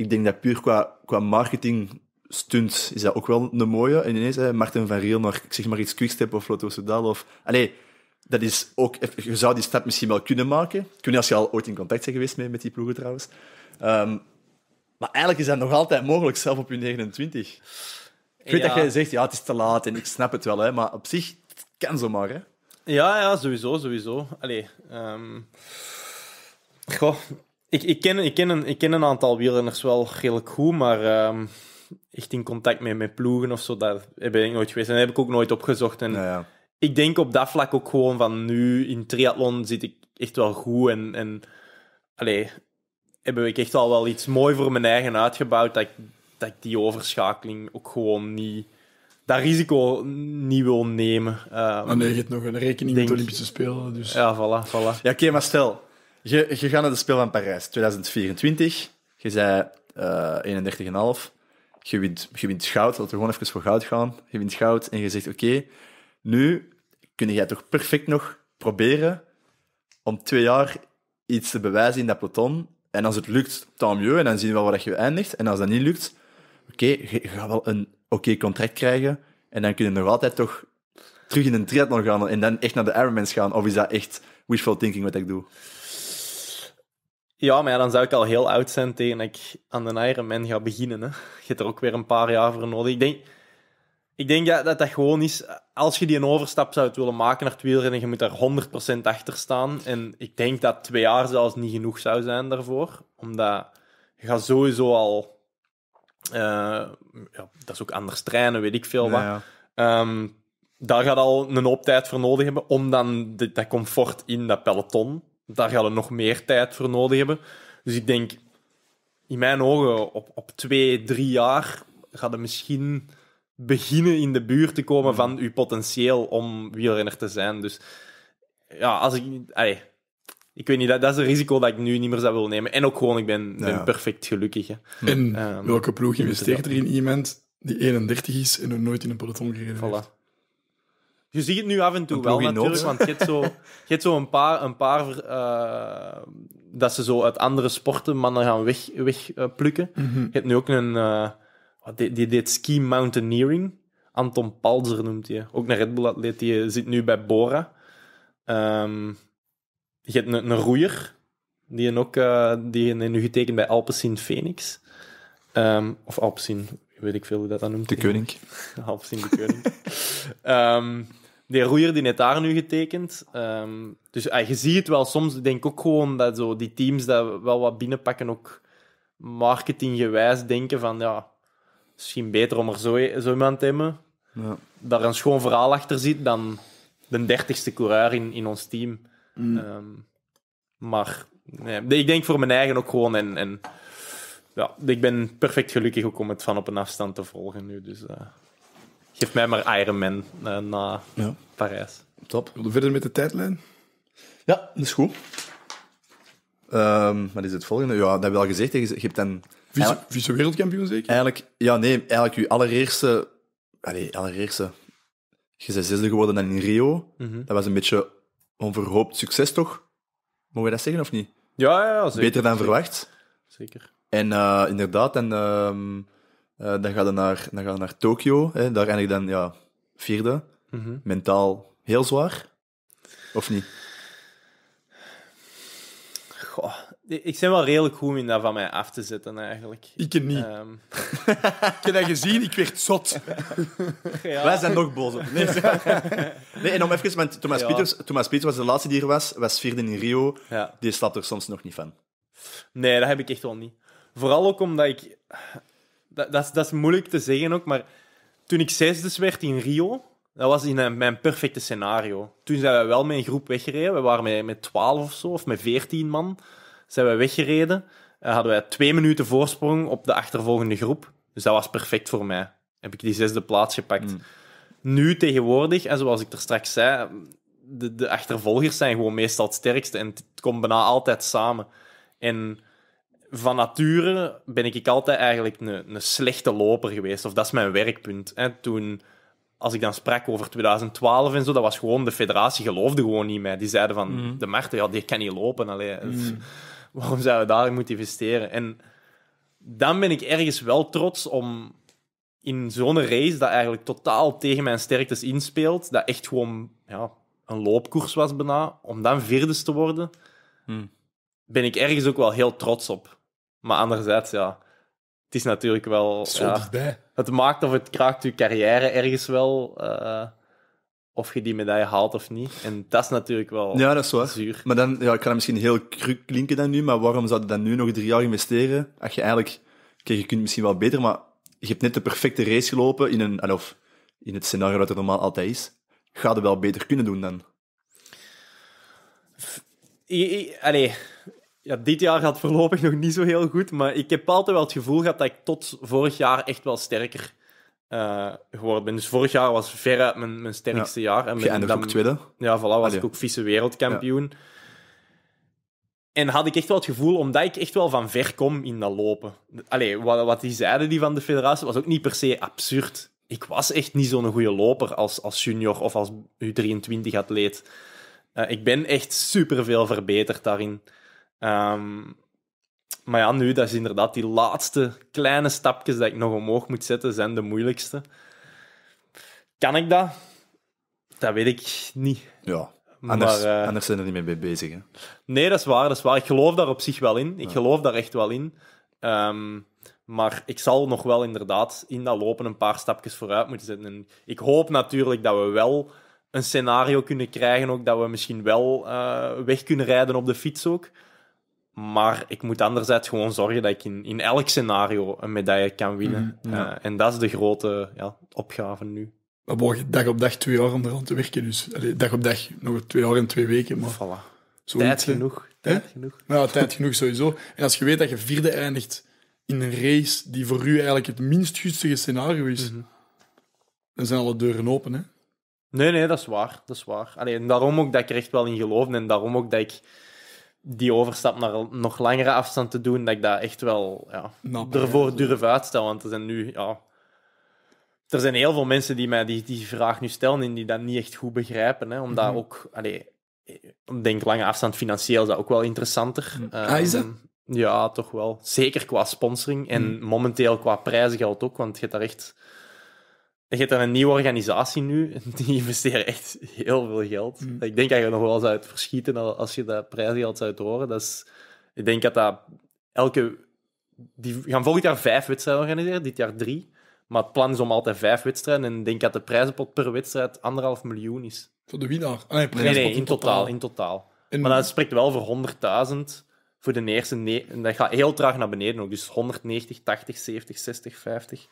ik denk dat puur qua, qua marketing stunt is dat ook wel een mooie. En ineens, hè, Martin van Riel ik zeg maar iets Quickstep of Lotto Soudal of... Allee, dat is ook... Je zou die stap misschien wel kunnen maken. Kun je als je al ooit in contact bent geweest met, met die ploegen trouwens. Ehm, maar eigenlijk is dat nog altijd mogelijk, zelf op je 29. Ik weet dat jij zegt, ja, het is te laat en ik snap het wel, hè, maar op zich het kan zomaar. Hè.
Ja, ja, sowieso, sowieso. Allee, um... Goh, ik, ik, ken, ik, ken een, aantal wielrenners wel redelijk goed, maar ehm, echt in contact met, ploegen of zo, daar ben ik nooit geweest. En heb ik ook nooit opgezocht. En ja. ik denk op dat vlak ook gewoon van nu in triathlon zit ik echt wel goed. En, en allee, heb ik echt al wel iets mooi voor mijn eigen uitgebouwd dat ik, dat die overschakeling ook gewoon niet dat risico niet wil nemen. Uh, ehm, ah, maar nee, je hebt nog een rekening denk... met Olympische
Spelen. Dus. Ja,
voilà. voilà. Ja, oké, maar stel, je, je gaat naar de Speel van Parijs
2024. Je zei uh, eh, 31,5. Je wint, je wint goud. Laten we gewoon even voor goud gaan. Je wint goud en je zegt: Oké, nu kun jij toch perfect nog proberen om twee jaar iets te bewijzen in dat peloton. En als het lukt, tant je. En dan zien we wel wat je eindigt. En als dat niet lukt, oké, je gaat wel een oké contract krijgen. En dan kun je nog altijd toch terug in een triathlon gaan en dan echt naar de Ironmans gaan. Of is dat echt wishful thinking wat ik doe?
Ja, maar ja, dan zou ik al heel oud zijn tegen ik aan de Ironman ga beginnen. Hè. Je hebt er ook weer een paar jaar voor nodig. Ik denk, ik denk dat, dat, dat gewoon is... Als je die een overstap zou willen maken naar het wielrennen, je moet daar 100% achter staan. En ik denk dat twee jaar zelfs niet genoeg zou zijn daarvoor. Omdat je gaat sowieso al... Uh, ja, dat is ook anders trainen, weet ik veel wat. Ja, ehm, daar gaat al een hoop tijd voor nodig hebben om dan dat comfort in dat peloton daar gaan we nog meer tijd voor nodig hebben. Dus ik denk, in mijn ogen, op, op twee, drie jaar gaat het misschien beginnen in de buurt te komen hmm. van uw potentieel om wielrenner te zijn. Dus ja, als ik... Allee, ik weet niet, dat, dat, is een risico dat ik nu niet meer zou willen nemen. En ook gewoon, ik ben, ben perfect gelukkig. Hmm. En ehm, welke ploeg investeert er in
iemand die 31 is en nog nooit in een peloton gereden voilà. heeft?
Je ziet het nu af en toe wel natuurlijk, want je hebt zo, je hebt zo een paar, een paar eh, dat ze zo uit andere sporten mannen gaan wegplukken. Weg, weg eh, plukken. Mhm. Je hebt nu ook een, eh, die, die deed ski mountaineering. Anton Palzer noemt hij. Ook een Red Bull-atleet, die zit nu bij Bora. Ehm, je hebt een, een roeier, die ook die nu getekend bij Alpecin Phoenix. Um, of Alpecin, weet ik veel hoe dat dan noemt. De Koning. Alpecin de Koning. Ehm, die roeier die net daar nu getekend. Ehm, dus ah, je ziet het wel soms, denk ook gewoon dat zo die teams dat wel wat binnenpakken, ook marketinggewijs denken van ja, misschien beter om er zo, zo iemand te hebben. Ja. Daar een schoon verhaal achter zit dan de dertigste coureur in, in ons team. Mm. Ehm, maar nee, ik denk voor mijn eigen ook gewoon en, en ja, ik ben perfect gelukkig ook om het van op een afstand te volgen nu. Dus, eh. Geef mij maar Iron eh, na ja. Parijs. Top. We verder met
de tijdlijn? Ja, dat is goed.
Ehm, wat is het volgende? Ja, dat heb je al gezegd. Je hebt een Vice, wereldkampioen zeker? Eigenlijk, ja, nee. Eigenlijk je allereerste... Allee, allereerste... Je bent geworden dan in Rio. Mhm. Dat was een beetje onverhoopt succes, toch? Mogen we dat zeggen, of niet?
Ja, ja, zeker. Beter dan verwacht. Zeker.
En eh, inderdaad, en... Eh, dan ga je naar, dan naar Tokio. Daar eindig dan ja, vierde. Mhm. Mentaal heel zwaar.
Of niet? Goh,
ik ben wel redelijk goed in dat van mij af te zetten, eigenlijk. Ik niet. Ehm.
ik heb dat gezien, ik werd zot. ja. Wij zijn nog
boos op. Nee, nee en om even, Thomas, ja. Peters,
Thomas Peters was de laatste die er was, was vierde in Rio. Die slapt er soms nog niet van.
Nee, dat heb ik echt wel niet. Vooral ook omdat ik dat, dat, is, moeilijk te zeggen ook, maar toen ik zesde werd in Rio, dat was in eh, mijn perfecte scenario. Toen zijn we wel met een groep weggereden. We waren met, 12 of zo, of met 14 man. Zijn we weggereden. En eh, hadden wij twee minuten voorsprong op de achtervolgende groep. Dus dat was perfect voor mij. Heb ik die zesde plaats gepakt. Hmm. Nu tegenwoordig, en zoals ik er straks zei, de, de achtervolgers zijn gewoon meestal het sterkste. En het komt bijna altijd samen van nature ben ik altijd eigenlijk een, een slechte loper geweest. Of dat is mijn werkpunt. Hè. Toen, als ik dan sprak over 2012 en zo, dat was gewoon de federatie geloofde gewoon niet mij. Die zeiden van, mm. de Marten, ja, die kan niet lopen. Allee, mm. waarom zouden we daarin moeten investeren? En dan ben ik ergens wel trots om in zo'n race, dat eigenlijk totaal tegen mijn sterktes inspeelt, dat echt gewoon ja, een loopkoers was bijna, om dan vierdes te worden... Mm. ben ik ergens ook wel heel trots op. Maar anderzijds, ja, het is natuurlijk wel. ja, Het maakt of het kraakt je carrière ergens wel. Eh, of je die medaille haalt of niet. En dat is natuurlijk wel ja, dat
is waar. zuur. Maar dan, ja, ik kan misschien heel kruk klinken dan nu, maar waarom zou je dan nu nog drie jaar investeren? Als je eigenlijk, kijk, je kunt misschien wel beter, maar je hebt net de perfecte race gelopen in een, of in het scenario dat er normaal altijd is. Ga je wel beter kunnen doen dan?
allee, ja, dit jaar gaat voorlopig nog niet zo heel goed. Maar ik heb altijd wel het gevoel gehad dat ik tot vorig jaar echt wel sterker eh, geworden ben. Dus vorig jaar was veruit mijn, mijn sterkste jaar. En met, dan, ook tweede. Ja, voilà, was ik ook vice wereldkampioen. En had ik echt wel het gevoel, omdat ik echt wel van ver kom in dat lopen. Allee, wat, wat die zeiden die van de federatie, was ook niet per se absurd. Ik was echt niet zo'n goede loper als, als junior of als U23-atleet. Eh, ik ben echt superveel verbeterd daarin. Ehm, maar ja, nu, dat is inderdaad die laatste kleine stapjes dat ik nog omhoog moet zetten, zijn de moeilijkste. Kan ik dat? Dat weet ik niet. Ja,
anders, maar, eh, anders zijn we er niet mee bezig. Hè?
Nee, dat is waar, dat is waar. Ik geloof daar op zich wel in. Ik geloof daar echt wel in. Ehm, maar ik zal nog wel inderdaad in dat lopen een paar stapjes vooruit moeten zetten. En ik hoop natuurlijk dat we wel een scenario kunnen krijgen, ook dat we misschien wel eh, weg kunnen rijden op de fiets ook. Maar ik moet anderzijds gewoon zorgen dat ik in, in elk scenario een medaille kan winnen. Mhm, eh, en dat is de grote ja, opgave nu.
Maar dag op dag twee jaar om eraan te werken. Dus dag op dag nog twee jaar en twee weken. Maar voilà. tijd genoeg. Tijd genoeg. Nou, tijd genoeg sowieso. En als je weet dat je vierde eindigt in een race die voor u eigenlijk het minst gunstige scenario is, mhm. dan zijn alle deuren open. Hè?
Nee, nee, dat is waar. Dat is waar. Allee, en daarom ook dat ik er echt wel in geloof en daarom ook dat ik die overstap naar nog langere afstand te doen, dat ik dat echt wel ja, Nap, nou, ervoor ja, durf uitstellen. Want er zijn nu, ja, er zijn heel veel mensen die mij die, die vraag nu stellen en die dat niet echt goed begrijpen. Hè, omdat mhm. ook, allee, ik denk lange afstand financieel dat ook wel interessanter. Mhm. Ehm, ah, ja, toch wel. Zeker qua sponsoring en mhm. momenteel qua geldt ook, want je hebt daar echt je hebt dan een nieuwe organisatie nu, die investeert echt heel veel geld. Mm. Ik denk dat je nog wel eens uit verschieten als je dat prijsgeld zou horen. Dat is, ik denk dat dat elke... Die gaan volgend jaar vijf wedstrijden organiseren, dit jaar drie. Maar het plan is om altijd vijf wedstrijden. En ik denk dat de prijzenpot per wedstrijd anderhalf miljoen is. Voor de winnaar? Ah, nee, nee, in, totaal. In totaal. Maar dat spreekt wel voor 100.000 voor de eerste... en dat gaat heel traag naar beneden ook. Dus 190, 80, 70, 60, 50...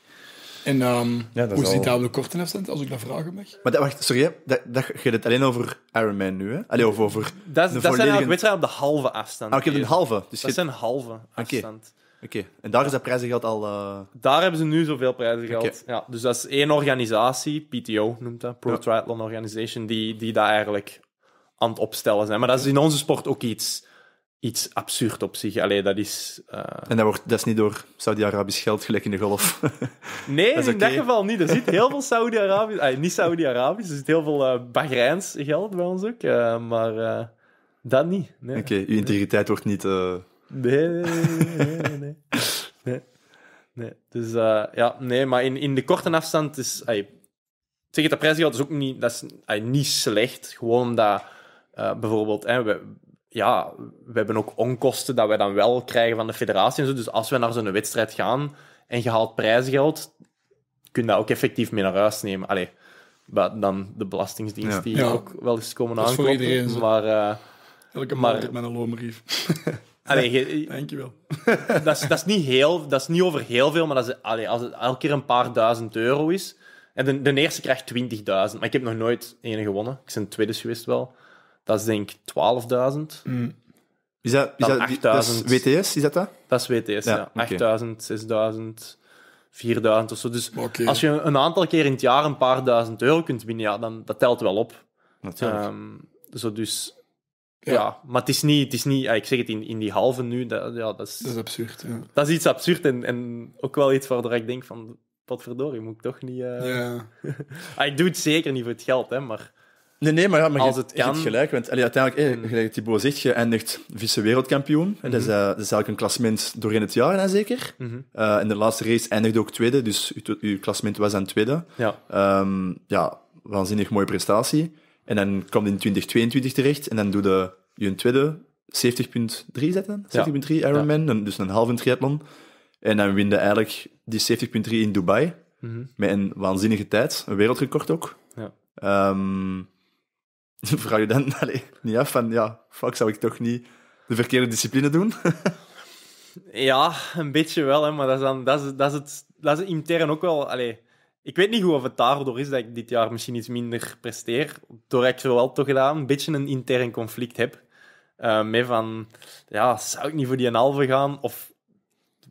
En um, ja, hoe op afstand, als ik dat vragen mag?
Maar dat, wacht, sorry, dat, dat gaat het alleen over Ironman nu, hè? Allee, over...
Dat, dat zijn eigenlijk op
de halve afstand. Ah, ik heb een halve. Dus dat zijn halve
afstand. Oké, okay. en daar is dat prijzengeld al... Eh, daar hebben ze nu zoveel prijzengeld. Ja, dus dat is één organisatie, PTO noemt dat, Pro ja. Triathlon Organization, die, die dat eigenlijk aan het opstellen zijn. Maar dat is in onze sport ook iets iets absurd op zich. Allee, dat is... Eh, en dat, wordt, dat is niet door Saudi-Arabisch geld gelijk in de golf? nee, dat in dat geval niet. Er zit heel veel Saudi-Arabisch... niet Saudi-Arabisch, er zit heel veel uh, Bahreins geld bij ons ook. Eh, maar dat niet. Nee. Oké, je uw integriteit wordt niet... Nee, nee,
nee, nee.
nee. Dus ja, nee, maar in, in de korte afstand is... Ay, tegen dat prijsgeld is ook niet, dat is, niet slecht. Gewoon dat bijvoorbeeld... Hè, we, ja, we hebben ook onkosten dat wij dan wel krijgen van de federatie. En zo. Dus als we naar zo'n wedstrijd gaan en je haalt prijsgeld, kun je dat ook effectief mee naar huis nemen. Allee, dan de belastingsdienst die ook wel eens komen aankomen. Maar, uh, Elke maand
met een loonbrief.
Allee, Dankjewel. dat, is, dat, is niet heel, dat is niet over heel veel, maar dat is, allee, als het elke keer een paar duizend euro is... En de, de eerste krijgt 20.000, maar ik heb nog nooit ene gewonnen. Ik ben tweede geweest wel. Dat is denk ik 12.000. Mm. Is dat, is dat, WTS, is dat dat? Dat is WTS, ja. 8.000, 6.000... 4000 of zo. Dus als je een aantal keer in het jaar een paar duizend euro kunt winnen, ja, dan dat telt wel op. Natuurlijk. Ehm, zo dus, ja. maar het is niet, het is niet ik zeg het in, in die halve nu, dat, ja, dat, is, dat is absurd. Ja. Dat is iets absurd en, en ook wel iets waardoor ik denk van, potverdorie, moet ik toch niet... hij eh, Ja. Ah, het zeker niet voor het geld, hè, maar Nee, nee, maar, ja, maar als je, het gelijk.
Want allee, uiteindelijk, eh, gelijk Thibaut zegt, je eindigt vice-wereldkampioen. Mm -hmm. dat, is, uh, dat eigenlijk een klassement doorheen het jaar, dan zeker. Mm in de laatste race eindigde ook tweede, dus je klassement was dan tweede. Ja. Ehm, ja, waanzinnig mooie prestatie. En dan komt in 2022 terecht en dan doe je je tweede 70.3 zetten. 70.3 Ironman, dus een halve triathlon. En dan je eigenlijk die 70.3 in Dubai. Mhm. Met een waanzinnige tijd, een wereldrecord ook. Ja. Ehm, vraag je dan niet af van, ja, fuck, zou ik toch niet de verkeerde discipline doen?
ja, een beetje wel, hè, maar dat is, dan, dat is, dat is, het, dat is intern ook wel... Allez, ik weet niet hoe of het daardoor is dat ik dit jaar misschien iets minder presteer. Door ik zo wel toch gedaan een beetje een intern conflict heb. Eh, met van, ja, zou ik niet voor die halve gaan? Of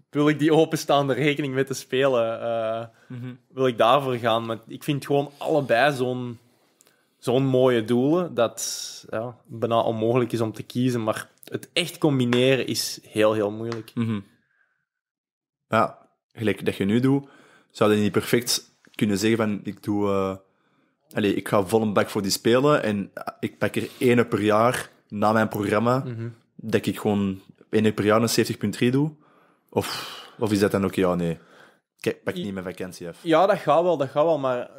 wil ik die openstaande rekening met te spelen? Eh, mhm. Wil ik daarvoor gaan? Maar ik vind gewoon allebei zo'n zo'n mooie doelen dat ja, bijna onmogelijk is om te kiezen. Maar het echt combineren is heel, heel moeilijk. Mm
Ja, gelijk dat je nu doet, zou je niet perfect kunnen zeggen van ik doe... Eh, ik ga vol een bak voor die spelen en eh, ik pak er één per jaar na mijn programma, mhm. dat ik gewoon ene per jaar een 70.3 doe? Of, of is dat dan ook ja, nee? Ik pak niet mijn vakantie af.
Ja, dat gaat wel, dat gaat wel, maar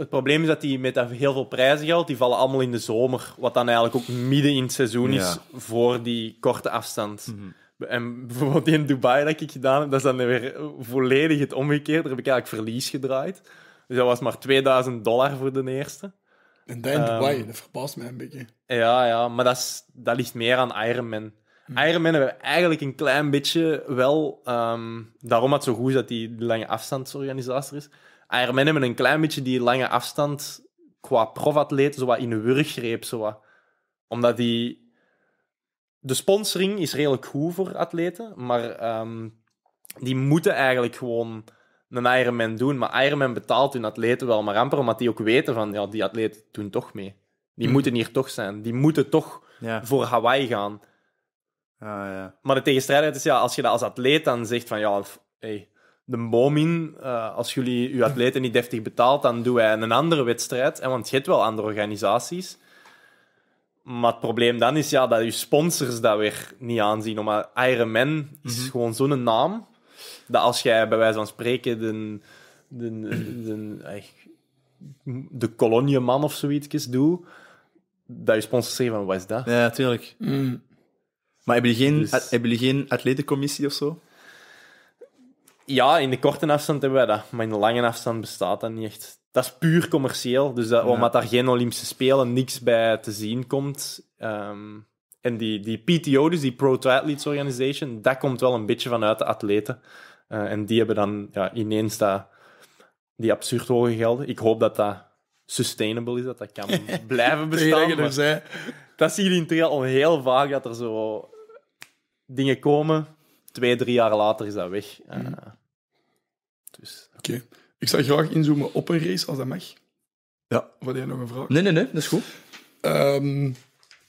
het probleem is dat die met dat heel veel prijzen prijzengeld, die vallen allemaal in de zomer. Wat dan eigenlijk ook midden in het seizoen is voor die korte afstand. Mhm. En bijvoorbeeld in Dubai dat ik gedaan heb, dat is dan weer volledig het omgekeerde. Daar heb ik eigenlijk verlies gedraaid. Dus dat was maar 2000 dollar voor de eerste. En dat in Dubai, ehm,
dat verbaast mij een beetje.
Ja, ja maar dat, ligt meer aan Ironman. Mhm. Ironman hebben we eigenlijk een klein beetje wel... Ehm, daarom had het zo goed dat die lange afstandsorganisator is. Ironman hebben een klein beetje die lange afstand qua profatleten zo wat in een wurggreep. Zo wat. Omdat die... De sponsoring is redelijk goed voor atleten, maar ehm, die moeten eigenlijk gewoon een Ironman doen. Maar Ironman betaalt hun atleten wel maar amper, omdat die ook weten van, ja, die atleten doen toch mee. Die hmm. moeten hier toch zijn. Die moeten toch voor Hawaii gaan. Ah, ja. Maar de tegenstrijdheid is, ja, als je dat als atleet dan zegt van, ja, hey, de boom in. Eh, als jullie uw atleten niet deftig betaalt, dan doen wij een andere wedstrijd. En, want je hebt wel andere organisaties. Maar het probleem dan is ja, dat je sponsors dat weer niet aanzien. Omdat eh, Ironman mm is mhm. gewoon zo'n naam. Dat als jij bij wijze van spreken de, de, de, eh, de, de kolonieman of zoiets doet, dat je sponsors zeggen van, wat is dat? Ja, natuurlijk. Mm. Maar hebben jullie geen, dus- hebben jullie geen atletencommissie of zo? ja, in de korte afstand hebben wij dat. Maar in de lange afstand bestaat dat niet echt. Dat is puur commercieel. Dus dat, ja. omdat daar geen Olympische Spelen niks bij te zien komt. Ehm, en die, die PTO, dus die Pro Triathletes Organization, dat komt wel een beetje vanuit de atleten. Eh, en die hebben dan ja, ineens dat, die absurd hoge gelden. Ik hoop dat dat sustainable is, dat dat kan blijven bestaan. dus, Dat zie je in trail al heel vaak, dat er zo dingen komen. Twee, drie jaar later is dat weg. Uh,
Oké. Ik zou graag inzoomen op een race, als dat mag. Ja.
wat jij nog een vraag?
Nee, nee, nee, dat is goed. Ehm,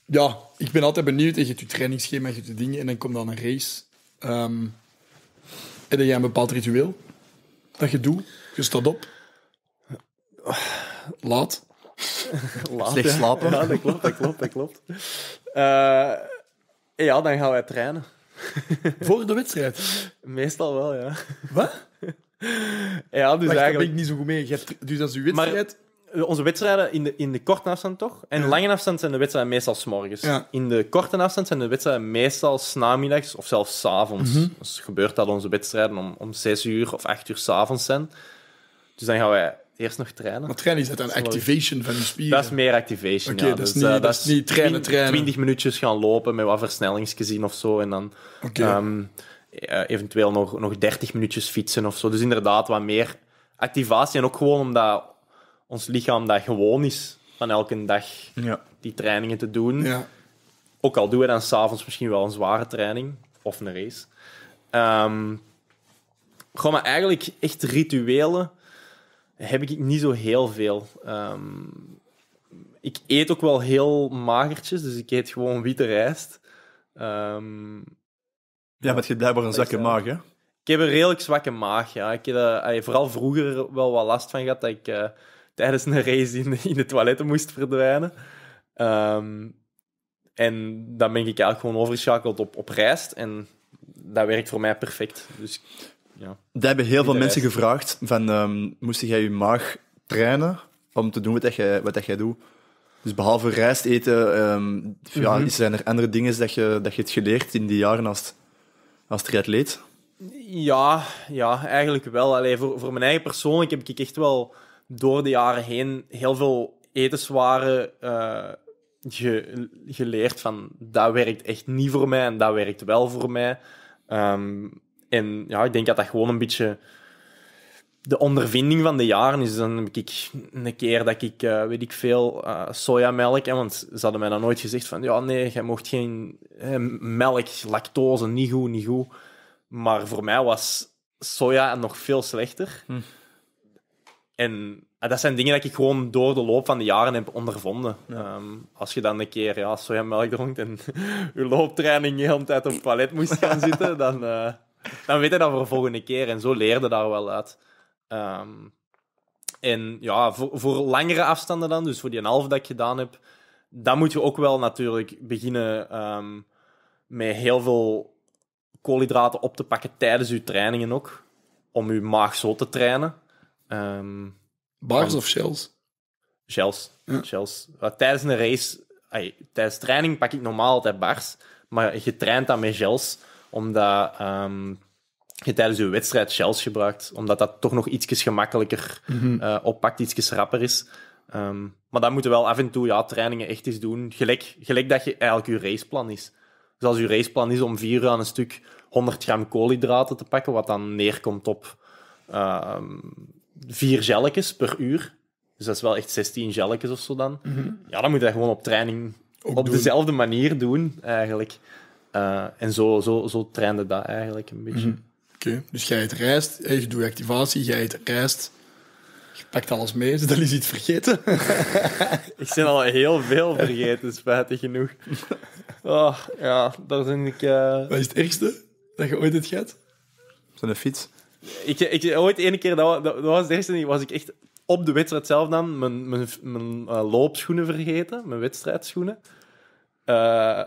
ja, ik ben altijd benieuwd. Je hebt je trainingsschema, je je dingen en dan komt dan een race. Um, heb jij een bepaald ritueel dat je doet? Je staat op. Laat. Laat slapen. Ja, dat klopt, dat klopt, dat klopt.
Eh, ja, dan gaan wij trainen. Voor de wedstrijd? Meestal wel, ja. Wat? ja, dus eigenlijk... ben ik niet zo goed mee. Dus dat is uw wedstrijd... Eh, onze wedstrijden in de, in de korte afstand toch? En ja. lange afstand zijn de wedstrijden meestal s'morgens. Ja. In de korte afstand zijn de wedstrijden meestal s'namiddags of zelfs s'avonds. Mm Dus gebeurt dat onze wedstrijden om, om 6 uur of 8 uur s'avonds zijn. Dus dan gaan wij eerst nog trainen. Maar trainen is dat een activation van de spieren? Dat is meer activation, okay, Dat is, dus, niet, eh, dat is niet trainen, trainen. 20 minuutjes gaan lopen met wat versnellingsgezien of zo. En dan, ehm, eh, eventueel nog, nog 30 minuutjes fietsen of zo. Dus inderdaad, wat meer activatie. En ook gewoon omdat ons lichaam dat gewoon is van elke dag ja. die trainingen te doen. Ja. Ook al doen we dan s'avonds misschien wel een zware training of een race. Um, ehm, gewoon, maar eigenlijk echt rituelen heb ik niet zo heel veel. Ehm, ik eet ook wel heel magertjes, dus ik eet gewoon witte rijst. Um,
ja, met je blijkbaar een zakke
maag, hè? Ik heb een redelijk zwakke maag, ja. Ik heb eh, vooral vroeger wel wat last van gehad dat ik eh, tijdens een race in de, in de toiletten moest verdwijnen. Ehm, en dan ben ik eigenlijk gewoon overgeschakeld op, op rijst. En dat werkt voor mij perfect. Dus, ja. Daar hebben heel veel mensen
gevraagd van, um, moest jij je maag trainen om te doen wat, jij, wat jij doet? Dus behalve rijst eten, ehm, ja, mhm. zijn er andere dingen dat je, dat je hebt geleerd in die jaren als als triatleet?
Ja, ja, eigenlijk wel. Allee, voor, voor mijn eigen persoonlijk heb ik echt wel door de jaren heen heel veel etenswaren eh, geleerd van dat werkt echt niet voor mij en dat werkt wel voor mij. Ehm, en ja, ik denk dat dat gewoon een beetje de ondervinding van de jaren is dan heb ik een keer dat ik, eh, weet ik veel, eh, sojamelk... en want ze hadden mij dan nooit gezegd van... Ja, nee, je mocht geen melk, lactose, niet goed, niet goed. Maar voor mij was soja nog veel slechter. Hm. En ah, dat zijn dingen dat ik gewoon door de loop van de jaren heb ondervonden. Ehm, als je dan een keer ja, sojamelk dronk en je looptraining de hele tijd op het toilet moest gaan zitten, dan, eh, dan weet je dat voor de volgende keer. En zo leerde daar wel uit. Ehm, en ja, voor, voor langere afstanden dan, dus voor die een half dat ik gedaan heb, dan moet je ook wel natuurlijk beginnen ehm, met heel veel koolhydraten op te pakken tijdens je trainingen ook. Om je maag zo te trainen. Ehm, bars of shells? Shells. Ja. Tijdens een race, tijdens training pak ik normaal altijd bars. Maar je traint dan met gels, omdat je tijdens je wedstrijd shells gebruikt. Omdat dat toch nog iets gemakkelijker mhm. eh, oppakt, iets rapper is. Ehm, maar dan moeten wel af en toe ja, trainingen echt eens doen. Gelijk, dat je eigenlijk je raceplan is. Dus als je raceplan is om vier uur aan een stuk 100 gram koolhydraten te pakken, wat dan neerkomt op ehm, vier gelletjes per uur. Dus dat is wel echt 16 gelletjes of zo dan. Mhm. Ja, dan moet je dat gewoon op training op dezelfde manier doen, eigenlijk. Eh, en zo, zo, zo trainde dat eigenlijk een beetje. Mhm. Dus jij het rijst, eh, je doet activatie, jij het reist. Je pakt alles mee, dus dan
is iets vergeten.
ik ben al heel veel vergeten, spijtig genoeg. Oh, ja, daar ben ik... Eh, Wat is het ergste
dat je ooit hebt gehad? Zo'n fiets.
Ik, ik, ooit ene keer, dat, dat, was het eerste, was ik echt op de wedstrijd zelf dan mijn, mijn, eh, loopschoenen vergeten, mijn wedstrijdschoenen. Uh,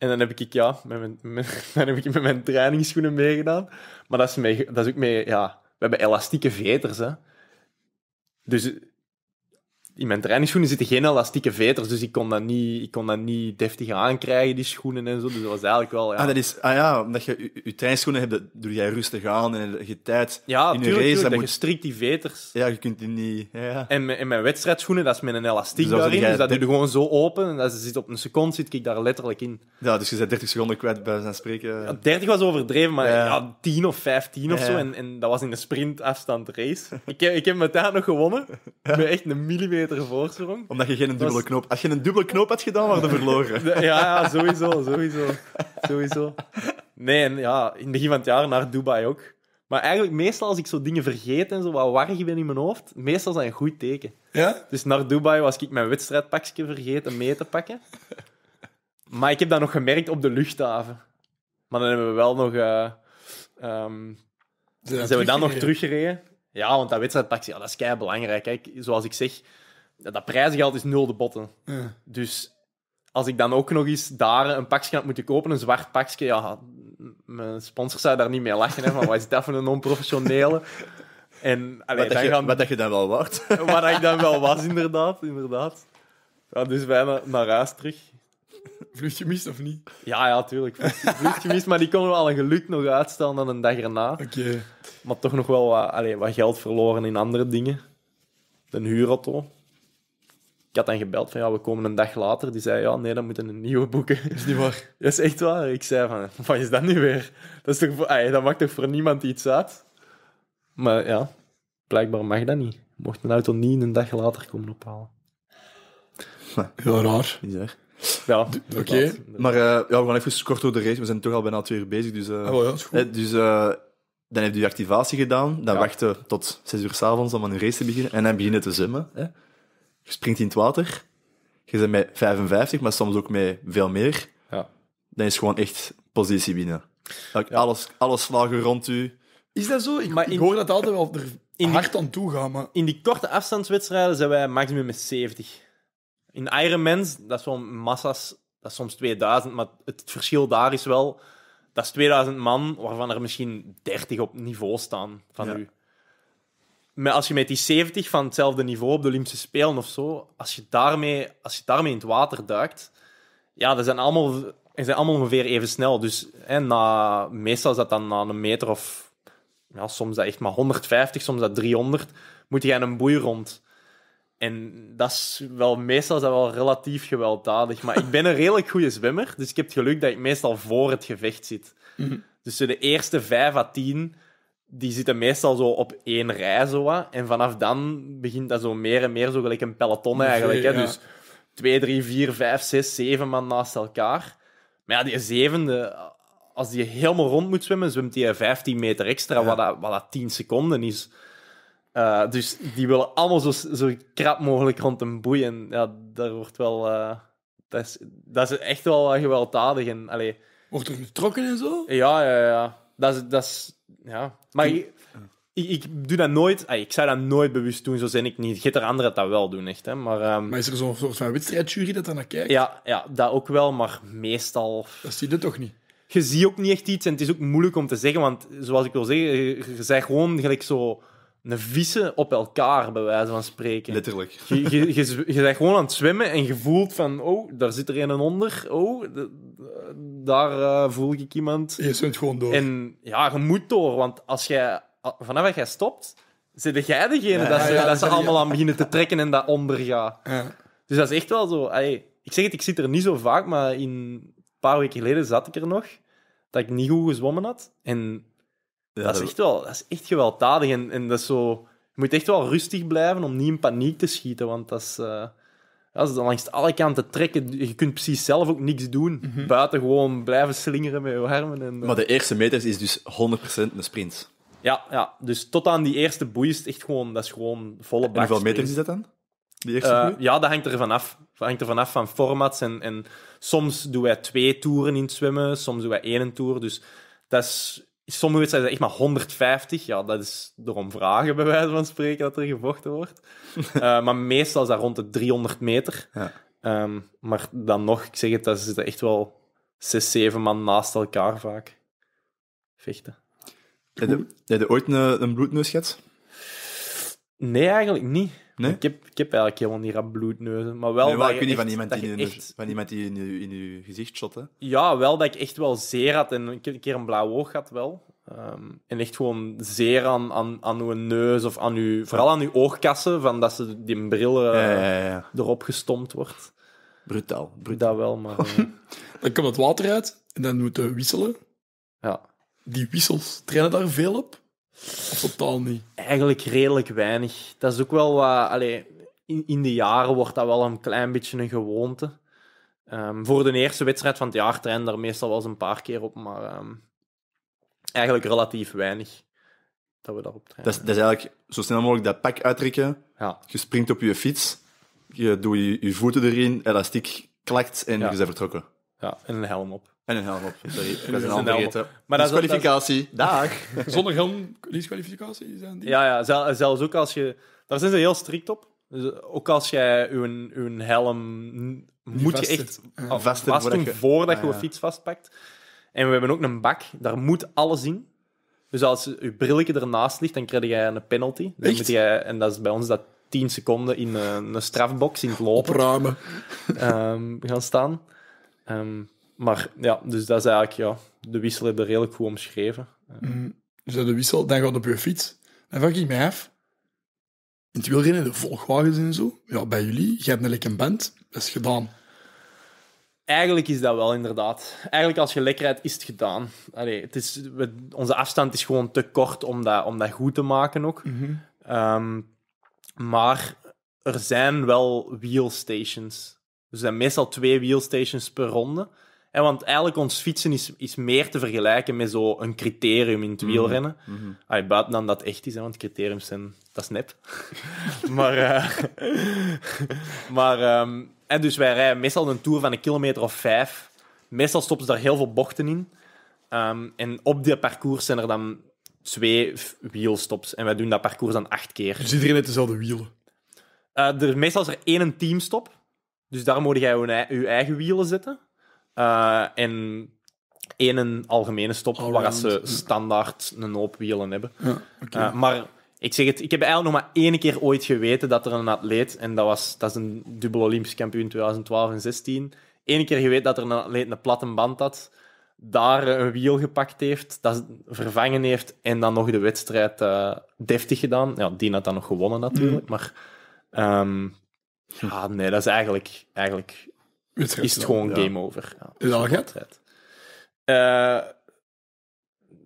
en dan heb ik, ja, met mijn, met, dan heb ik met mijn trainingsschoenen meegedaan. Maar dat is, mee, dat is ook mee, ja, we hebben elastieke veters, hè. Dus in mijn trainingsschoenen zitten geen elastieke veters, dus ik kon dat niet, ik kon dat niet deftig aankrijgen, die schoenen en zo. Dus dat was eigenlijk wel... Ja. Ah, dat is, ah ja, omdat je je, hebt,
doe jij rustig aan en je tijd in je race. Ja, moet... je
strikt die veters. Ja,
je kunt die niet...
Ja, En, mijn wedstrijdschoenen, dat is met een elastiek dus daarin, dus dat doe je gewoon zo open. En dat zit op een seconde zit ik daar letterlijk in. Ja, dus je bent 30 seconden kwijt bij zijn spreken. Ja, 30 was overdreven, maar ja. 10 of 15 of zo. En, en dat was in sprint sprintafstand race. ik, heb, ik heb mijn daar nog gewonnen. Ik ben echt een millimeter
omdat je geen dubbele knoop... Als je een dubbele knoop had gedaan, waren we verloren.
ja, ja, sowieso, sowieso. sowieso. Nee, ja, in het begin van het jaar naar Dubai ook. Maar eigenlijk, meestal als ik zo dingen vergeet en zo wat warrig ben in mijn hoofd, meestal is dat een goed teken. Ja? Dus naar Dubai was ik mijn wedstrijdpakje vergeten mee te pakken. Maar ik heb dat nog gemerkt op de luchthaven. Maar dan hebben we wel nog... Eh, ehm, zijn we dan nog teruggereden? Ja, want dat wedstrijdpakje, ja, dat is kei belangrijk. Kijk, zoals ik zeg, dat prijzengeld is nul de botten. Dus als ik dan ook nog eens daar een pakje had moeten kopen, een zwart pakje, ja, mijn sponsor zou daar niet mee lachen, hè, van wat is dat voor een onprofessionele? En, wat, dat je, wat dat je dan wel wordt. wat ik dan wel was, inderdaad. inderdaad. Ja, dus wij naar, naar huis terug. Vlucht gemist of niet? Ja, ja, tuurlijk. Vlucht gemist, maar die kon wel een geluk nog uitstellen dan een dag erna. Oké. Maar toch nog wel wat, allee, wat geld verloren in andere dingen. Een huurauto ik had dan gebeld van ja, we komen een dag later. Die zei ja, nee, dan moeten we een nieuwe boeken. is niet waar. Dat is echt waar. Ik zei van, wat is dat nu weer? Dat, is toch voor, dat maakt toch voor niemand iets uit? Maar ja, blijkbaar mag dat niet. Mocht een auto niet een dag later komen ophalen. Heel raar. Ja,
oké. Maar eh, ja, we gaan even kort door de race. We zijn toch al bijna twee uur bezig. Dus, eh, ah, dus uh, dan heeft u activatie gedaan. Dan wachten tot zes uur s'avonds om aan de race te beginnen. En dan beginnen te zwemmen. Hè je springt in het water, je bent met 55, maar soms ook met veel meer. Ja. Dan is gewoon echt positie binnen. Alles, alles slagen
rond u. Is dat zo? Ik, maar hoor dat altijd wel er in hard die, aan toe gaan. Maar... In die korte afstandswedstrijden zijn wij maximum met 70. In Ironmans, dat is wel massa's, dat is soms 2000, maar het verschil daar is wel, dat is 2000 man, waarvan er misschien 30 op niveau staan van u maar als je met die 70 van hetzelfde niveau op de Olympische Spelen of zo, als je daarmee, als je daarmee in het water duikt, ja, dat zijn allemaal, die zijn allemaal ongeveer even snel. Dus hè, na, meestal is dat dan na een meter of ja, soms dat echt maar 150, soms dat 300, moet je aan een boei rond. En dat is wel, meestal is dat wel relatief gewelddadig. Maar ik ben een redelijk goede zwemmer, dus ik heb het geluk dat ik meestal voor het gevecht zit. Mhm. Dus de eerste 5 à 10 die zitten meestal zo op één rij. Zo wat. En vanaf dan begint dat zo meer en meer zo gelijk een peloton eigenlijk. Hè? Dus twee, drie, vier, vijf, zes, zeven man naast elkaar. Maar ja, die zevende, als die helemaal rond moet zwemmen, zwemt hij 15 meter extra, wat, dat, wat dat 10 seconden is. Eh, dus die willen allemaal zo, zo krap mogelijk rond een boei. En ja, daar wordt wel... Eh, dat, is, dat is echt wel gewelddadig. En, allee, wordt er getrokken en zo? Ja, ja, ja. Dat is, dat is ja. Maar ik, doe dat nooit. Ik zou dat nooit bewust doen, zo zijn ik niet. Geet er anderen dat wel doen, echt. Hè. Maar, um... maar is
er zo'n soort van wedstrijdjury dat dan naar kijkt?
Ja, ja, dat ook wel, maar meestal... Dat zie je toch niet? Je ziet ook niet echt iets en het is ook moeilijk om te zeggen, want zoals ik wil zeggen, je, zei gewoon gelijk zo een vissen op elkaar, bij wijze van spreken. Letterlijk. Je, je, je, je bent gewoon aan het zwemmen en je voelt van, oh, daar zit er een onder. Oh, daar eh, voel ik iemand. Je zwemt gewoon door. En ja, je moet door, want als jij, vanaf dat jij stopt, zit jij degene dat ze, dat ze allemaal aan beginnen te trekken en dat ondergaat. Dus dat is echt wel zo. ik zeg het, ik zit er niet zo vaak, maar in, een paar weken geleden zat ik er nog, dat ik niet goed gezwommen had. En ja, dat, is echt wel, dat is echt gewelddadig. En, en dat is zo, je moet echt wel rustig blijven om niet in paniek te schieten. Want dat is, dat eh, is langs alle kanten trekken. Je kunt precies zelf ook niks doen. Mhm. Buiten gewoon blijven slingeren met je armen. En, eh. Maar de
eerste meters is dus 100% een sprint.
Ja, ja, dus tot aan die eerste boei is echt gewoon, dat is gewoon volle bak. hoeveel meters is dat dan? Die eerste eh, ja, dat hangt er vanaf. Dat hangt er vanaf van formats. En, en soms doen wij twee toeren in het zwemmen, soms doen wij één toer. Dus dat is sommige wedstrijden zijn echt maar 150. Ja, dat is om vragen, bij wijze van spreken, dat er gevochten wordt. Eh, maar meestal is dat rond de 300 meter. Ja. Ehm, maar dan nog, ik zeg het, daar zitten echt wel 6, 7 man naast elkaar vaak vechten. Heb je, ooit een, een bloedneus Nee, eigenlijk niet. Nee? heb eigenlijk helemaal niet aan bloedneuzen. Maar wel, nee, wel ik weet niet van iemand die, in, je echt... van iemand die in, je, gezicht shotte. Ja, wel dat ik echt wel zeer had. En ik heb een keer een blauw oog had wel. Ehm, en echt gewoon zeer aan, aan, aan uw neus of aan uw, vooral aan uw oogkassen, van dat ze die bril eh, erop gestompt wordt. Brutaal, brutaal. wel, maar... Eh. dan komt het water uit en dan moet je wisselen. Ja.
Die wissels
trainen daar veel op. Totaal niet. Eigenlijk redelijk weinig. Dat is ook wel wat. in, de jaren wordt dat wel een klein beetje een gewoonte. Ehm, voor de eerste wedstrijd van het jaar trainen daar meestal wel eens een paar keer op, maar ehm, eigenlijk relatief weinig dat we daarop trainen. Dat
is, dat is eigenlijk zo snel mogelijk dat pak uittrekken. Ja. Je springt op je fiets, je doet je, voeten erin, elastiek klakt en je bent vertrokken.
Ja, en een helm op. En een helm op. Sorry, ik was een helm vergeten. Maar dat is kwalificatie. Dag. Zonder
helm, disqualificatie? Zijn die? Ja,
ja zelfs ook als je... Daar zijn ze heel strikt op. Dus ook als jij uw, helm... moet je echt vasten, voordat je, voordat ah, je fiets vastpakt. En we hebben ook een bak. Daar moet alles in. Dus als je brilletje ernaast ligt, dan krijg je een penalty. Dan moet jij, en dat is bij ons dat 10 seconden in een, strafbox in het lopen. Opruimen. Ehm, gaan staan. Ehm, maar ja, dus dat is eigenlijk, ja, de wissel heb je redelijk goed omschreven. Eh,
mm, dus dat de wissel, dan gaat op je fiets. Dan vraag ik mij af, in het wielrennen, de volgwagens en zo, ja, bij jullie, je hebt een lekker band, dat is gedaan.
Eigenlijk is dat wel inderdaad. Eigenlijk als je lekker rijdt, is het gedaan. Allee, het is, onze afstand is gewoon te kort om dat, om dat goed te maken ook. Mhm. Ehm, maar er zijn wel wheel stations. Er zijn meestal twee wheel stations per ronde. En want eigenlijk ons fietsen is, is meer te vergelijken met zo'n criterium in het mhm. wielrennen. Mm buiten dan dat echt is, hè, want criteriums zijn... Dat is net, maar... Eh, maar en ehm, dus wij rijden meestal een tour van een kilometer of vijf. Meestal stoppen ze daar heel veel bochten in. Ehm, en op die parcours zijn er dan twee wielstops. En wij doen dat parcours dan acht keer. Dus iedereen heeft dezelfde wielen? Uh, er, meestal is er één teamstop. Dus daar moet jij je, je eigen wielen zetten. Uh, en één algemene stop, waar ze standaard een hoop wielen hebben. Eh, maar ik zeg het, ik heb eigenlijk nog maar één keer ooit geweten dat er een atleet, en dat, was, dat is een dubbel Olympisch kampioen 2012 en 16, Eén keer geweten dat er een atleet een platte band had, daar eh, een wiel gepakt heeft, dat vervangen heeft en dan nog de wedstrijd deftig gedaan. Ja, die had dan nog gewonnen natuurlijk, maar um, nee, dat is eigenlijk, eigenlijk
is het gewoon game over.
Ja, is dat al gehad? Eh,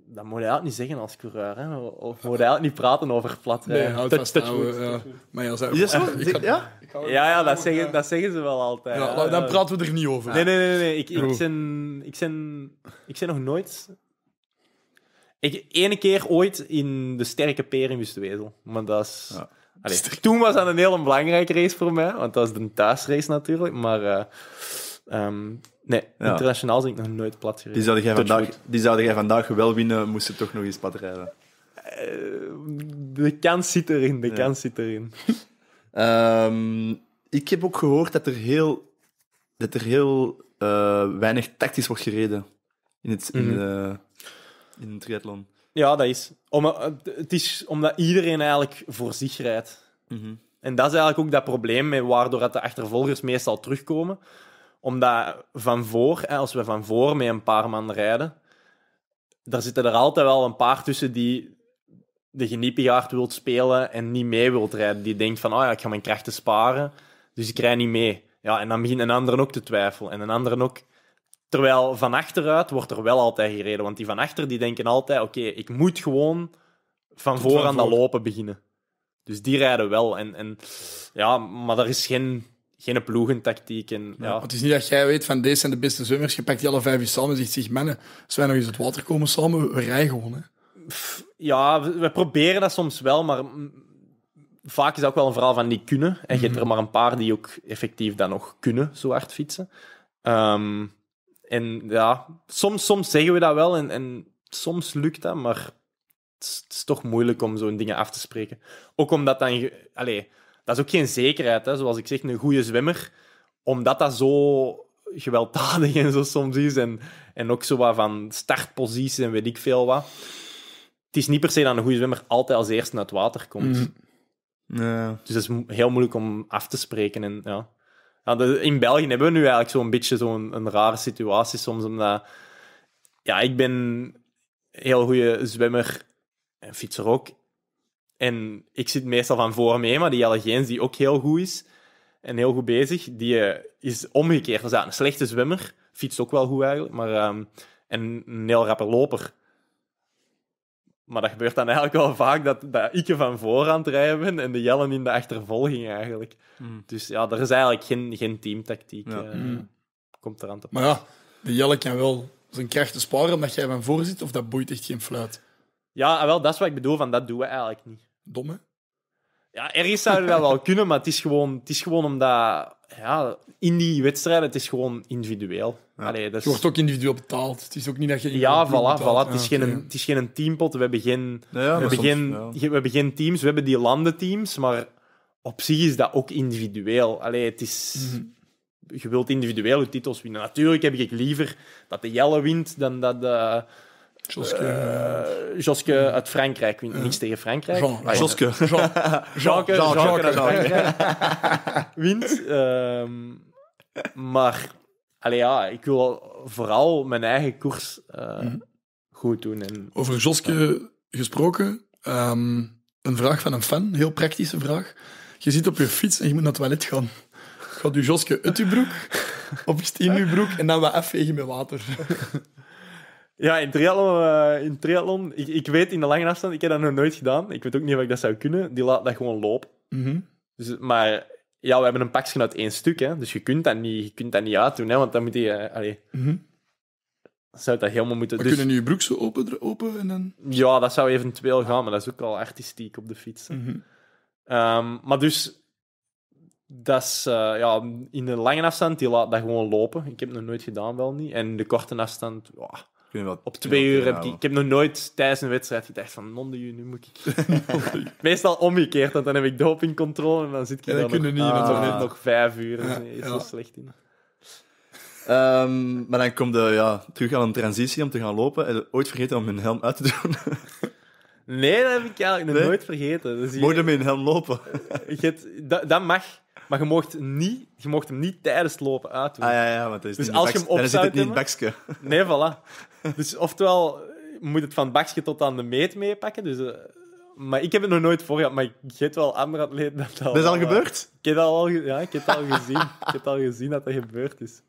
dat moet je eigenlijk niet zeggen als coureur. Hè? Of moet je eigenlijk niet praten over plat rijden. Nee, eh, touch, Maar ja, zei, ja? ja, dat, zeggen, dat zeggen ze wel altijd. Ja, dan praten we er niet over. Nee, nee, nee. nee. Ik, ik, ben, ik, ben, ik ben nog nooit... Ik, ene keer ooit in de sterke peer in wezel. Maar dat is toen was dat een heel belangrijke race voor mij, want dat is de thuisrace natuurlijk. Maar eh, ehm, nee, internationaal ben ik nog nooit plat gereden. Die zouden jij vandaag,
die jij vandaag wel winnen, moest je toch nog eens plat rijden? Eh,
de kans zit erin, de kans zit erin.
Ehm, ik heb ook gehoord dat er heel, dat er heel eh, weinig tactisch wordt gereden in het, in, mhm. in, in het triathlon.
Ja, dat is. Om, het is omdat iedereen eigenlijk voor zich rijdt. Mhm. En dat is eigenlijk ook dat probleem met waardoor dat de achtervolgers meestal terugkomen. Omdat van voor, als we van voor met een paar man rijden, daar zitten er altijd wel een paar tussen die de geniepigaard wilt spelen en niet mee wilt rijden. Die denkt van, oh ja, ik ga mijn krachten sparen, dus ik rij niet mee. Ja, en dan begint een ander ook te twijfelen en een ander ook... Terwijl van achteruit wordt er wel altijd gereden. Want die van achter die denken altijd: oké, ik moet gewoon van voor aan dat lopen beginnen. Dus die rijden wel. En, en ja, maar er is geen, geen ploegentactiek. En, ja. het
is niet dat jij weet van deze zijn de beste zwemmers. Je pakt die alle vijf uur samen en zegt: zich mannen, wij nog eens het water komen samen, we rijden gewoon. Hè.
Ja, we, proberen dat soms wel, maar vaak is het ook wel een verhaal van niet kunnen. En je hebt mhm. er maar een paar die ook effectief dan nog kunnen zo hard fietsen. Um, en ja, soms, soms zeggen we dat wel en, en soms lukt dat, maar het is, toch moeilijk om zo'n dingen af te spreken. Ook omdat dan... Allee, dat is ook geen zekerheid, hè. zoals ik zeg, een goede zwemmer. Omdat dat zo gewelddadig en zo soms is. En, en ook zo wat van startposities en weet ik veel wat. Het is niet per se dat een goede zwemmer altijd als eerste naar het water komt. Mhm. Dus dat is heel moeilijk om af te spreken. En, ja in België hebben we nu eigenlijk zo'n beetje zo'n een rare situatie soms. Omdat, ja, ik ben een heel goede zwemmer en fietser ook. En ik zit meestal van voor mee, maar die Jelle die ook heel goed is en heel goed bezig, die eh, is omgekeerd. Dat een slechte zwemmer, fietst ook wel goed eigenlijk, maar ehm, en een heel rappe loper. Maar dat gebeurt dan eigenlijk wel vaak dat, dat ik van voor aan het rijden ben en de Jellen in de achtervolging eigenlijk. Mm. Dus ja, er is eigenlijk geen, geen teamtactiek. Ja. Uh, mm. Komt eraan te pas. Maar
ja, de Jelle kan wel zijn krachten sparen omdat jij van voor zit, of dat boeit echt geen fluit.
Ja, ah, wel, dat is wat ik bedoel, van dat doen we eigenlijk niet. Domme? Ja, ergens zouden we wel kunnen, maar het is gewoon, het is gewoon omdat, ja, in die wedstrijden, het is gewoon individueel. Ja. dat Je wordt ook
individueel betaald. Het is ook niet dat je... Ja, voilà, voilà. het, is geen, het
is geen teampot. We hebben geen, we hebben we hebben teams. We hebben die landenteams, maar op zich is dat ook individueel. Allee, het is... Mhm. Je wilt individueel titels winnen. Natuurlijk heb ik liever dat de Jelle wint dan dat Joske. Eh, Joske uit Frankrijk. wint niks tegen Frankrijk. Joske, Joske, Joske. Wint. maar allee, ja, ik wil vooral mijn eigen koers eh, mhm. goed doen. En, Over Joske
gesproken. Ehm, een vraag van een fan. Heel praktische vraag. Je zit op je fiets en je moet naar het toilet gaan. Gaat u Joske uit uw broek? Of is in uw broek? En dan wat afvegen met water.
Ja, in triathlon, eh, in triathlon ik, ik weet in de lange afstand, ik heb dat nog nooit gedaan. Ik weet ook niet of ik dat zou kunnen. Die laat dat gewoon lopen. Mhm. dus, maar ja, we hebben een pakje uit één stuk, hè, dus je kunt dat niet, je kunt dat niet uitdoen, hè, want dan moet je... Uh, allee, mhm. Zou dat helemaal moeten... doen? dus... kunnen nu je broek
zo open, open
en dan... Ja, dat zou eventueel gaan, maar dat is ook al artistiek op de fiets. Mhm. Ehm, maar dus, dat is, eh, ja, in de lange afstand, die laat dat gewoon lopen. Ik heb het nog nooit gedaan, wel niet. En de korte afstand, ja, op twee uur heb ik, ik heb nog nooit tijdens een wedstrijd gedacht van non je nu moet ik. Meestal omgekeerd, want dan heb ik dopingcontrole en dan zit ik dan nog, niet ah. nog vijf uur. is zo slecht in. Ehm,
maar dan komt de ja, terug aan een transitie om te gaan lopen. En ooit vergeten om mijn helm uit te doen.
Nee, dat heb ik eigenlijk nooit vergeten. Dus je- hem in hem lopen. je dat, mag, maar je mocht, niet, je mocht hem niet tijdens het lopen uitdoen. Ah ja, ja, want Dus als je hem op dan zit het niet in het bakje. Nee, voilà. Dus oftewel je eh, moet het van het bakje tot aan de meet meepakken. Dus, eh, maar ik heb het nog nooit voor gehad, maar ik weet wel andere atleten dat al... Dat is al eh, gebeurd? Ik heb al, ja, ik heb al gezien. ik heb al gezien dat dat gebeurd is.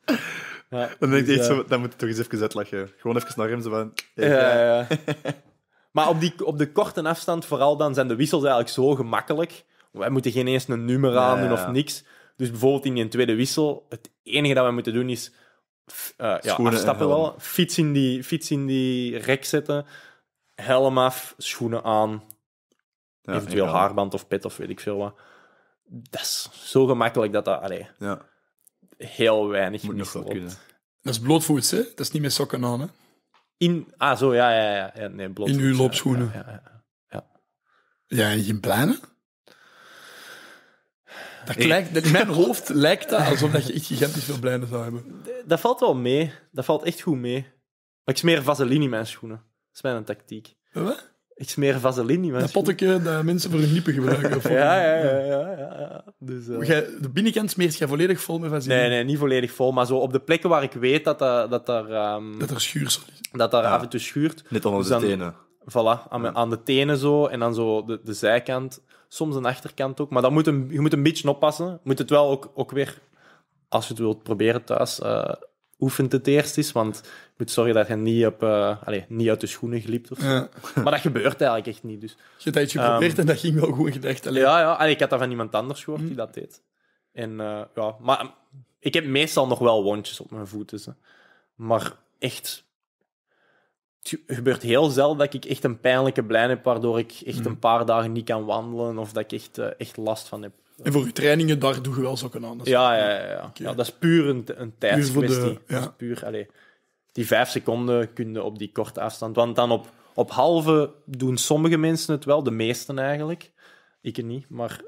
Ja, Dan denk ik dus, echt zo,
dan moet je toch eens even lachen. Gewoon even naar hem, zo van...
Ja, ja, ja. Maar op, die, op de korte afstand vooral dan zijn de wissels eigenlijk zo gemakkelijk. Wij moeten geen eens een nummer aan doen of niks. Dus bijvoorbeeld in die tweede wissel, het enige dat wij moeten doen is eh, ja, afstappen wel, fiets in, die, fiets in die rek zetten, helm af, schoenen aan, ja, eventueel haarband of pet of weet ik veel wat. Dat is zo gemakkelijk dat dat allee, ja. heel weinig moet nog Dat
is blootvoets, hè? Dat is niet meer sokken aan, hè?
In, ah zo, ja, ja, ja. nee, in uw loopschoenen. Ja, ja, ja, ja. geen plannen? Dat lijkt, mijn hoofd lijkt dat alsof je iets gigantisch veel plannen zou hebben. Dat valt wel mee. Dat valt echt goed mee. Maar ik smeer vaseline in mijn schoenen. Dat is mijn tactiek. Ik smeer vaseline. dat
potje dat mensen voor hun liepen gebruiken. ja, ja,
ja. ja, ja. Dus, eh,
de binnenkant smeert je volledig vol met vaseline?
Nee, nee, niet volledig vol. Maar zo op de plekken waar ik weet dat, dat, dat daar... dat er schuursel ehm, is. Dat daar af en toe schuurt. Net onder dus de tenen. Voilà, aan, aan, de tenen zo. En dan zo de, de zijkant. Soms een achterkant ook. Maar dan moet een, je moet een beetje oppassen. Je moet het wel ook, ook weer, als je het wilt proberen thuis, eh, oefent het eerst is, want je moet zorgen dat je niet, op, eh, allez, niet uit de schoenen glipt. Of ja. Maar dat gebeurt eigenlijk echt niet. Dus. Je hebt je geprobeerd ehm, en dat ging wel goed gedacht. Ja, ja allee, ik had dat van iemand anders gehoord die hm. dat deed. En, eh, ja, maar ehm, ik heb meestal nog wel wondjes op mijn voeten. Maar echt... Het gebeurt heel zelden dat ik echt een pijnlijke blijn heb, waardoor ik echt hm. een paar dagen niet kan wandelen of dat ik echt, eh, echt last van heb. En voor je trainingen, daar doe je wel sokken aan. Ja, ja, ja, ja. ja. Dat is puur een, een puur, allee, die vijf seconden kunnen op die korte afstand. Want dan op, op halve doen sommige mensen het wel, de meesten eigenlijk. Ik niet, maar...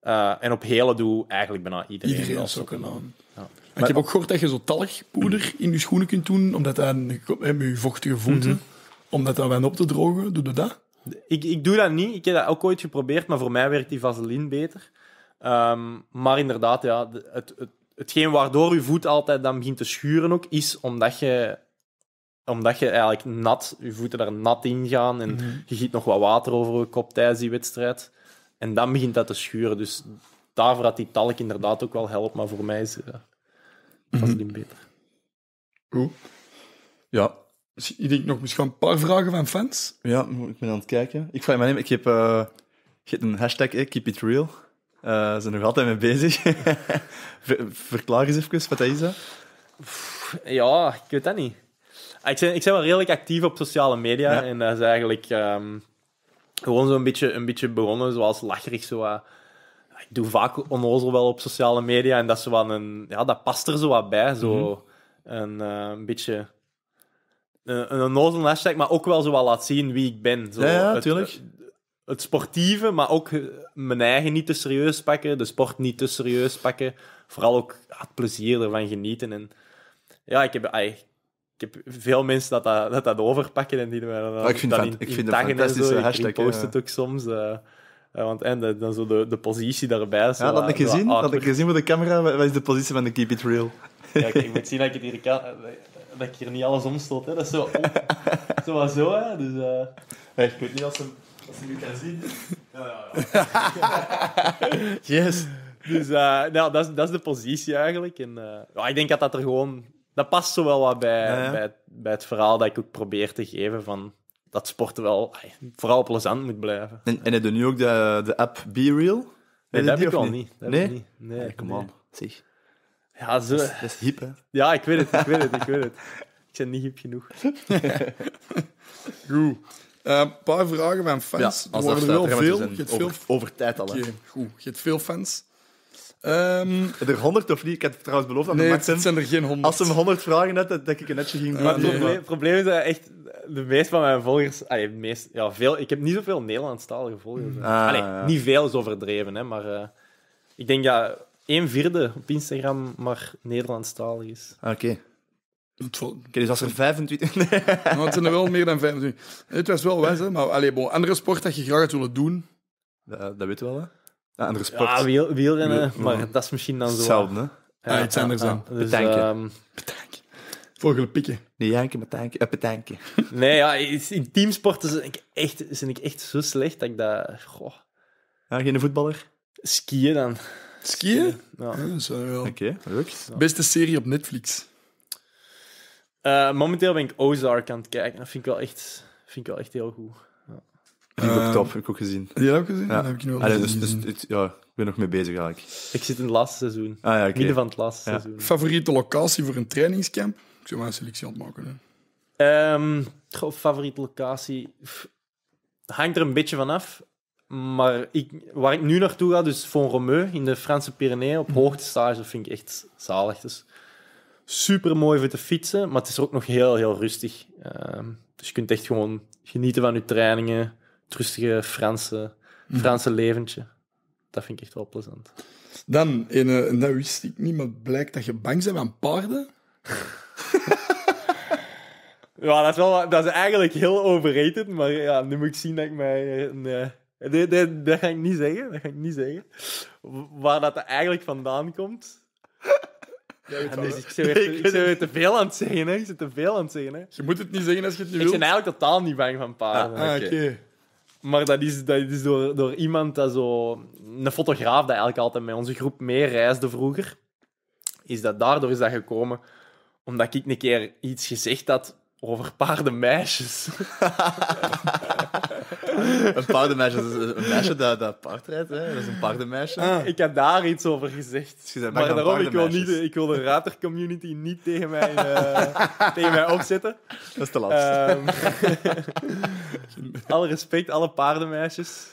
Eh, en op hele doe eigenlijk bijna iedereen, Iedereen wel. sokken aan. Ja. je ik heb ook gehoord dat je zo talgpoeder
in je schoenen kunt doen, omdat dat je vochtige voeten, mhm. omdat dat dan op te drogen, doe je
dat? Ik, ik doe dat niet. Ik heb dat ook ooit geprobeerd, maar voor mij werkt die vaseline beter. Ehm, maar inderdaad, ja, het, het, hetgeen waardoor je voet altijd dan begint te schuren ook, is omdat je, omdat je eigenlijk nat, je voeten daar nat in gaan en mhm. je giet nog wat water over je kop tijdens die wedstrijd. En dan begint dat te schuren. Dus daarvoor had die talk inderdaad ook wel helpt, maar voor mij is eh, mhm. dat niet beter.
Ja, ik denk nog misschien een paar vragen van fans. Ja,
ik ben aan het kijken. Ik vraag me ik heb uh, een hashtag, eh, keep it real. Uh, eh, ze zijn er nog altijd mee bezig. Verklaar eens even, wat dat is
Ja, ik weet dat niet. Ah, ik ben, ik ben wel redelijk actief op sociale media. En dat is eigenlijk um, gewoon zo'n beetje, een beetje begonnen, zoals lacherig. Zo, ik doe vaak onnozel wel op sociale media. En dat, is wel een, ja, dat past er zo wat bij. Zo mhm. een, eh, een beetje een, onnozel hashtag, maar ook wel zo wat laat zien wie ik ben. Zo, ja, natuurlijk het sportieve, maar ook eh, mijn eigen niet te serieus pakken, de sport niet te serieus pakken. Vooral ook het plezier ervan genieten. En ja, ik heb, ik heb veel mensen dat dat, dat, overpakken en die dan, ik vind dat in, ik vind een hashtag. Ik post het ook soms. Eh, eh, want en de, dan zo de, de positie daarbij. Zo ja, dat had ik gezien. Dat ik gezien
met de camera. Wat is de positie van de Keep It Real? Ja, ik, moet
zien dat ik hier Dat hier niet alles omstoot. Hè. Dat is zo, zo, zo hè. Dus, uh, ik weet niet als ze
als je nu kan zien. Ja,
yes. Dus eh, nou, dat, is, dat is de positie eigenlijk. En, uh, ik denk dat dat er gewoon... Dat past zo wel wat bij, bij, het, bij, het verhaal dat ik ook probeer te geven van dat sport wel vooral plezant moet blijven.
En, en heb je nu ook de, de app Be Real? Nee, dat heb ik al niet. nee? Nee, kom op. Zeg.
Ja, zo... Dat is, hip, hè? Ja, ik weet het, ik weet het, ik weet het. Ik ben niet hip genoeg. Goed. Eh, een
paar vragen van fans. Ja, er er wel veel. Je over, veel... over tijd al. goed. Je hebt veel fans.
Um, er 100 of niet? Ik heb trouwens beloofd aan nee, de Max. Het zijn er geen 100. Als ze me
100 vragen hadden, dat ik een netje ging doen. het
probleem, is dat echt de meeste van mijn volgers. meest, ja, veel, ik heb niet zoveel Nederlandstalige volgers. Ah, Niet veel is overdreven, hè, maar eh, ik denk dat ja, een vierde op Instagram maar Nederlandstalig is. Ah, oké. Kijk, dus als er 25... Nou, het zijn er wel meer dan 25. Het was wel wijs, hè. Maar
allez, bon. andere sport dat je graag had willen doen? Eh, dat, weet je wel, hè. Ja, ah, andere sport. Ja, wielrennen, maar dat is misschien dan zo... Hetzelfde, hè. Ja, ah, iets anders dan. Ah, dus, ehm,
Vogelen pikken. Nee, janken, maar tanken.
Eh, nee, ja, in teamsporten ben ik echt, ik echt zo slecht dat ik dat... Goh. Ja, geen voetballer? Skiën dan. Skiën? Ja.
Oké, leuk. Beste serie op Netflix.
Eh, momenteel ben ik Ozark aan het kijken. Dat vind ik wel echt, vind ik wel echt heel goed. Ja.
ik ook ehm, top, heb ik ook gezien. Die heb ik gezien? Ja. heb ik nog dus, dus, ja, ik ben nog mee bezig eigenlijk.
Ik zit in het laatste seizoen. Ah, ja, Midden van het laatste seizoen. Favoriete locatie voor een trainingscamp?
Ik zou maar een selectie ontmaken. Ehm, favoriete locatie? Hangt er een beetje vanaf. Maar ik, waar ik nu naartoe ga, dus van Romeu in de Franse Pyreneeën, op mhm. hoogtestage, dat vind ik echt zalig. Dus super mooi voor te fietsen, maar het is ook nog heel, heel rustig. Ehm, dus je kunt echt gewoon genieten van je trainingen, het rustige Franse, mhm. Franse leventje. Dat vind ik echt wel plezant.
Dan, eh, en, uh, dat wist ik niet, maar blijkt dat je bang bent van
paarden? ja, dat is, wel, dat is eigenlijk heel overrated, maar ja, nu moet ik zien dat ik mij... Eh, nee, eh, dat, ga ik niet zeggen, dat ga ik niet zeggen. Waar dat eigenlijk vandaan komt, ja, dus ik zit weer, te veel aan het zeggen. Hè. Ik zit te veel aan het zeggen. Hè. Je moet het niet zeggen als je het niet wil. Ik ben eigenlijk totaal niet bang van paarden. Ah, ah, oké. Maar dat is, dat is door, door iemand, dat zo, een fotograaf dat eigenlijk altijd met onze groep mee reisde vroeger. Is dat, daardoor is dat gekomen omdat ik een keer iets gezegd had over paardenmeisjes. een paardenmeisje, is een meisje dat, dat rijdt, hè? dat is een paardenmeisje. Ah. Ik heb daar iets over gezegd. maar daarom, ik wil, niet, ik wil de ratercommunity niet tegen mij, eh, tegen mij opzetten. Dat is te last. Ehm, alle respect, alle paardenmeisjes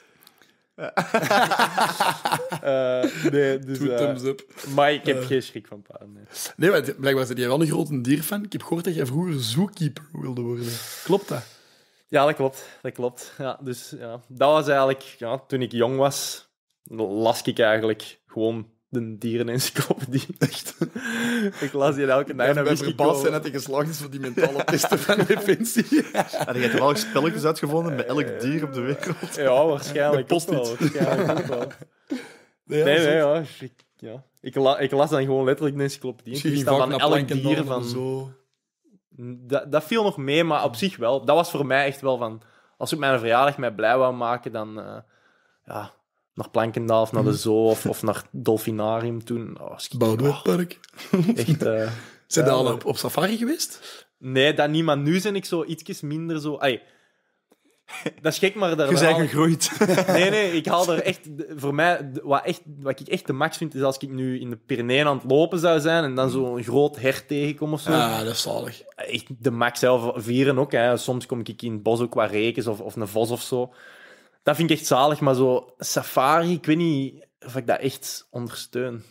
uh, nee, dus... Two eh, thumbs up. Maar ik heb eh. geen schrik van paarden. Nee, nee maar blijkbaar jij wel een grote
dierfan. Ik heb gehoord dat jij vroeger zookeeper wilde worden. Klopt dat?
Ja, dat klopt. Dat klopt. Ja, dus ja, dat was eigenlijk... Ja, toen ik jong was, las ik eigenlijk gewoon de dierenencyclopedie. Echt? Ik las die elke dag. Ik ben verbaasd zijn dat hij geslaagd is voor die mentale testen van defensie. Had jij wel
spelletjes uitgevonden met elk
dier op de wereld? Ja, waarschijnlijk. Post wel. Nee, nee, nee ja. Ik, ja. Ik, ik, las dan gewoon letterlijk de encyclopedie. Ik van elk dier van... Zo. Dat, dat viel nog mee, maar op zich wel. Dat was voor mij echt wel van... Als ik mijn verjaardag mij blij wou maken, dan... Eh, ja, naar Plankendaal of naar de mhm. Zoo of, of naar Dolfinarium toen. Oh, oh. echt... Eh, zijn daar al op, op, safari geweest? Nee, dat niet, maar nu ben ik zo iets minder zo... dat is gek, maar daar... Je bent gegroeid. Nee, nee, ik haal er echt... Voor mij, wat, echt, wat ik echt de max vind, is als ik nu in de Pyreneeën aan het lopen zou zijn en dan mm. zo'n groot hert tegenkom of zo. Ja, ah, dat is zalig. Echt de max zelf vieren ook. Hè. Soms kom ik in het bos ook qua rekens of, of een vos of zo dat vind ik echt zalig, maar zo safari, ik weet niet of ik dat echt ondersteun.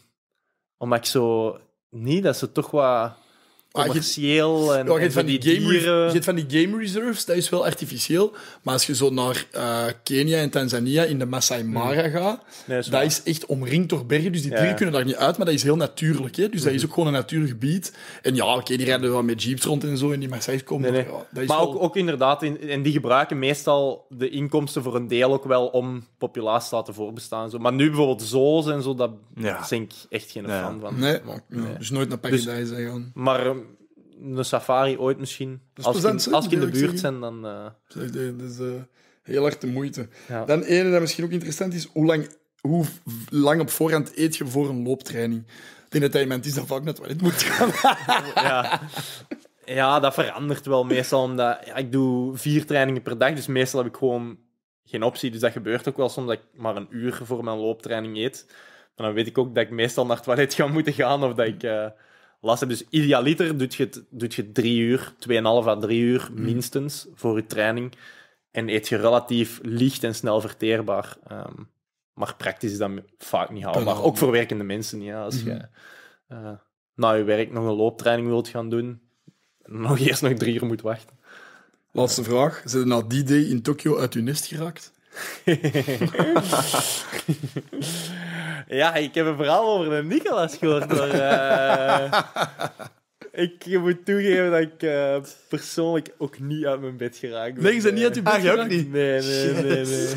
Omdat ik zo niet, dat ze toch wat Ah, commercieel je, en, ja, van die, game, Je hebt van die
game reserves, dat is wel artificieel. Maar als je zo naar eh, Kenia en Tanzania in de Masai hmm. Mara gaat, dat, is, echt omringd door bergen. Dus die drie dieren kunnen daar niet uit, maar dat is heel natuurlijk. Hè? Dus dat is mhm. ook gewoon een natuurgebied. En ja, oké, die rijden wel met jeeps rond en zo en die Masai's komen. Maar, ja, ook,
ook, inderdaad, en die gebruiken meestal de inkomsten voor een deel ook wel om populatie te laten voorbestaan. Zo. Maar nu bijvoorbeeld zo's en zo, daar zink ik echt geen fan van. Nee, dus nooit naar dus- Paradijs gaan. Maar een safari ooit misschien. Dus als, ik, als ik in de buurt ben, dan... Eh, dat
is eh, eh, heel erg de moeite. Ja. Dan ene dat misschien ook interessant is, hoe lang, hoe lang op voorhand eet
je voor een looptraining? in het moment is dat vaak naar het toilet moet gaan. ja. ja, dat verandert wel meestal. Omdat, ik doe vier trainingen per dag, dus meestal heb ik gewoon geen optie. Dus dat gebeurt ook wel soms dat ik maar een uur voor mijn looptraining eet. Maar dan weet ik ook dat ik meestal naar het toilet ga moeten gaan of dat ik last Dus idealiter doet je, het, doet je drie uur, tweeënhalf à drie uur mhm. minstens voor je training. En eet je relatief licht en snel verteerbaar. Ehm, maar praktisch is dat vaak niet haalbaar. Ook voor werkende mensen. Ja. Als mhm. je eh, na je werk nog een looptraining wilt gaan doen, nog eerst nog drie uur moet wachten. Laatste vraag. Zijn na die day in Tokio uit je
nest geraakt?
ja, ik heb een verhaal over de Nicolas gehoord. Eh, ik moet toegeven dat ik eh, persoonlijk ook niet uit mijn bed geraakt ben. Nee, je bent niet uit je bed ah, ook niet? Nee, nee, nee. nee.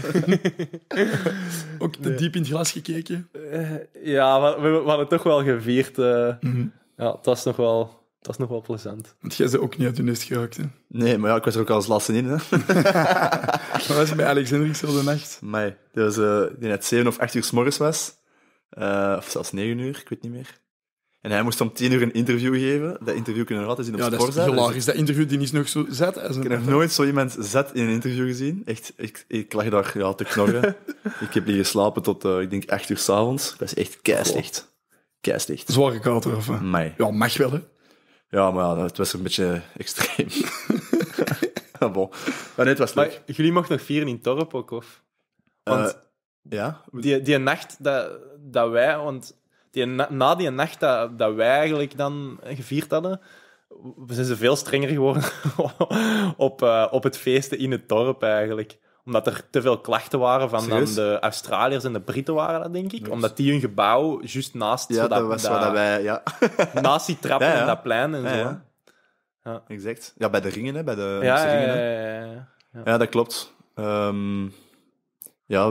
ook te diep in het glas
gekeken? Eh,
ja, we, we, hadden toch wel gevierd. Mhm. ja, het was nog wel dat is nog wel plezant.
Want jij ze ook niet uit je neus geraakt, hè?
Nee, maar ja, ik was er ook al als laatste in, hè. dat
was
bij Alex Hendricks de nacht.
Nee, dat was, eh, die net 7 of 8 uur s'morgens was. Eh, of zelfs 9 uur, ik weet niet meer. En hij moest om 10 uur een interview geven. Dat interview kunnen we altijd zien op ja, Ja, dat is heel laag. Dus-
dat interview die is nog zo zet? Ik heb nog
nooit zo iemand zet in een interview gezien. Echt, ik, ik lag daar ja, te knorren. ik heb hier geslapen tot, eh, ik denk, 8 uur s'avonds. Dat is echt keislicht. Keislicht. Zware
kater, of? Nee. Ja, mag wel, hè.
Ja, maar ja, het was een beetje extreem. Ah, bon.
Maar nee, het was leuk. jullie mochten nog vieren in Torp ook, of? Want eh, ja? Die, die nacht dat, dat wij... Want die, na die nacht dat, dat wij eigenlijk dan gevierd hadden, zijn ze veel strenger geworden op, eh, op het feesten in het dorp eigenlijk omdat er te veel klachten waren van dan de Australiërs en de Britten waren dat, denk ik. Omdat die hun gebouw juist naast... Ja, dat, was dat, wat wij... Ja. naast die trappen en dat plein en zo.
Ja. Exact. Ja, bij de ringen, hè. Bij de ja, ringen, hè. Ja, dat klopt. Um, ja,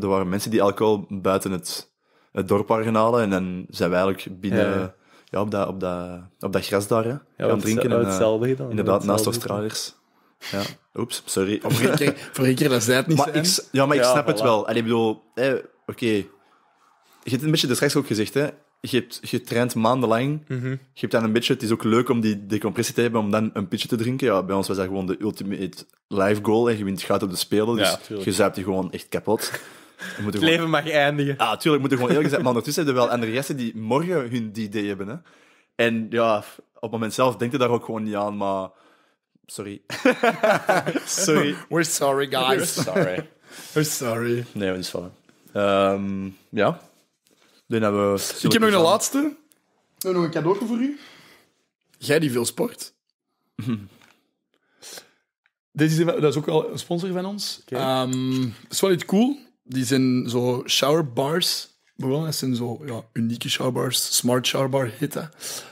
er waren mensen die alcohol buiten het, het dorp waren gaan halen. En dan zijn we eigenlijk binnen ja op, dat, op, dat, op dat gras daar. Hè. gaan drinken. en, hetzelfde eh, gedaan. Inderdaad, hetzelfde naast Australiërs. Ja. Oeps, sorry. Voor een keer, voor een dat zij het niet maar Ik, ja, maar ik snap het wel. En ik bedoel, oké. Je hebt een beetje de straks ook gezegd, hè. Je hebt getraind maandenlang. Mhm. Je hebt dan een beetje... Het is ook leuk om die decompressie te hebben, om dan een pitje te drinken. Ja, bij ons was dat gewoon de ultimate live goal. En je wint gaat op de spelen. Dus je zuipt die gewoon echt kapot. Het gewoon... leven
mag eindigen. Ah, tuurlijk, moet er gewoon eerlijk gezegd Maar
ondertussen hebben we wel andere die morgen hun idee hebben. Hè. En ja, op het moment zelf denk je daar ook gewoon niet aan, maar Sorry. sorry. We're
sorry, guys. We're
sorry. We're sorry. Nee, we're. sorry. Um, ja. Dan hebben we... Ik heb nog
een laatste. We hebben nog een cadeautje voor u. Jij die veel sport. Dit is, dat is ook wel een sponsor van ons. Okay. Um, ehm, iets Cool. Die zijn zo shower bars dat zijn zo ja, unieke charbars, smart charbar hitte,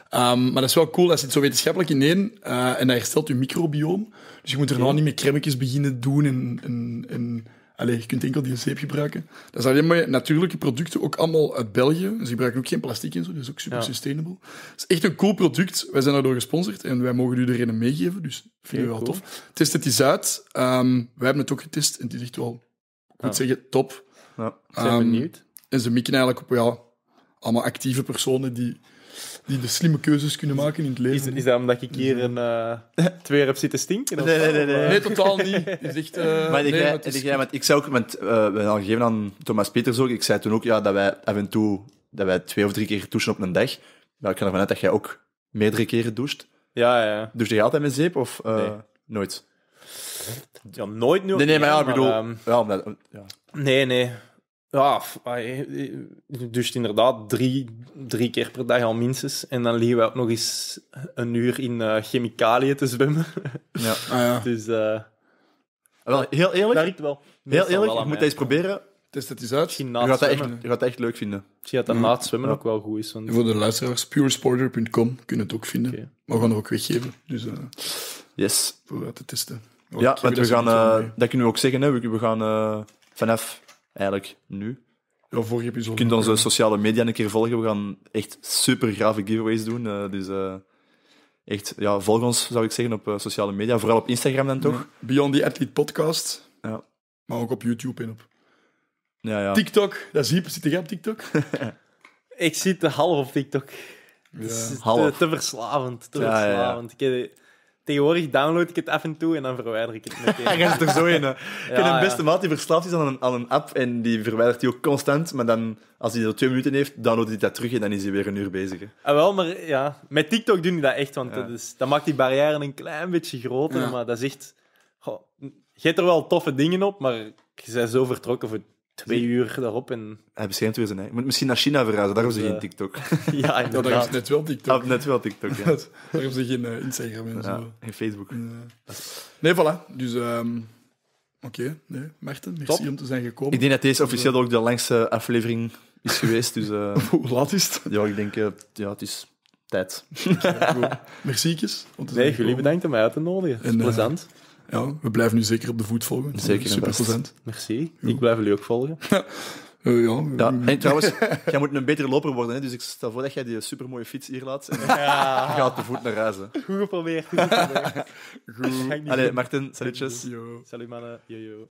ehm, maar dat is wel cool, dat zit zo wetenschappelijk in één eh, en dat herstelt je microbiome. Dus je moet er nou niet meer crèmetjes beginnen doen en, en, je kunt enkel die zeep gebruiken. Dat zijn alleen maar natuurlijke producten, ook allemaal uit België. ze gebruiken ook geen plastic en zo, dat is ook super sustainable. Het is echt een cool product. Wij zijn daardoor gesponsord en wij mogen u erin meegeven, dus vind je wel tof. Test het eens uit. Um, wij hebben het ook getest en het is echt wel, ik moet zeggen, top. Ja, zijn ehm, benieuwd. En ze mikken eigenlijk op ja, allemaal actieve personen die, die de slimme keuzes kunnen maken in het leven. Is, is dat omdat
ik hier een, uh, twee heb zitten stinken? nee, nee, nee, nee. totaal niet. Is echt, uh, maar nee, jij,
ik zei ook, met eh, we hebben al gegeven aan Thomas Peters ook, ik zei toen ook ja, dat wij af en toe dat wij twee of drie keer douchen op een dag. Maar ik ga ervan uit dat jij ook meerdere keren doucht.
Ja, ja. Douche je altijd met zeep of nee. nooit? Ja, nooit nu. Nee, nee, maar ja, ik bedoel...
Ehm, ja, ja.
Nee, nee ja, eh, eh, dus inderdaad drie, drie keer per dag al minstens. En dan liggen we ook nog eens een uur in uh, chemicaliën te zwemmen. Ja. Ah, ja. Dus, uh, wel, heel eerlijk. Dat riekt wel. Heel eerlijk, je moet eens proberen. Test het eens uit. Je gaat, echt, je gaat, het echt leuk vinden. zie dat dat mhm. na het zwemmen ook wel goed is. Want... voor de
luisteraars, puresporter.com kunnen het ook vinden. Okay. we gaan er ook weggeven. Dus uh, yes. voor te testen. ja, want we gaan, dat kunnen we ook zeggen, hè. we, we
gaan vanaf eigenlijk nu.
Ja, vorige episode. Je kunt onze
sociale media een keer volgen. We gaan echt super grave giveaways doen. Eh, dus eh, echt, ja, volg ons, zou ik zeggen, op eh, sociale media. Vooral op Instagram dan toch? Beyond the Athlete podcast. Ja.
Maar ook op YouTube en op ja, ja. TikTok. Dat is hyper. Zit jij op TikTok?
ik zit half op TikTok. Ja. Te, verslavend. Te verslavend. Ik heb Tegenwoordig download ik het af en toe en dan verwijder ik het meteen. Hij ze er zo in. Hè. ik heb een beste
maat die verslaafd is aan een, aan een app en die verwijdert die ook constant. Maar dan, als hij er twee minuten heeft, download hij dat terug en dan is hij weer een uur bezig.
Ah, wel, maar ja. Met TikTok doen die dat echt, want dat, dat maakt die barrière een klein beetje groter. Maar dat is echt... er wel toffe dingen op, maar je bent zo vertrokken voor twee uur daarop. En...
Hij beschermt weer zijn eigen. Moet misschien naar China verhuizen, daar hebben ze geen TikTok. ja, Ja, daar hebben ze net wel TikTok. Ah, net wel TikTok, ja. daar
hebben ze geen eh, Instagram
en zo. Geen Facebook. Nee, voilà. Dus... Ehm, oké, okay, merci om te zijn gekomen. Ik denk dat deze officieel
ook de langste aflevering is geweest. Dus, eh, Hoe laat is het? Ja, ik denk, uh, ja, het is tijd.
merci om te zijn Nee, jullie bedankt om mij uit te nodigen. Het is plezant ja, we blijven nu zeker op de voet volgen. Zeker. Super Merci. Ik blijf jullie ook volgen. Eh, ja. ja. Eh, en trouwens,
jij moet een betere loper worden, hè? dus ik stel voor dat jij die supermooie fiets hier laat. En gaat de voet naar reizen
Goed geprobeerd. Goed geprobeerd. Allee, Martin, salutjes. Salut mannen. Yo,